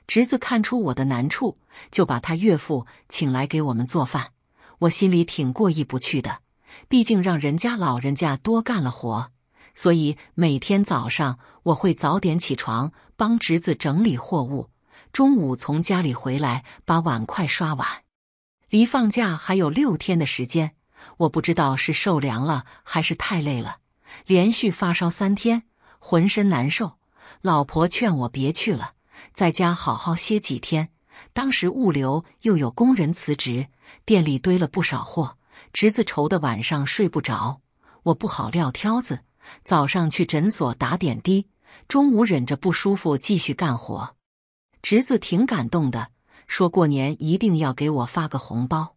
侄子看出我的难处，就把他岳父请来给我们做饭。我心里挺过意不去的，毕竟让人家老人家多干了活，所以每天早上我会早点起床帮侄子整理货物，中午从家里回来把碗筷刷碗。离放假还有六天的时间，我不知道是受凉了还是太累了，连续发烧三天，浑身难受。老婆劝我别去了。在家好好歇几天。当时物流又有工人辞职，店里堆了不少货，侄子愁的晚上睡不着。我不好撂挑子，早上去诊所打点滴，中午忍着不舒服继续干活。侄子挺感动的，说过年一定要给我发个红包。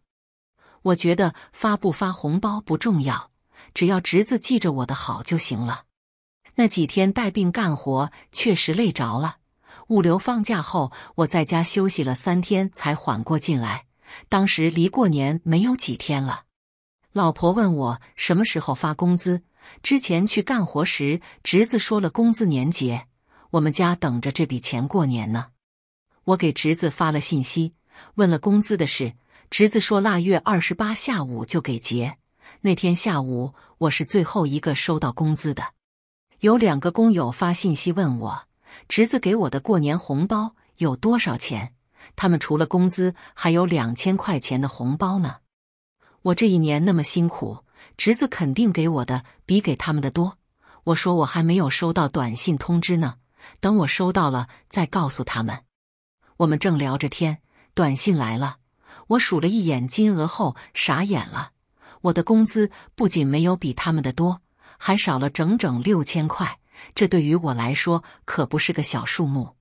我觉得发不发红包不重要，只要侄子记着我的好就行了。那几天带病干活确实累着了。物流放假后，我在家休息了三天才缓过劲来。当时离过年没有几天了，老婆问我什么时候发工资。之前去干活时，侄子说了工资年结，我们家等着这笔钱过年呢。我给侄子发了信息，问了工资的事。侄子说腊月二十八下午就给结。那天下午我是最后一个收到工资的。有两个工友发信息问我。侄子给我的过年红包有多少钱？他们除了工资，还有两千块钱的红包呢。我这一年那么辛苦，侄子肯定给我的比给他们的多。我说我还没有收到短信通知呢，等我收到了再告诉他们。我们正聊着天，短信来了。我数了一眼金额后，傻眼了。我的工资不仅没有比他们的多，还少了整整六千块。这对于我来说可不是个小数目。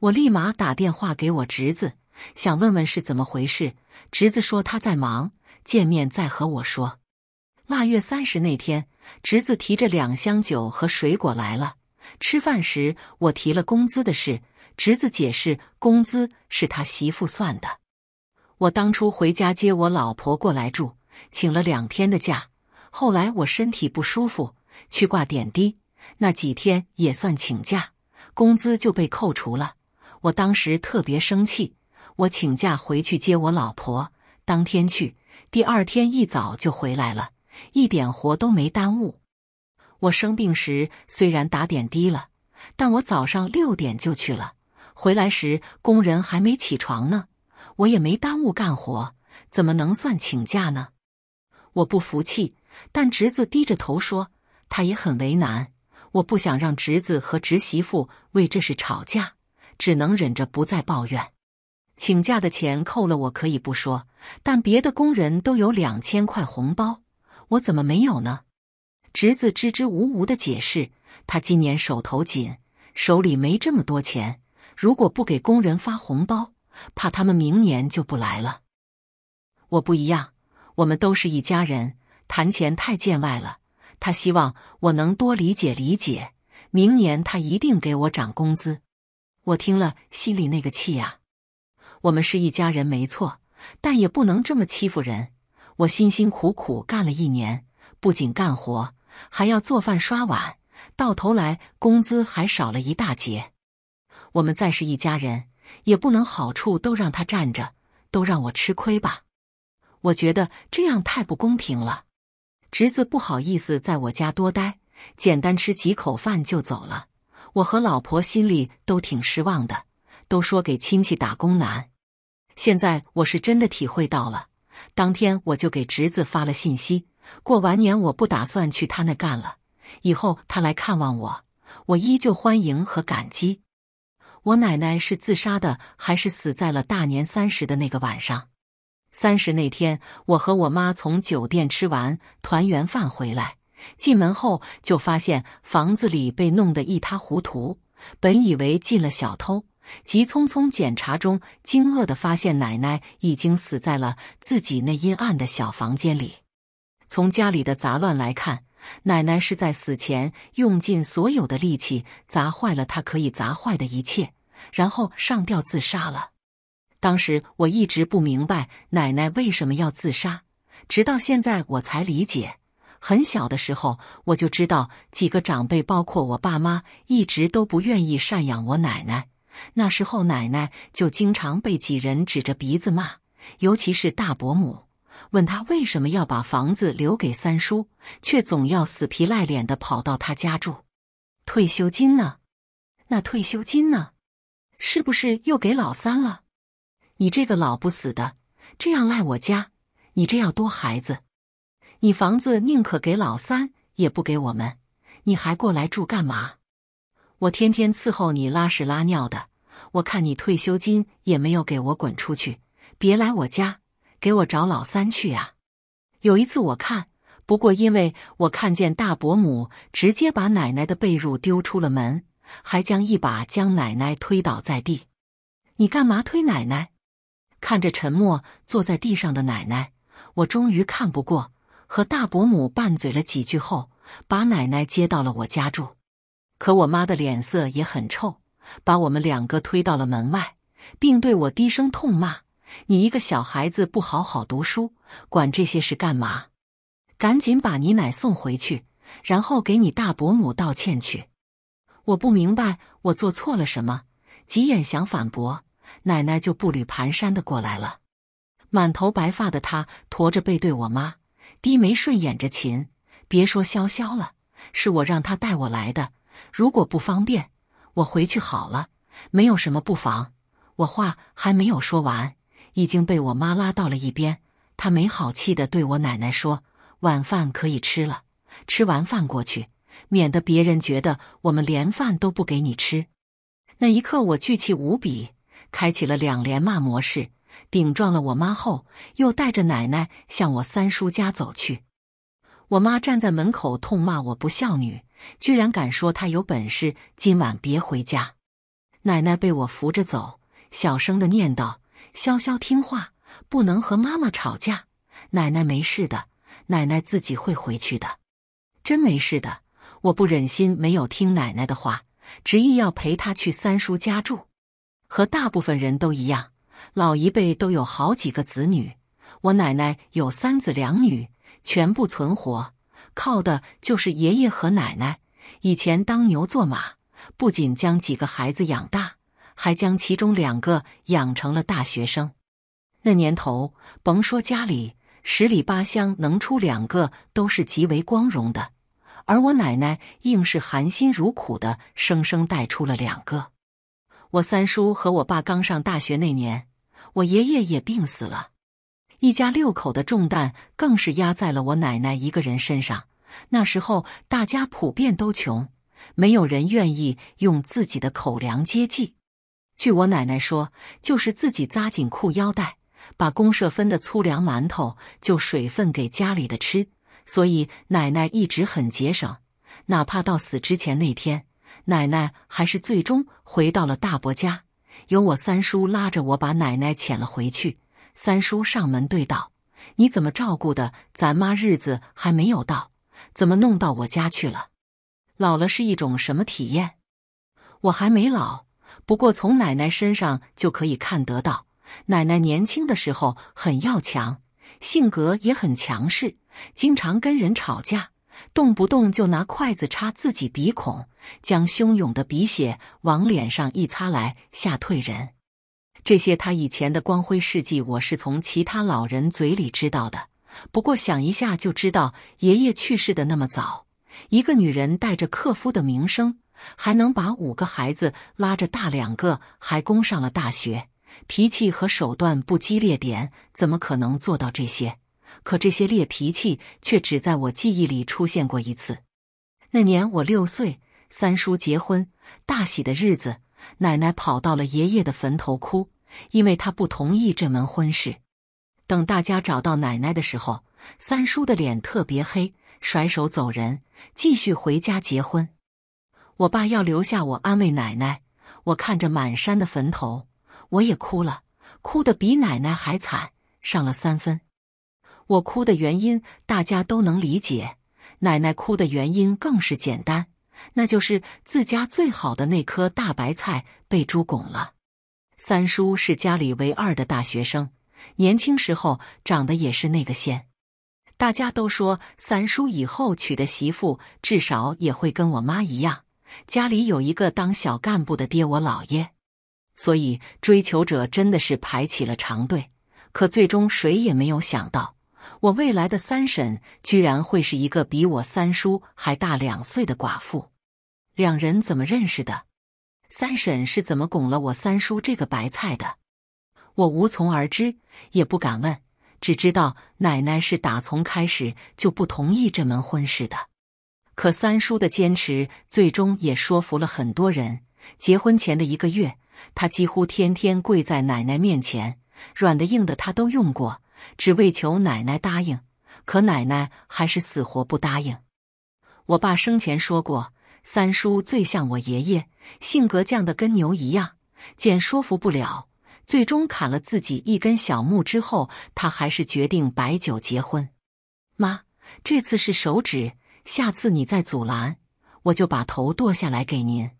我立马打电话给我侄子，想问问是怎么回事。侄子说他在忙，见面再和我说。腊月三十那天，侄子提着两箱酒和水果来了。吃饭时，我提了工资的事。侄子解释，工资是他媳妇算的。我当初回家接我老婆过来住，请了两天的假。后来我身体不舒服，去挂点滴。那几天也算请假，工资就被扣除了。我当时特别生气，我请假回去接我老婆，当天去，第二天一早就回来了，一点活都没耽误。我生病时虽然打点滴了，但我早上六点就去了，回来时工人还没起床呢，我也没耽误干活，怎么能算请假呢？我不服气，但侄子低着头说，他也很为难。我不想让侄子和侄媳妇为这事吵架，只能忍着不再抱怨。请假的钱扣了，我可以不说，但别的工人都有两千块红包，我怎么没有呢？侄子支支吾吾的解释，他今年手头紧，手里没这么多钱。如果不给工人发红包，怕他们明年就不来了。我不一样，我们都是一家人，谈钱太见外了。他希望我能多理解理解，明年他一定给我涨工资。我听了心里那个气啊！我们是一家人没错，但也不能这么欺负人。我辛辛苦苦干了一年，不仅干活，还要做饭刷碗，到头来工资还少了一大截。我们再是一家人，也不能好处都让他占着，都让我吃亏吧？我觉得这样太不公平了。侄子不好意思在我家多待，简单吃几口饭就走了。我和老婆心里都挺失望的，都说给亲戚打工难。现在我是真的体会到了。当天我就给侄子发了信息，过完年我不打算去他那干了。以后他来看望我，我依旧欢迎和感激。我奶奶是自杀的，还是死在了大年三十的那个晚上？三十那天，我和我妈从酒店吃完团圆饭回来，进门后就发现房子里被弄得一塌糊涂。本以为进了小偷，急匆匆检查中惊愕地发现奶奶已经死在了自己那阴暗的小房间里。从家里的杂乱来看，奶奶是在死前用尽所有的力气砸坏了她可以砸坏的一切，然后上吊自杀了。当时我一直不明白奶奶为什么要自杀，直到现在我才理解。很小的时候我就知道，几个长辈，包括我爸妈，一直都不愿意赡养我奶奶。那时候奶奶就经常被几人指着鼻子骂，尤其是大伯母，问他为什么要把房子留给三叔，却总要死皮赖脸的跑到他家住。退休金呢？那退休金呢？是不是又给老三了？你这个老不死的，这样赖我家，你这要多孩子？你房子宁可给老三也不给我们，你还过来住干嘛？我天天伺候你拉屎拉尿的，我看你退休金也没有给我，滚出去！别来我家，给我找老三去啊！有一次我看，不过因为我看见大伯母直接把奶奶的被褥丢出了门，还将一把将奶奶推倒在地，你干嘛推奶奶？看着沉默坐在地上的奶奶，我终于看不过，和大伯母拌嘴了几句后，把奶奶接到了我家住。可我妈的脸色也很臭，把我们两个推到了门外，并对我低声痛骂：“你一个小孩子不好好读书，管这些事干嘛？赶紧把你奶送回去，然后给你大伯母道歉去。”我不明白我做错了什么，急眼想反驳。奶奶就步履蹒跚地过来了，满头白发的她驼着背对我妈低眉顺眼着。秦，别说潇潇了，是我让她带我来的。如果不方便，我回去好了，没有什么不妨。我话还没有说完，已经被我妈拉到了一边。她没好气地对我奶奶说：“晚饭可以吃了，吃完饭过去，免得别人觉得我们连饭都不给你吃。”那一刻，我巨气无比。开启了两连骂模式，顶撞了我妈后，又带着奶奶向我三叔家走去。我妈站在门口痛骂我不孝女，居然敢说她有本事今晚别回家。奶奶被我扶着走，小声的念叨：“潇潇听话，不能和妈妈吵架。奶奶没事的，奶奶自己会回去的，真没事的。”我不忍心，没有听奶奶的话，执意要陪她去三叔家住。和大部分人都一样，老一辈都有好几个子女。我奶奶有三子两女，全部存活，靠的就是爷爷和奶奶。以前当牛做马，不仅将几个孩子养大，还将其中两个养成了大学生。那年头，甭说家里十里八乡能出两个，都是极为光荣的。而我奶奶硬是含辛茹苦的，生生带出了两个。我三叔和我爸刚上大学那年，我爷爷也病死了，一家六口的重担更是压在了我奶奶一个人身上。那时候大家普遍都穷，没有人愿意用自己的口粮接济。据我奶奶说，就是自己扎紧裤腰带，把公社分的粗粮馒头就水分给家里的吃，所以奶奶一直很节省，哪怕到死之前那天。奶奶还是最终回到了大伯家，由我三叔拉着我把奶奶遣了回去。三叔上门对道：“你怎么照顾的？咱妈日子还没有到，怎么弄到我家去了？”老了是一种什么体验？我还没老，不过从奶奶身上就可以看得到，奶奶年轻的时候很要强，性格也很强势，经常跟人吵架。动不动就拿筷子插自己鼻孔，将汹涌的鼻血往脸上一擦来吓退人。这些他以前的光辉事迹，我是从其他老人嘴里知道的。不过想一下就知道，爷爷去世的那么早，一个女人带着克夫的名声，还能把五个孩子拉着大两个，还供上了大学，脾气和手段不激烈点，怎么可能做到这些？可这些劣脾气却只在我记忆里出现过一次。那年我六岁，三叔结婚，大喜的日子，奶奶跑到了爷爷的坟头哭，因为她不同意这门婚事。等大家找到奶奶的时候，三叔的脸特别黑，甩手走人，继续回家结婚。我爸要留下我安慰奶奶，我看着满山的坟头，我也哭了，哭得比奶奶还惨，上了三分。我哭的原因大家都能理解，奶奶哭的原因更是简单，那就是自家最好的那棵大白菜被猪拱了。三叔是家里唯二的大学生，年轻时候长得也是那个仙，大家都说三叔以后娶的媳妇至少也会跟我妈一样。家里有一个当小干部的爹，我姥爷，所以追求者真的是排起了长队。可最终谁也没有想到。我未来的三婶居然会是一个比我三叔还大两岁的寡妇，两人怎么认识的？三婶是怎么拱了我三叔这个白菜的？我无从而知，也不敢问，只知道奶奶是打从开始就不同意这门婚事的。可三叔的坚持最终也说服了很多人。结婚前的一个月，他几乎天天跪在奶奶面前，软的硬的他都用过。只为求奶奶答应，可奶奶还是死活不答应。我爸生前说过，三叔最像我爷爷，性格犟的跟牛一样。见说服不了，最终砍了自己一根小木之后，他还是决定摆酒结婚。妈，这次是手指，下次你再阻拦，我就把头剁下来给您。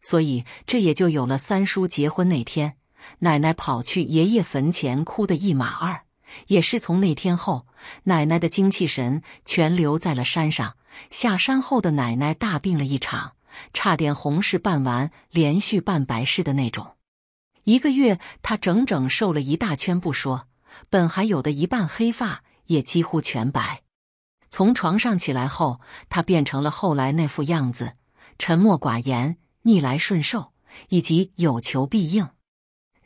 所以，这也就有了三叔结婚那天。奶奶跑去爷爷坟前哭得一马二，也是从那天后，奶奶的精气神全留在了山上。下山后的奶奶大病了一场，差点红事办完，连续办白事的那种。一个月，她整整瘦了一大圈不说，本还有的一半黑发也几乎全白。从床上起来后，她变成了后来那副样子：沉默寡言、逆来顺受，以及有求必应。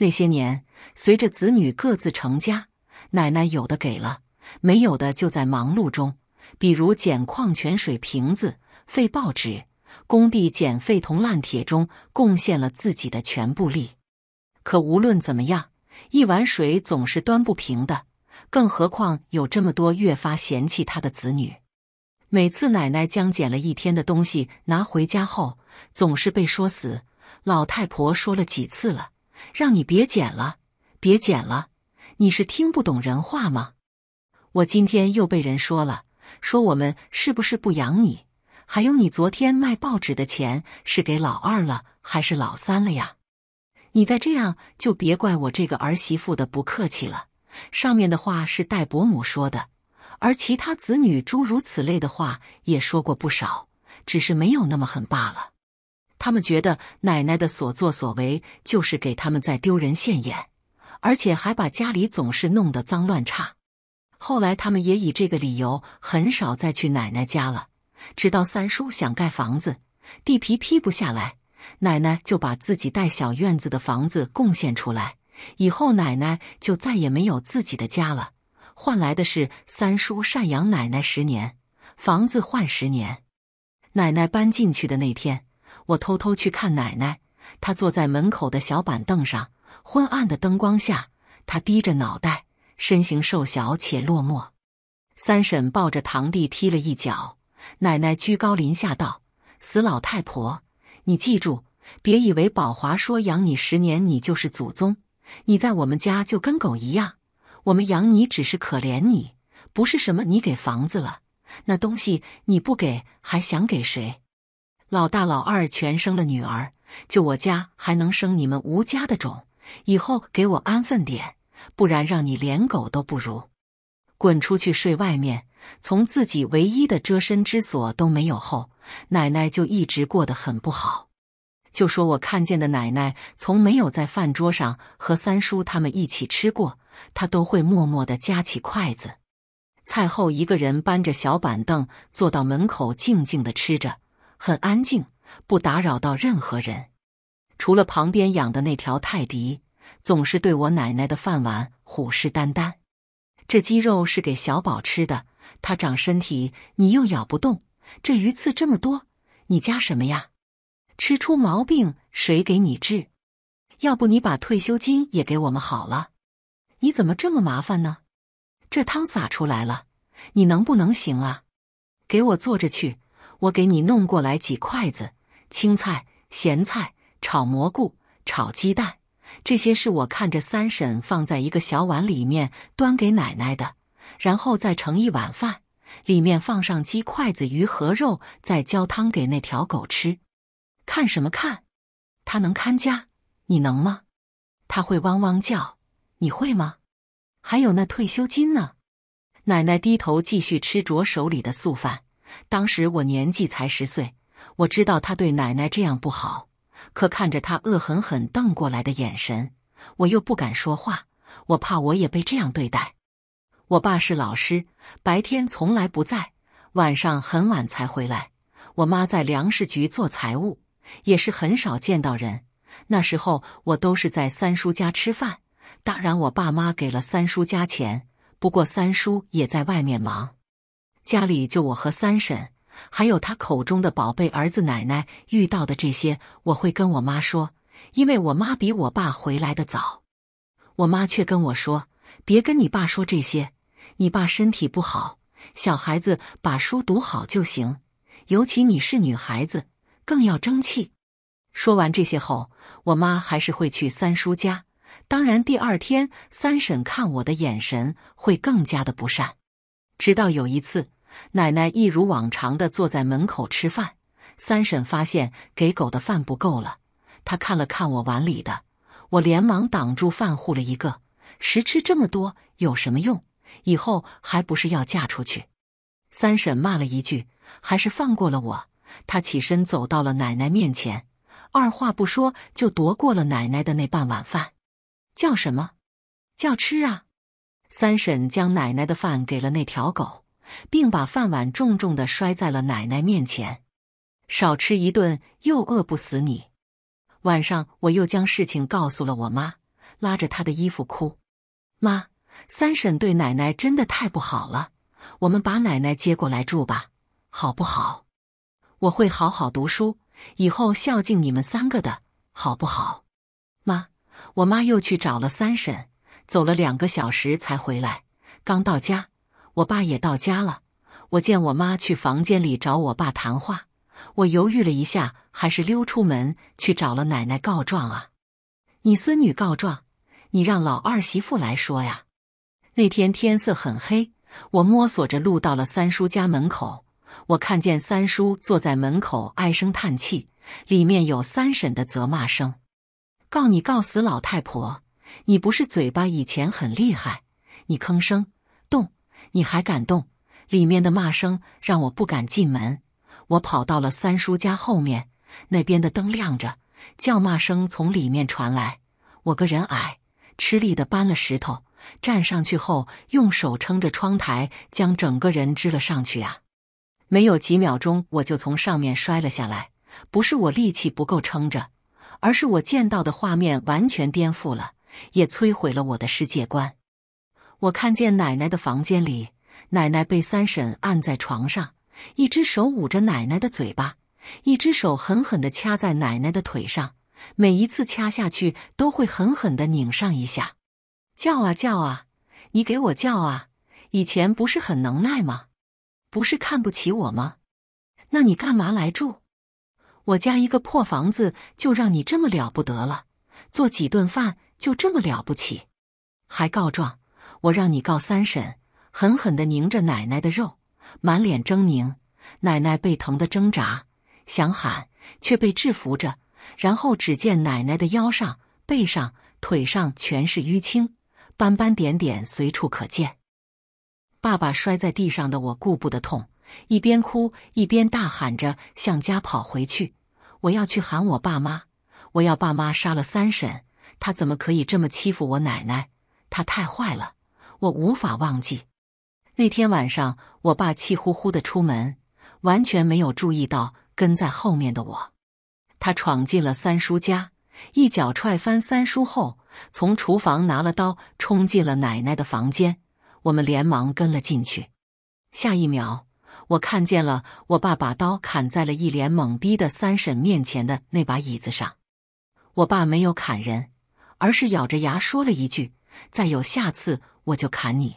那些年，随着子女各自成家，奶奶有的给了，没有的就在忙碌中，比如捡矿泉水瓶子、废报纸、工地捡废铜烂铁中贡献了自己的全部力。可无论怎么样，一碗水总是端不平的，更何况有这么多越发嫌弃他的子女。每次奶奶将捡了一天的东西拿回家后，总是被说死。老太婆说了几次了。让你别剪了，别剪了！你是听不懂人话吗？我今天又被人说了，说我们是不是不养你？还有你昨天卖报纸的钱是给老二了还是老三了呀？你再这样，就别怪我这个儿媳妇的不客气了。上面的话是戴伯母说的，而其他子女诸如此类的话也说过不少，只是没有那么狠罢了。他们觉得奶奶的所作所为就是给他们在丢人现眼，而且还把家里总是弄得脏乱差。后来他们也以这个理由很少再去奶奶家了。直到三叔想盖房子，地皮批不下来，奶奶就把自己带小院子的房子贡献出来。以后奶奶就再也没有自己的家了，换来的是三叔赡养奶奶十年，房子换十年。奶奶搬进去的那天。我偷偷去看奶奶，她坐在门口的小板凳上，昏暗的灯光下，她低着脑袋，身形瘦小且落寞。三婶抱着堂弟踢了一脚，奶奶居高临下道：“死老太婆，你记住，别以为宝华说养你十年，你就是祖宗。你在我们家就跟狗一样，我们养你只是可怜你，不是什么你给房子了，那东西你不给还想给谁？”老大、老二全生了女儿，就我家还能生你们吴家的种。以后给我安分点，不然让你连狗都不如！滚出去睡外面！从自己唯一的遮身之所都没有后，奶奶就一直过得很不好。就说我看见的奶奶，从没有在饭桌上和三叔他们一起吃过，她都会默默的夹起筷子，菜后一个人搬着小板凳坐到门口，静静的吃着。很安静，不打扰到任何人，除了旁边养的那条泰迪，总是对我奶奶的饭碗虎视眈眈。这鸡肉是给小宝吃的，他长身体，你又咬不动。这鱼刺这么多，你夹什么呀？吃出毛病谁给你治？要不你把退休金也给我们好了？你怎么这么麻烦呢？这汤洒出来了，你能不能行啊？给我坐着去。我给你弄过来几筷子青菜、咸菜、炒蘑菇、炒鸡蛋，这些是我看着三婶放在一个小碗里面端给奶奶的，然后再盛一碗饭，里面放上鸡、筷子、鱼和肉，再浇汤给那条狗吃。看什么看？它能看家，你能吗？它会汪汪叫，你会吗？还有那退休金呢？奶奶低头继续吃着手里的素饭。当时我年纪才十岁，我知道他对奶奶这样不好，可看着他恶狠狠瞪过来的眼神，我又不敢说话，我怕我也被这样对待。我爸是老师，白天从来不在，晚上很晚才回来。我妈在粮食局做财务，也是很少见到人。那时候我都是在三叔家吃饭，当然我爸妈给了三叔家钱，不过三叔也在外面忙。家里就我和三婶，还有他口中的宝贝儿子奶奶遇到的这些，我会跟我妈说，因为我妈比我爸回来的早。我妈却跟我说：“别跟你爸说这些，你爸身体不好，小孩子把书读好就行。尤其你是女孩子，更要争气。”说完这些后，我妈还是会去三叔家。当然，第二天三婶看我的眼神会更加的不善。直到有一次。奶奶一如往常的坐在门口吃饭。三婶发现给狗的饭不够了，她看了看我碗里的，我连忙挡住饭，护了一个。食吃这么多有什么用？以后还不是要嫁出去？三婶骂了一句，还是放过了我。她起身走到了奶奶面前，二话不说就夺过了奶奶的那半碗饭。叫什么？叫吃啊！三婶将奶奶的饭给了那条狗。并把饭碗重重的摔在了奶奶面前。少吃一顿又饿不死你。晚上我又将事情告诉了我妈，拉着她的衣服哭：“妈，三婶对奶奶真的太不好了。我们把奶奶接过来住吧，好不好？我会好好读书，以后孝敬你们三个的，好不好？”妈，我妈又去找了三婶，走了两个小时才回来。刚到家。我爸也到家了，我见我妈去房间里找我爸谈话，我犹豫了一下，还是溜出门去找了奶奶告状啊！你孙女告状，你让老二媳妇来说呀。那天天色很黑，我摸索着路到了三叔家门口，我看见三叔坐在门口唉声叹气，里面有三婶的责骂声：“告你告死老太婆！你不是嘴巴以前很厉害，你吭声。”你还敢动？里面的骂声让我不敢进门。我跑到了三叔家后面，那边的灯亮着，叫骂声从里面传来。我个人矮，吃力地搬了石头，站上去后，用手撑着窗台，将整个人支了上去啊！没有几秒钟，我就从上面摔了下来。不是我力气不够撑着，而是我见到的画面完全颠覆了，也摧毁了我的世界观。我看见奶奶的房间里，奶奶被三婶按在床上，一只手捂着奶奶的嘴巴，一只手狠狠地掐在奶奶的腿上。每一次掐下去，都会狠狠地拧上一下，叫啊叫啊！你给我叫啊！以前不是很能耐吗？不是看不起我吗？那你干嘛来住？我家一个破房子就让你这么了不得了？做几顿饭就这么了不起？还告状？我让你告三婶，狠狠地拧着奶奶的肉，满脸狰狞。奶奶被疼得挣扎，想喊却被制服着。然后只见奶奶的腰上、背上、腿上全是淤青，斑斑点点，随处可见。爸爸摔在地上的我顾不得痛，一边哭一边大喊着向家跑回去。我要去喊我爸妈，我要爸妈杀了三婶。他怎么可以这么欺负我奶奶？他太坏了！我无法忘记那天晚上，我爸气呼呼的出门，完全没有注意到跟在后面的我。他闯进了三叔家，一脚踹翻三叔后，从厨房拿了刀，冲进了奶奶的房间。我们连忙跟了进去。下一秒，我看见了我爸把刀砍在了一脸懵逼的三婶面前的那把椅子上。我爸没有砍人，而是咬着牙说了一句：“再有下次。”我就砍你！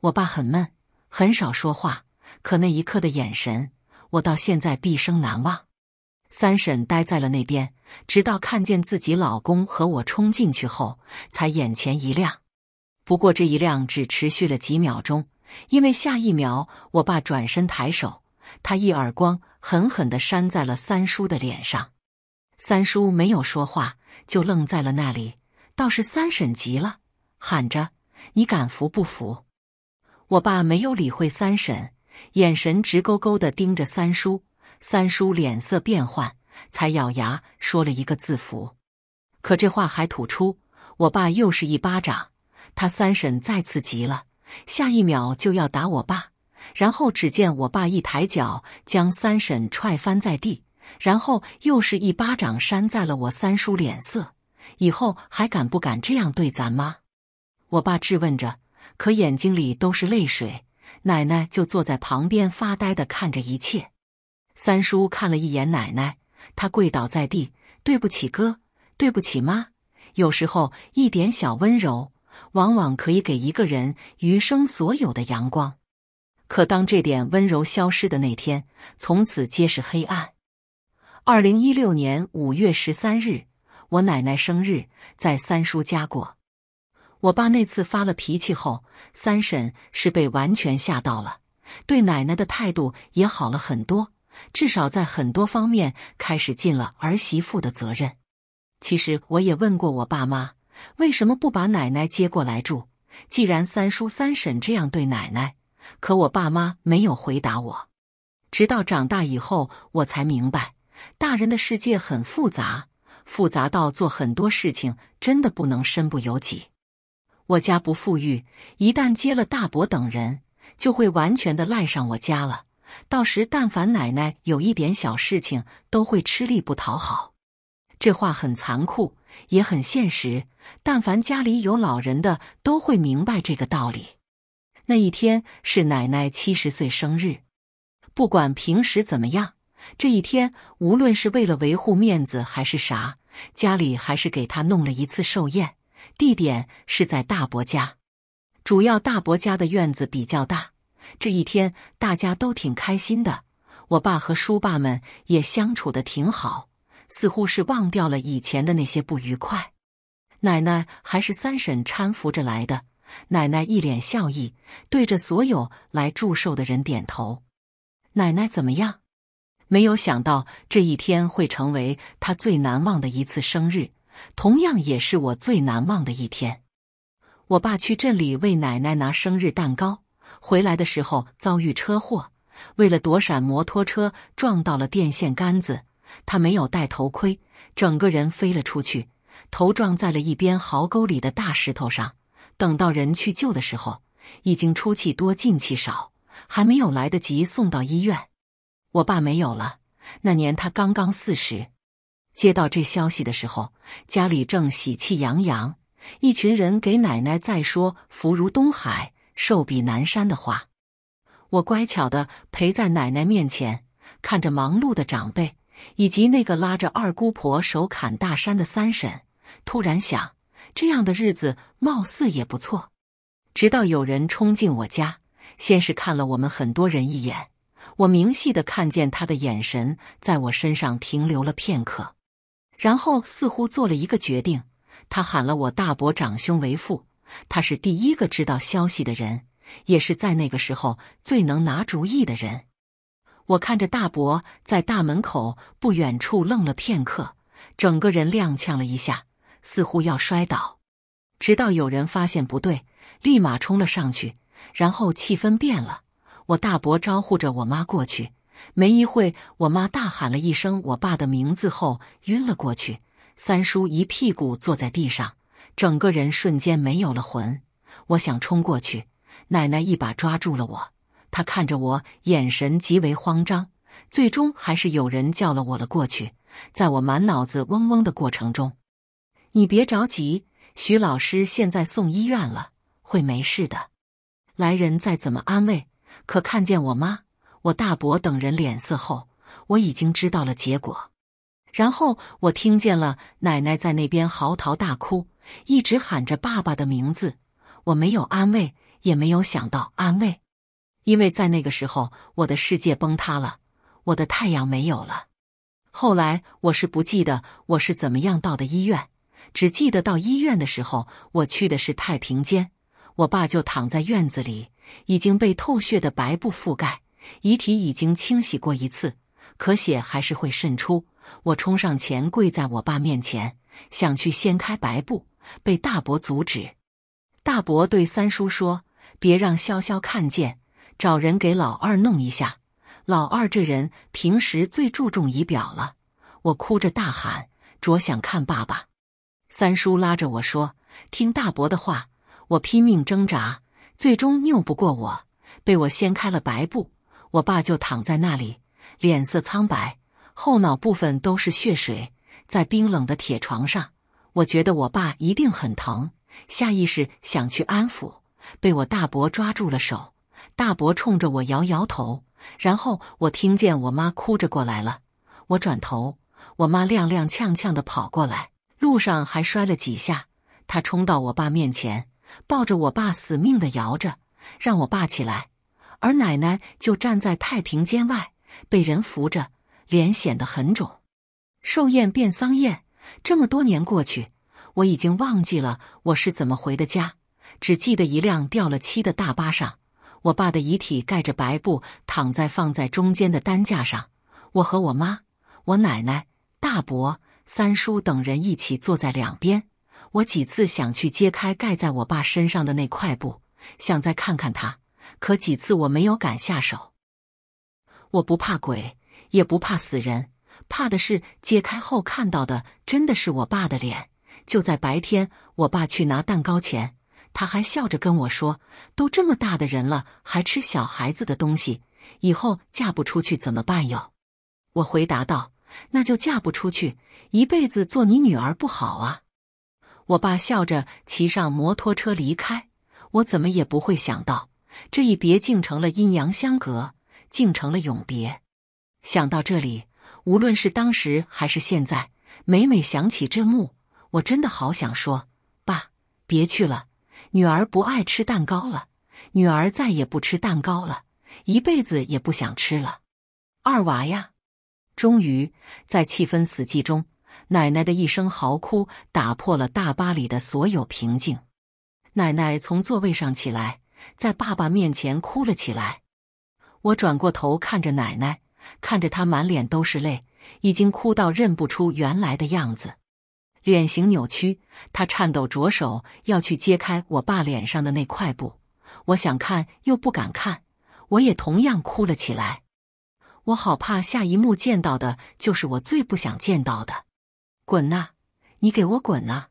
我爸很闷，很少说话，可那一刻的眼神，我到现在毕生难忘。三婶待在了那边，直到看见自己老公和我冲进去后，才眼前一亮。不过这一亮只持续了几秒钟，因为下一秒，我爸转身抬手，他一耳光狠狠的扇在了三叔的脸上。三叔没有说话，就愣在了那里。倒是三婶急了，喊着。你敢服不服？我爸没有理会三婶，眼神直勾勾的盯着三叔。三叔脸色变幻，才咬牙说了一个字：“服。”可这话还吐出，我爸又是一巴掌。他三婶再次急了，下一秒就要打我爸。然后只见我爸一抬脚，将三婶踹翻在地，然后又是一巴掌扇在了我三叔脸色。以后还敢不敢这样对咱妈？我爸质问着，可眼睛里都是泪水。奶奶就坐在旁边发呆的看着一切。三叔看了一眼奶奶，他跪倒在地：“对不起，哥，对不起妈。”有时候一点小温柔，往往可以给一个人余生所有的阳光。可当这点温柔消失的那天，从此皆是黑暗。二零一六年五月十三日，我奶奶生日，在三叔家过。我爸那次发了脾气后，三婶是被完全吓到了，对奶奶的态度也好了很多，至少在很多方面开始尽了儿媳妇的责任。其实我也问过我爸妈，为什么不把奶奶接过来住？既然三叔三婶这样对奶奶，可我爸妈没有回答我。直到长大以后，我才明白，大人的世界很复杂，复杂到做很多事情真的不能身不由己。我家不富裕，一旦接了大伯等人，就会完全的赖上我家了。到时但凡奶奶有一点小事情，都会吃力不讨好。这话很残酷，也很现实。但凡家里有老人的，都会明白这个道理。那一天是奶奶七十岁生日，不管平时怎么样，这一天无论是为了维护面子还是啥，家里还是给他弄了一次寿宴。地点是在大伯家，主要大伯家的院子比较大。这一天大家都挺开心的，我爸和叔爸们也相处的挺好，似乎是忘掉了以前的那些不愉快。奶奶还是三婶搀扶着来的，奶奶一脸笑意，对着所有来祝寿的人点头。奶奶怎么样？没有想到这一天会成为她最难忘的一次生日。同样也是我最难忘的一天。我爸去镇里为奶奶拿生日蛋糕，回来的时候遭遇车祸。为了躲闪摩托车，撞到了电线杆子。他没有戴头盔，整个人飞了出去，头撞在了一边壕沟里的大石头上。等到人去救的时候，已经出气多进气少，还没有来得及送到医院，我爸没有了。那年他刚刚四十。接到这消息的时候，家里正喜气洋洋，一群人给奶奶在说“福如东海，寿比南山”的话。我乖巧的陪在奶奶面前，看着忙碌的长辈以及那个拉着二姑婆手砍大山的三婶，突然想，这样的日子貌似也不错。直到有人冲进我家，先是看了我们很多人一眼，我明细的看见他的眼神在我身上停留了片刻。然后似乎做了一个决定，他喊了我大伯长兄为父。他是第一个知道消息的人，也是在那个时候最能拿主意的人。我看着大伯在大门口不远处愣了片刻，整个人踉跄了一下，似乎要摔倒，直到有人发现不对，立马冲了上去。然后气氛变了，我大伯招呼着我妈过去。没一会，我妈大喊了一声我爸的名字后晕了过去。三叔一屁股坐在地上，整个人瞬间没有了魂。我想冲过去，奶奶一把抓住了我。她看着我，眼神极为慌张。最终还是有人叫了我了过去。在我满脑子嗡嗡的过程中，你别着急，徐老师现在送医院了，会没事的。来人再怎么安慰，可看见我妈。我大伯等人脸色后，我已经知道了结果。然后我听见了奶奶在那边嚎啕大哭，一直喊着爸爸的名字。我没有安慰，也没有想到安慰，因为在那个时候，我的世界崩塌了，我的太阳没有了。后来我是不记得我是怎么样到的医院，只记得到医院的时候，我去的是太平间，我爸就躺在院子里，已经被透血的白布覆盖。遗体已经清洗过一次，可血还是会渗出。我冲上前，跪在我爸面前，想去掀开白布，被大伯阻止。大伯对三叔说：“别让潇潇看见，找人给老二弄一下。老二这人平时最注重仪表了。”我哭着大喊：“着想看爸爸！”三叔拉着我说：“听大伯的话。”我拼命挣扎，最终拗不过我，被我掀开了白布。我爸就躺在那里，脸色苍白，后脑部分都是血水，在冰冷的铁床上。我觉得我爸一定很疼，下意识想去安抚，被我大伯抓住了手。大伯冲着我摇摇头，然后我听见我妈哭着过来了。我转头，我妈踉踉跄跄的跑过来，路上还摔了几下。她冲到我爸面前，抱着我爸死命的摇着，让我爸起来。而奶奶就站在太平间外，被人扶着，脸显得很肿。寿宴变丧宴，这么多年过去，我已经忘记了我是怎么回的家，只记得一辆掉了漆的大巴上，我爸的遗体盖着白布躺在放在中间的担架上，我和我妈、我奶奶、大伯、三叔等人一起坐在两边。我几次想去揭开盖在我爸身上的那块布，想再看看他。可几次我没有敢下手。我不怕鬼，也不怕死人，怕的是揭开后看到的真的是我爸的脸。就在白天，我爸去拿蛋糕前，他还笑着跟我说：“都这么大的人了，还吃小孩子的东西，以后嫁不出去怎么办哟？”我回答道：“那就嫁不出去，一辈子做你女儿不好啊。”我爸笑着骑上摩托车离开。我怎么也不会想到。这一别竟成了阴阳相隔，竟成了永别。想到这里，无论是当时还是现在，每每想起这幕，我真的好想说：“爸，别去了，女儿不爱吃蛋糕了，女儿再也不吃蛋糕了，一辈子也不想吃了。”二娃呀！终于在气氛死寂中，奶奶的一声嚎哭打破了大巴里的所有平静。奶奶从座位上起来。在爸爸面前哭了起来，我转过头看着奶奶，看着她满脸都是泪，已经哭到认不出原来的样子，脸型扭曲。她颤抖着手要去揭开我爸脸上的那块布，我想看又不敢看，我也同样哭了起来。我好怕下一幕见到的就是我最不想见到的。滚呐，你给我滚呐！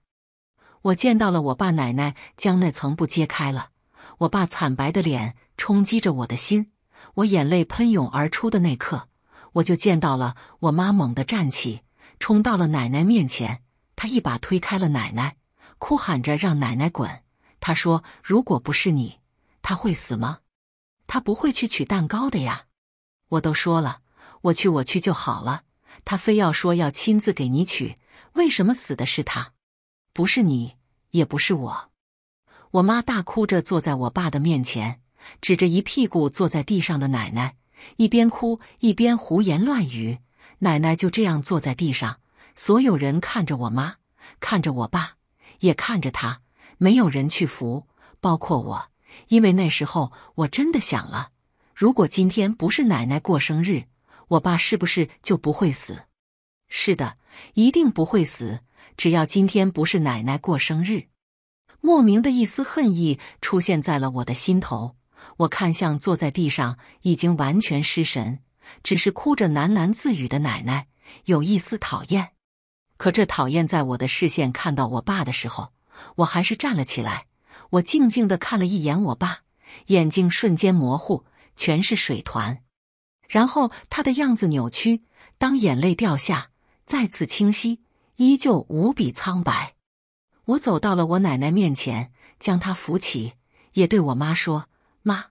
我见到了我爸，奶奶将那层布揭开了。我爸惨白的脸冲击着我的心，我眼泪喷涌而出的那刻，我就见到了我妈猛地站起，冲到了奶奶面前，她一把推开了奶奶，哭喊着让奶奶滚。她说：“如果不是你，他会死吗？他不会去取蛋糕的呀！我都说了，我去，我去就好了。他非要说要亲自给你取，为什么死的是他，不是你，也不是我？”我妈大哭着坐在我爸的面前，指着一屁股坐在地上的奶奶，一边哭一边胡言乱语。奶奶就这样坐在地上，所有人看着我妈，看着我爸，也看着她，没有人去扶，包括我。因为那时候我真的想了：如果今天不是奶奶过生日，我爸是不是就不会死？是的，一定不会死。只要今天不是奶奶过生日。莫名的一丝恨意出现在了我的心头。我看向坐在地上已经完全失神，只是哭着喃喃自语的奶奶，有一丝讨厌。可这讨厌，在我的视线看到我爸的时候，我还是站了起来。我静静的看了一眼我爸，眼睛瞬间模糊，全是水团。然后他的样子扭曲。当眼泪掉下，再次清晰，依旧无比苍白。我走到了我奶奶面前，将她扶起，也对我妈说：“妈，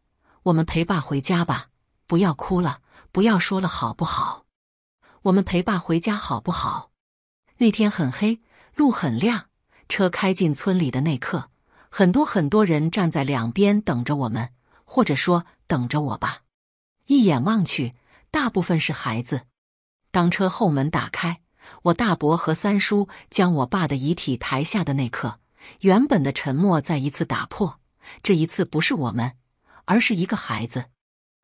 我们陪爸回家吧，不要哭了，不要说了，好不好？我们陪爸回家好不好？”那天很黑，路很亮，车开进村里的那刻，很多很多人站在两边等着我们，或者说等着我吧。一眼望去，大部分是孩子。当车后门打开。我大伯和三叔将我爸的遗体抬下的那刻，原本的沉默再一次打破。这一次不是我们，而是一个孩子。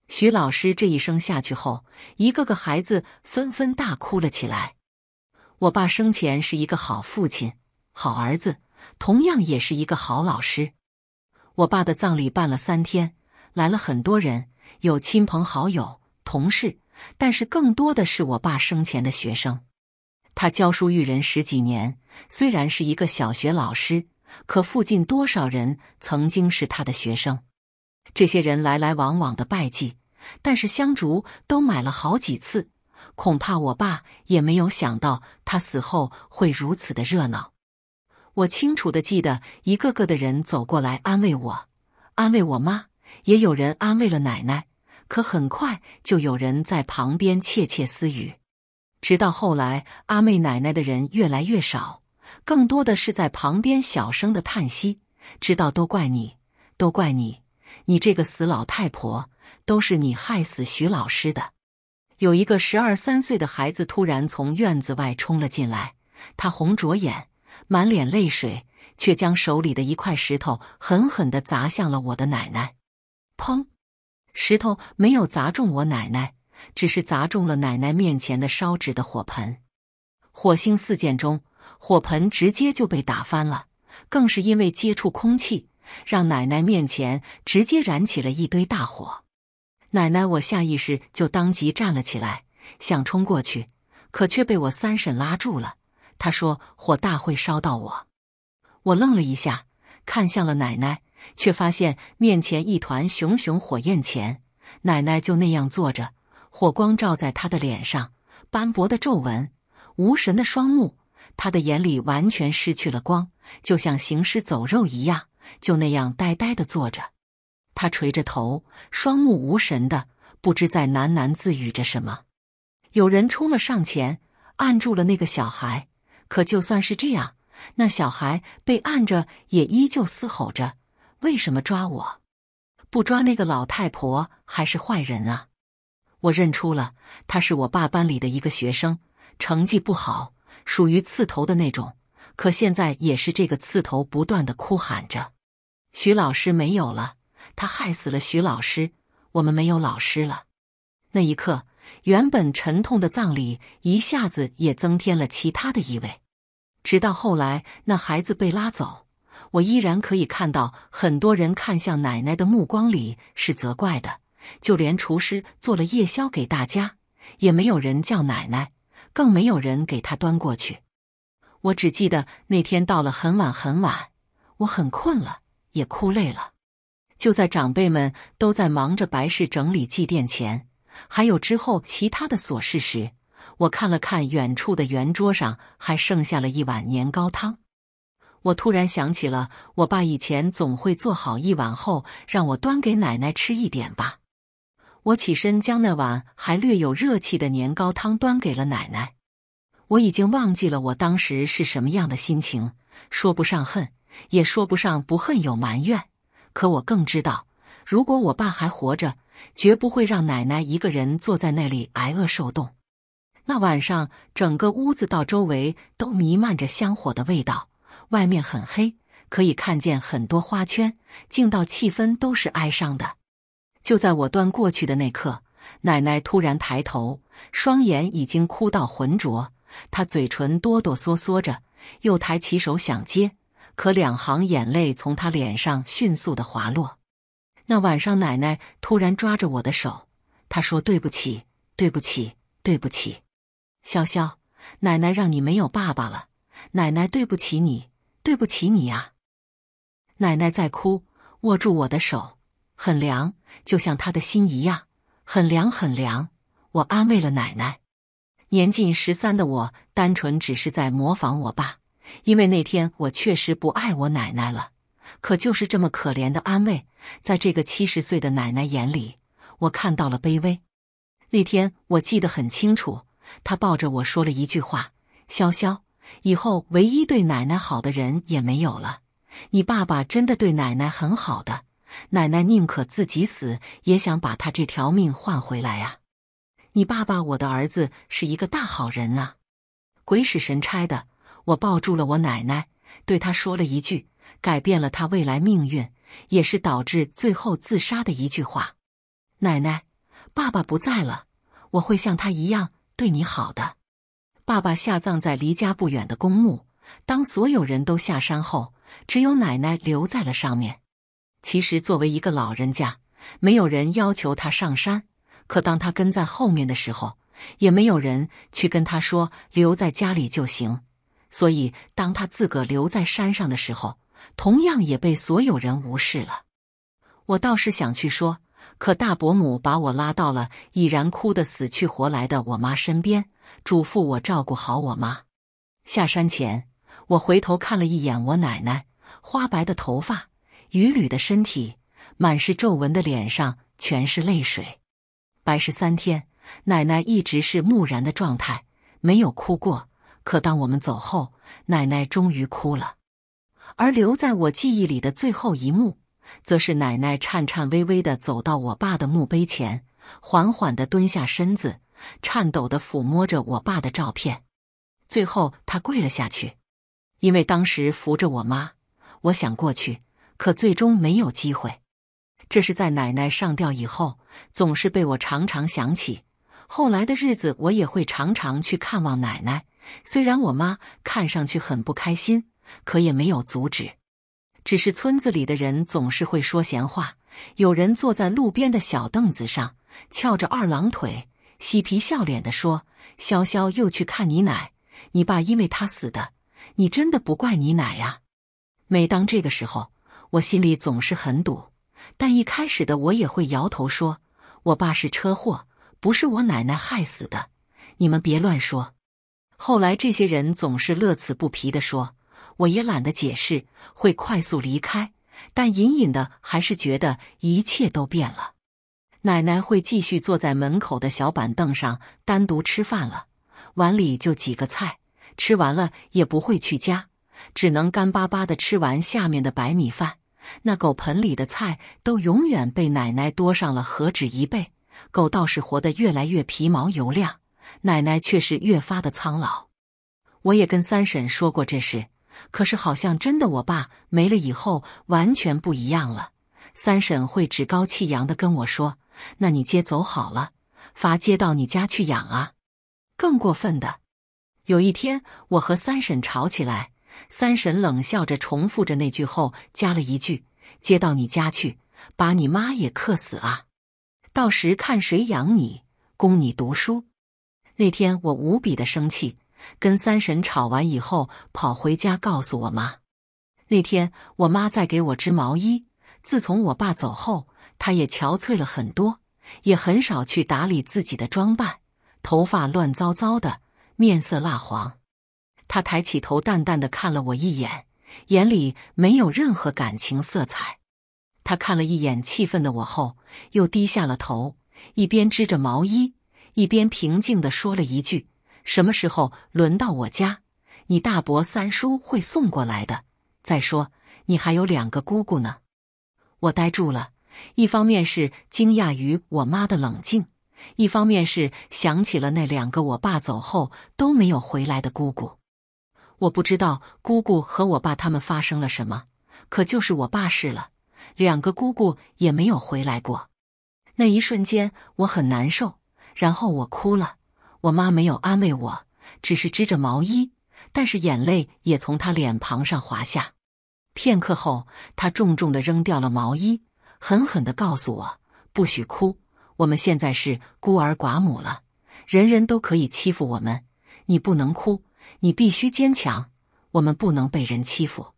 徐老师这一声下去后，一个个孩子纷纷大哭了起来。我爸生前是一个好父亲、好儿子，同样也是一个好老师。我爸的葬礼办了三天，来了很多人，有亲朋好友、同事，但是更多的是我爸生前的学生。他教书育人十几年，虽然是一个小学老师，可附近多少人曾经是他的学生，这些人来来往往的拜祭，但是香烛都买了好几次，恐怕我爸也没有想到他死后会如此的热闹。我清楚的记得，一个个的人走过来安慰我，安慰我妈，也有人安慰了奶奶，可很快就有人在旁边窃窃私语。直到后来，阿妹奶奶的人越来越少，更多的是在旁边小声的叹息，知道都怪你，都怪你，你这个死老太婆，都是你害死徐老师的。有一个十二三岁的孩子突然从院子外冲了进来，他红着眼，满脸泪水，却将手里的一块石头狠狠地砸向了我的奶奶，砰，石头没有砸中我奶奶。只是砸中了奶奶面前的烧纸的火盆，火星四溅中，火盆直接就被打翻了，更是因为接触空气，让奶奶面前直接燃起了一堆大火。奶奶，我下意识就当即站了起来，想冲过去，可却被我三婶拉住了。她说：“火大会烧到我。”我愣了一下，看向了奶奶，却发现面前一团熊熊火焰前，奶奶就那样坐着。火光照在他的脸上，斑驳的皱纹，无神的双目，他的眼里完全失去了光，就像行尸走肉一样，就那样呆呆的坐着。他垂着头，双目无神的，不知在喃喃自语着什么。有人冲了上前，按住了那个小孩。可就算是这样，那小孩被按着也依旧嘶吼着：“为什么抓我？不抓那个老太婆还是坏人啊？”我认出了，他是我爸班里的一个学生，成绩不好，属于刺头的那种。可现在也是这个刺头不断的哭喊着：“徐老师没有了，他害死了徐老师，我们没有老师了。”那一刻，原本沉痛的葬礼一下子也增添了其他的意味。直到后来那孩子被拉走，我依然可以看到很多人看向奶奶的目光里是责怪的。就连厨师做了夜宵给大家，也没有人叫奶奶，更没有人给她端过去。我只记得那天到了很晚很晚，我很困了，也哭累了。就在长辈们都在忙着白事、整理祭奠前，还有之后其他的琐事时，我看了看远处的圆桌上还剩下了一碗年糕汤。我突然想起了我爸以前总会做好一碗后，让我端给奶奶吃一点吧。我起身将那碗还略有热气的年糕汤端给了奶奶。我已经忘记了我当时是什么样的心情，说不上恨，也说不上不恨，有埋怨，可我更知道，如果我爸还活着，绝不会让奶奶一个人坐在那里挨饿受冻。那晚上，整个屋子到周围都弥漫着香火的味道，外面很黑，可以看见很多花圈，静到气氛都是哀伤的。就在我端过去的那刻，奶奶突然抬头，双眼已经哭到浑浊。她嘴唇哆哆嗦嗦着，又抬起手想接，可两行眼泪从她脸上迅速的滑落。那晚上，奶奶突然抓着我的手，她说：“对不起，对不起，对不起，潇潇，奶奶让你没有爸爸了，奶奶对不起你，对不起你啊！”奶奶在哭，握住我的手。很凉，就像他的心一样，很凉很凉。我安慰了奶奶，年近十三的我，单纯只是在模仿我爸，因为那天我确实不爱我奶奶了。可就是这么可怜的安慰，在这个七十岁的奶奶眼里，我看到了卑微。那天我记得很清楚，他抱着我说了一句话：“潇潇，以后唯一对奶奶好的人也没有了，你爸爸真的对奶奶很好的。”奶奶宁可自己死，也想把他这条命换回来啊！你爸爸，我的儿子，是一个大好人啊！鬼使神差的，我抱住了我奶奶，对她说了一句，改变了她未来命运，也是导致最后自杀的一句话：“奶奶，爸爸不在了，我会像他一样对你好的。”爸爸下葬在离家不远的公墓。当所有人都下山后，只有奶奶留在了上面。其实，作为一个老人家，没有人要求他上山。可当他跟在后面的时候，也没有人去跟他说留在家里就行。所以，当他自个留在山上的时候，同样也被所有人无视了。我倒是想去说，可大伯母把我拉到了已然哭得死去活来的我妈身边，嘱咐我照顾好我妈。下山前，我回头看了一眼我奶奶，花白的头发。伛缕的身体，满是皱纹的脸上全是泪水。白石三天，奶奶一直是木然的状态，没有哭过。可当我们走后，奶奶终于哭了。而留在我记忆里的最后一幕，则是奶奶颤颤巍巍的走到我爸的墓碑前，缓缓的蹲下身子，颤抖的抚摸着我爸的照片。最后，他跪了下去，因为当时扶着我妈，我想过去。可最终没有机会。这是在奶奶上吊以后，总是被我常常想起。后来的日子，我也会常常去看望奶奶。虽然我妈看上去很不开心，可也没有阻止。只是村子里的人总是会说闲话。有人坐在路边的小凳子上，翘着二郎腿，嬉皮笑脸的说：“潇潇又去看你奶，你爸因为他死的，你真的不怪你奶啊？”每当这个时候，我心里总是很堵，但一开始的我也会摇头说：“我爸是车祸，不是我奶奶害死的，你们别乱说。”后来这些人总是乐此不疲的说，我也懒得解释，会快速离开，但隐隐的还是觉得一切都变了。奶奶会继续坐在门口的小板凳上单独吃饭了，碗里就几个菜，吃完了也不会去家。只能干巴巴的吃完下面的白米饭，那狗盆里的菜都永远被奶奶多上了，何止一倍？狗倒是活得越来越皮毛油亮，奶奶却是越发的苍老。我也跟三婶说过这事，可是好像真的，我爸没了以后完全不一样了。三婶会趾高气扬的跟我说：“那你接走好了，罚接到你家去养啊。”更过分的，有一天我和三婶吵起来。三婶冷笑着，重复着那句，后加了一句：“接到你家去，把你妈也克死啊！到时看谁养你，供你读书。”那天我无比的生气，跟三婶吵完以后，跑回家告诉我妈。那天我妈在给我织毛衣。自从我爸走后，她也憔悴了很多，也很少去打理自己的装扮，头发乱糟糟的，面色蜡黄。他抬起头，淡淡的看了我一眼，眼里没有任何感情色彩。他看了一眼气愤的我后，又低下了头，一边织着毛衣，一边平静的说了一句：“什么时候轮到我家？你大伯三叔会送过来的。再说，你还有两个姑姑呢。”我呆住了，一方面是惊讶于我妈的冷静，一方面是想起了那两个我爸走后都没有回来的姑姑。我不知道姑姑和我爸他们发生了什么，可就是我爸事了，两个姑姑也没有回来过。那一瞬间我很难受，然后我哭了。我妈没有安慰我，只是织着毛衣，但是眼泪也从她脸庞上滑下。片刻后，她重重的扔掉了毛衣，狠狠的告诉我：“不许哭！我们现在是孤儿寡母了，人人都可以欺负我们，你不能哭。”你必须坚强，我们不能被人欺负。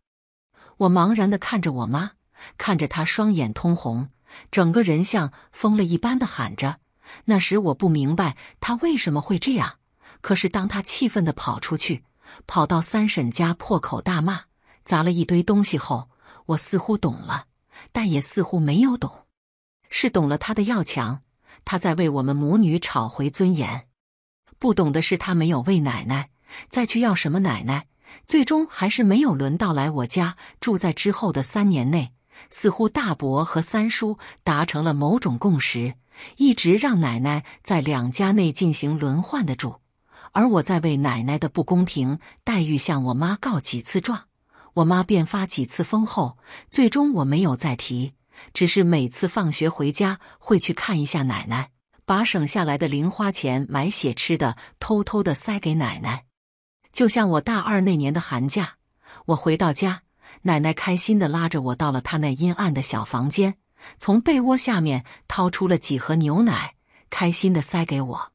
我茫然的看着我妈，看着她双眼通红，整个人像疯了一般的喊着。那时我不明白她为什么会这样，可是当她气愤的跑出去，跑到三婶家破口大骂，砸了一堆东西后，我似乎懂了，但也似乎没有懂。是懂了她的要强，她在为我们母女吵回尊严；不懂的是她没有为奶奶。再去要什么奶奶，最终还是没有轮到来我家住在之后的三年内，似乎大伯和三叔达成了某种共识，一直让奶奶在两家内进行轮换的住。而我在为奶奶的不公平待遇向我妈告几次状，我妈便发几次疯后，最终我没有再提，只是每次放学回家会去看一下奶奶，把省下来的零花钱买些吃的，偷偷的塞给奶奶。就像我大二那年的寒假，我回到家，奶奶开心的拉着我到了她那阴暗的小房间，从被窝下面掏出了几盒牛奶，开心的塞给我。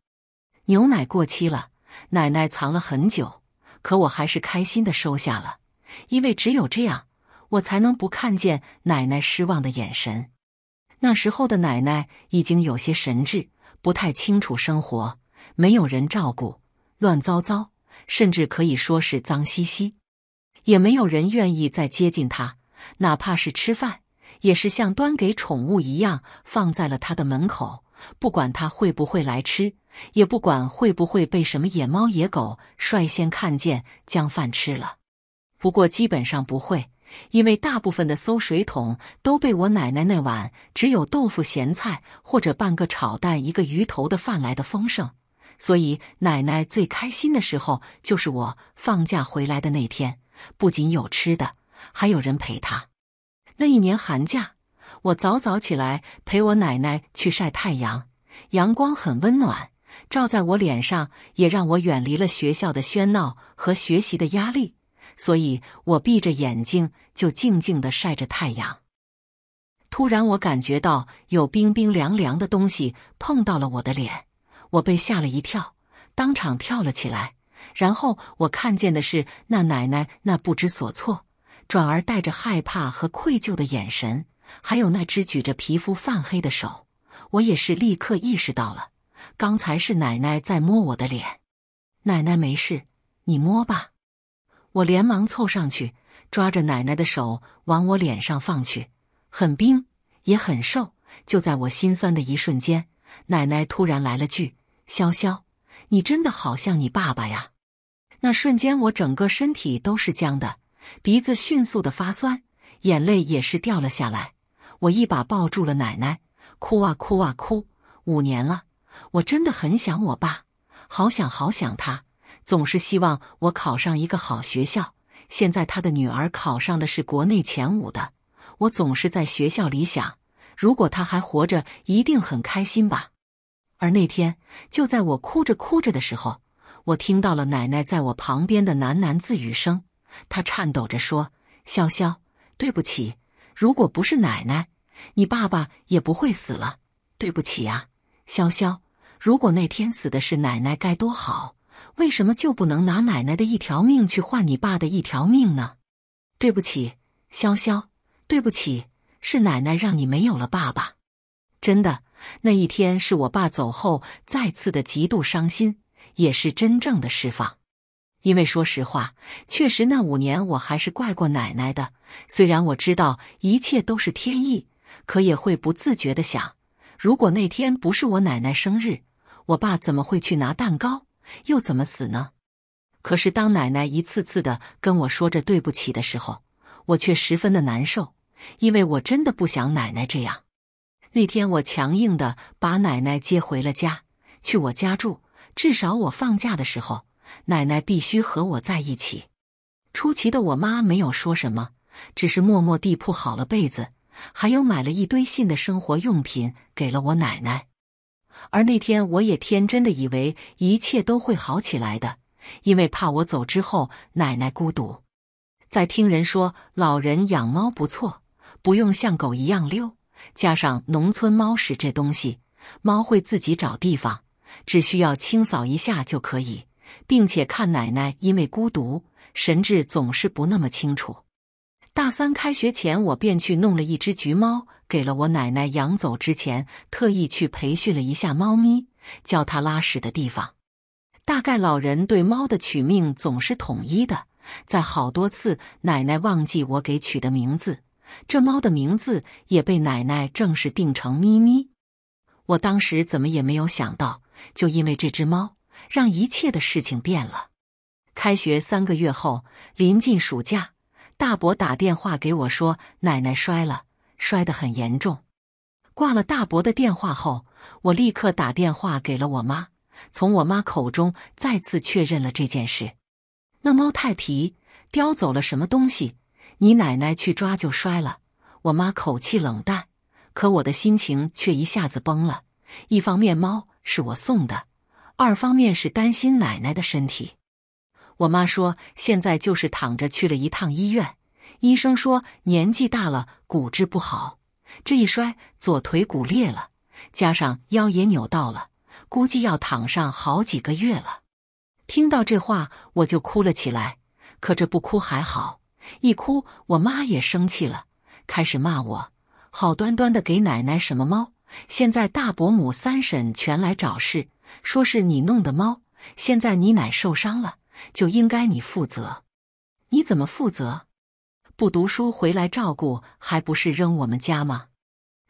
牛奶过期了，奶奶藏了很久，可我还是开心的收下了，因为只有这样，我才能不看见奶奶失望的眼神。那时候的奶奶已经有些神志不太清楚，生活没有人照顾，乱糟糟。甚至可以说是脏兮兮，也没有人愿意再接近它。哪怕是吃饭，也是像端给宠物一样放在了它的门口，不管它会不会来吃，也不管会不会被什么野猫野狗率先看见将饭吃了。不过基本上不会，因为大部分的馊水桶都被我奶奶那碗只有豆腐、咸菜或者半个炒蛋、一个鱼头的饭来的丰盛。所以，奶奶最开心的时候就是我放假回来的那天，不仅有吃的，还有人陪她。那一年寒假，我早早起来陪我奶奶去晒太阳，阳光很温暖，照在我脸上，也让我远离了学校的喧闹和学习的压力。所以，我闭着眼睛就静静地晒着太阳。突然，我感觉到有冰冰凉凉的东西碰到了我的脸。我被吓了一跳，当场跳了起来。然后我看见的是那奶奶那不知所措，转而带着害怕和愧疚的眼神，还有那只举着皮肤泛黑的手。我也是立刻意识到了，刚才是奶奶在摸我的脸。奶奶没事，你摸吧。我连忙凑上去，抓着奶奶的手往我脸上放去，很冰，也很瘦。就在我心酸的一瞬间。奶奶突然来了句：“潇潇，你真的好像你爸爸呀！”那瞬间，我整个身体都是僵的，鼻子迅速的发酸，眼泪也是掉了下来。我一把抱住了奶奶，哭啊哭啊哭。五年了，我真的很想我爸，好想好想他。总是希望我考上一个好学校。现在他的女儿考上的是国内前五的。我总是在学校里想。如果他还活着，一定很开心吧。而那天，就在我哭着哭着的时候，我听到了奶奶在我旁边的喃喃自语声。她颤抖着说：“潇潇，对不起。如果不是奶奶，你爸爸也不会死了。对不起啊，潇潇。如果那天死的是奶奶，该多好。为什么就不能拿奶奶的一条命去换你爸的一条命呢？对不起，潇潇，对不起。”是奶奶让你没有了爸爸，真的。那一天是我爸走后再次的极度伤心，也是真正的释放。因为说实话，确实那五年我还是怪过奶奶的。虽然我知道一切都是天意，可也会不自觉的想：如果那天不是我奶奶生日，我爸怎么会去拿蛋糕，又怎么死呢？可是当奶奶一次次的跟我说着对不起的时候，我却十分的难受。因为我真的不想奶奶这样。那天我强硬的把奶奶接回了家，去我家住。至少我放假的时候，奶奶必须和我在一起。出奇的，我妈没有说什么，只是默默地铺好了被子，还有买了一堆新的生活用品给了我奶奶。而那天，我也天真的以为一切都会好起来的，因为怕我走之后奶奶孤独。在听人说，老人养猫不错。不用像狗一样溜，加上农村猫屎这东西，猫会自己找地方，只需要清扫一下就可以。并且看奶奶因为孤独，神志总是不那么清楚。大三开学前，我便去弄了一只橘猫，给了我奶奶养。走之前，特意去培训了一下猫咪，教它拉屎的地方。大概老人对猫的取名总是统一的，在好多次奶奶忘记我给取的名字。这猫的名字也被奶奶正式定成咪咪。我当时怎么也没有想到，就因为这只猫，让一切的事情变了。开学三个月后，临近暑假，大伯打电话给我说，奶奶摔了，摔得很严重。挂了大伯的电话后，我立刻打电话给了我妈，从我妈口中再次确认了这件事。那猫太皮，叼走了什么东西？你奶奶去抓就摔了，我妈口气冷淡，可我的心情却一下子崩了。一方面，猫是我送的；二方面是担心奶奶的身体。我妈说，现在就是躺着去了一趟医院，医生说年纪大了，骨质不好，这一摔左腿骨裂了，加上腰也扭到了，估计要躺上好几个月了。听到这话，我就哭了起来。可这不哭还好。一哭，我妈也生气了，开始骂我。好端端的给奶奶什么猫，现在大伯母、三婶全来找事，说是你弄的猫。现在你奶受伤了，就应该你负责。你怎么负责？不读书回来照顾，还不是扔我们家吗？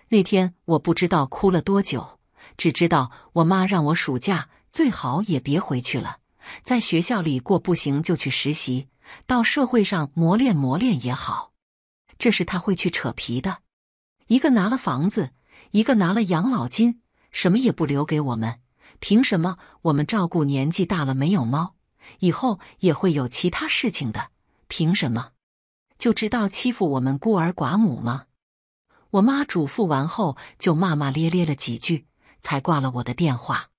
那天我不知道哭了多久，只知道我妈让我暑假最好也别回去了，在学校里过不行，就去实习。到社会上磨练磨练也好，这是他会去扯皮的。一个拿了房子，一个拿了养老金，什么也不留给我们，凭什么我们照顾年纪大了没有猫，以后也会有其他事情的，凭什么？就知道欺负我们孤儿寡母吗？我妈嘱咐完后，就骂骂咧咧了几句，才挂了我的电话。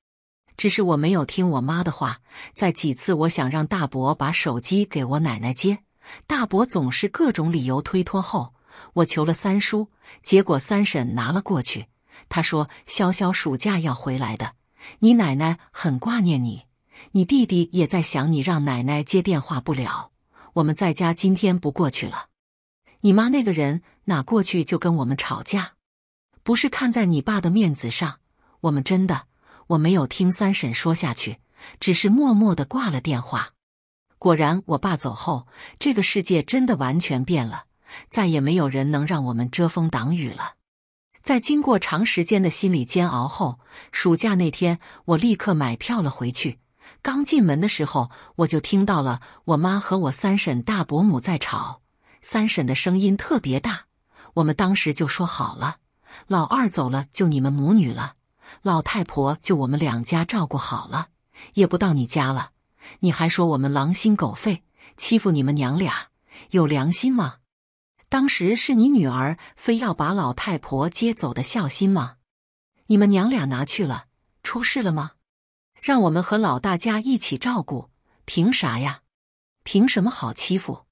只是我没有听我妈的话，在几次我想让大伯把手机给我奶奶接，大伯总是各种理由推脱后，我求了三叔，结果三婶拿了过去，他说：“潇潇暑假要回来的，你奶奶很挂念你，你弟弟也在想你，让奶奶接电话不了，我们在家今天不过去了。你妈那个人哪过去就跟我们吵架，不是看在你爸的面子上，我们真的。”我没有听三婶说下去，只是默默的挂了电话。果然，我爸走后，这个世界真的完全变了，再也没有人能让我们遮风挡雨了。在经过长时间的心理煎熬后，暑假那天，我立刻买票了回去。刚进门的时候，我就听到了我妈和我三婶大伯母在吵，三婶的声音特别大。我们当时就说好了，老二走了，就你们母女了。老太婆就我们两家照顾好了，也不到你家了。你还说我们狼心狗肺，欺负你们娘俩，有良心吗？当时是你女儿非要把老太婆接走的孝心吗？你们娘俩拿去了，出事了吗？让我们和老大家一起照顾，凭啥呀？凭什么好欺负？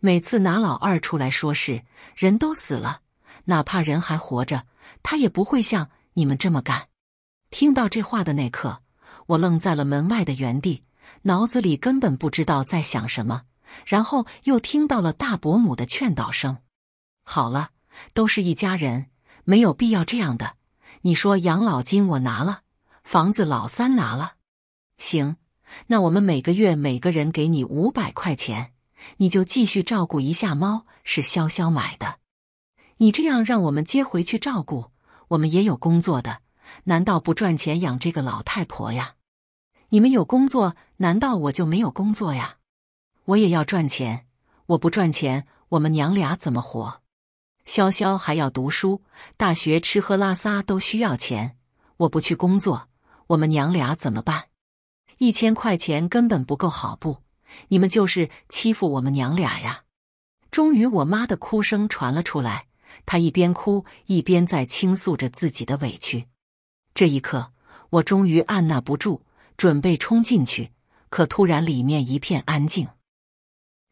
每次拿老二出来说事，人都死了，哪怕人还活着，他也不会像你们这么干。听到这话的那刻，我愣在了门外的原地，脑子里根本不知道在想什么。然后又听到了大伯母的劝导声：“好了，都是一家人，没有必要这样的。你说养老金我拿了，房子老三拿了，行，那我们每个月每个人给你五百块钱，你就继续照顾一下猫，是潇潇买的。你这样让我们接回去照顾，我们也有工作的。”难道不赚钱养这个老太婆呀？你们有工作，难道我就没有工作呀？我也要赚钱，我不赚钱，我们娘俩怎么活？潇潇还要读书，大学吃喝拉撒都需要钱，我不去工作，我们娘俩怎么办？一千块钱根本不够，好不？你们就是欺负我们娘俩呀！终于，我妈的哭声传了出来，她一边哭一边在倾诉着自己的委屈。这一刻，我终于按捺不住，准备冲进去。可突然，里面一片安静。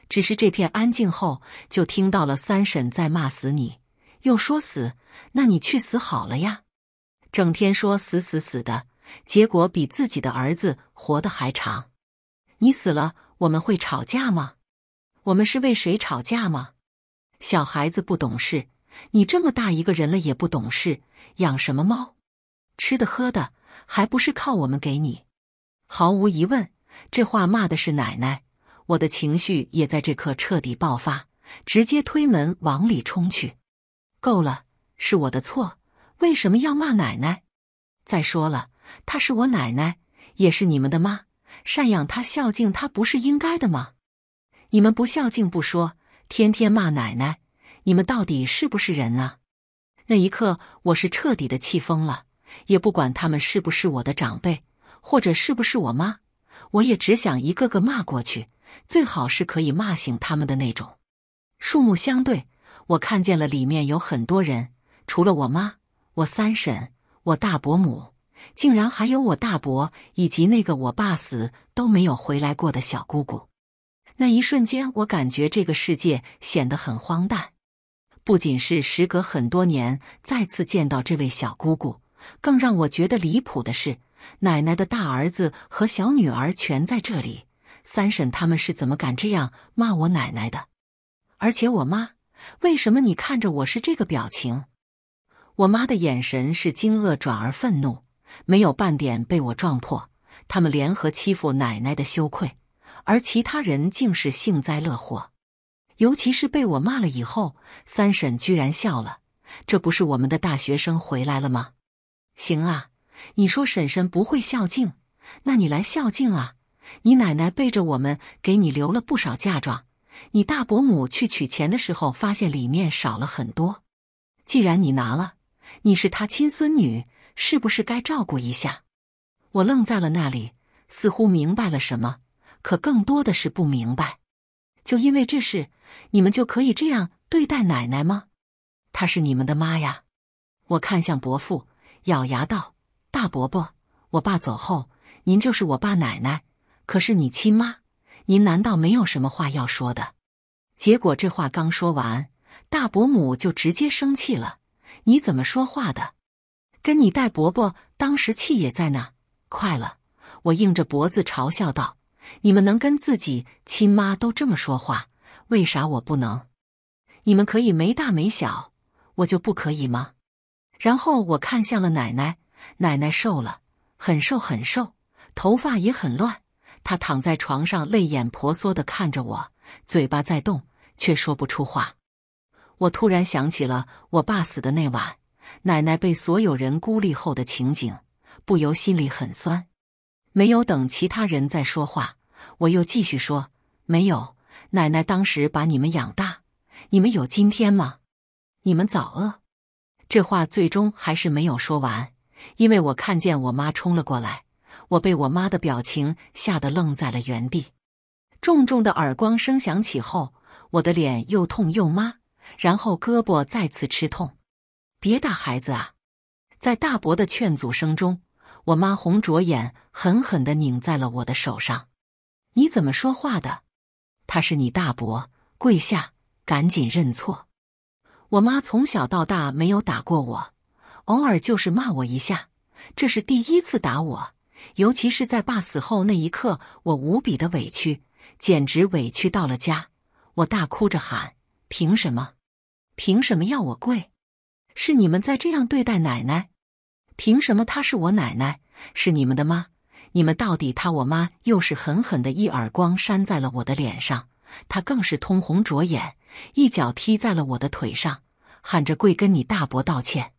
只是这片安静后，就听到了三婶在骂死你，又说死，那你去死好了呀！整天说死死死的，结果比自己的儿子活得还长。你死了，我们会吵架吗？我们是为谁吵架吗？小孩子不懂事，你这么大一个人了也不懂事，养什么猫？吃的喝的还不是靠我们给你？毫无疑问，这话骂的是奶奶。我的情绪也在这刻彻底爆发，直接推门往里冲去。够了，是我的错，为什么要骂奶奶？再说了，她是我奶奶，也是你们的妈，赡养她、孝敬她不是应该的吗？你们不孝敬不说，天天骂奶奶，你们到底是不是人啊？那一刻，我是彻底的气疯了。也不管他们是不是我的长辈，或者是不是我妈，我也只想一个个骂过去，最好是可以骂醒他们的那种。树目相对，我看见了里面有很多人，除了我妈、我三婶、我大伯母，竟然还有我大伯以及那个我爸死都没有回来过的小姑姑。那一瞬间，我感觉这个世界显得很荒诞。不仅是时隔很多年再次见到这位小姑姑。更让我觉得离谱的是，奶奶的大儿子和小女儿全在这里。三婶他们是怎么敢这样骂我奶奶的？而且我妈，为什么你看着我是这个表情？我妈的眼神是惊愕转而愤怒，没有半点被我撞破他们联合欺负奶奶的羞愧，而其他人竟是幸灾乐祸。尤其是被我骂了以后，三婶居然笑了。这不是我们的大学生回来了吗？行啊，你说婶婶不会孝敬，那你来孝敬啊！你奶奶背着我们给你留了不少嫁妆，你大伯母去取钱的时候发现里面少了很多。既然你拿了，你是她亲孙女，是不是该照顾一下？我愣在了那里，似乎明白了什么，可更多的是不明白。就因为这事，你们就可以这样对待奶奶吗？她是你们的妈呀！我看向伯父。咬牙道：“大伯伯，我爸走后，您就是我爸奶奶，可是你亲妈，您难道没有什么话要说的？”结果这话刚说完，大伯母就直接生气了：“你怎么说话的？跟你带伯伯当时气也在那，快了！”我硬着脖子嘲笑道：“你们能跟自己亲妈都这么说话，为啥我不能？你们可以没大没小，我就不可以吗？”然后我看向了奶奶，奶奶瘦了，很瘦很瘦，头发也很乱。她躺在床上，泪眼婆娑的看着我，嘴巴在动，却说不出话。我突然想起了我爸死的那晚，奶奶被所有人孤立后的情景，不由心里很酸。没有等其他人再说话，我又继续说：“没有，奶奶当时把你们养大，你们有今天吗？你们早饿。”这话最终还是没有说完，因为我看见我妈冲了过来，我被我妈的表情吓得愣在了原地。重重的耳光声响起后，我的脸又痛又麻，然后胳膊再次吃痛。别打孩子啊！在大伯的劝阻声中，我妈红着眼，狠狠地拧在了我的手上。你怎么说话的？他是你大伯，跪下，赶紧认错。我妈从小到大没有打过我，偶尔就是骂我一下，这是第一次打我。尤其是在爸死后那一刻，我无比的委屈，简直委屈到了家。我大哭着喊：“凭什么？凭什么要我跪？是你们在这样对待奶奶？凭什么她是我奶奶，是你们的妈？你们到底……”她我妈又是狠狠的一耳光扇在了我的脸上，她更是通红着眼。一脚踢在了我的腿上，喊着跪跟你大伯道歉。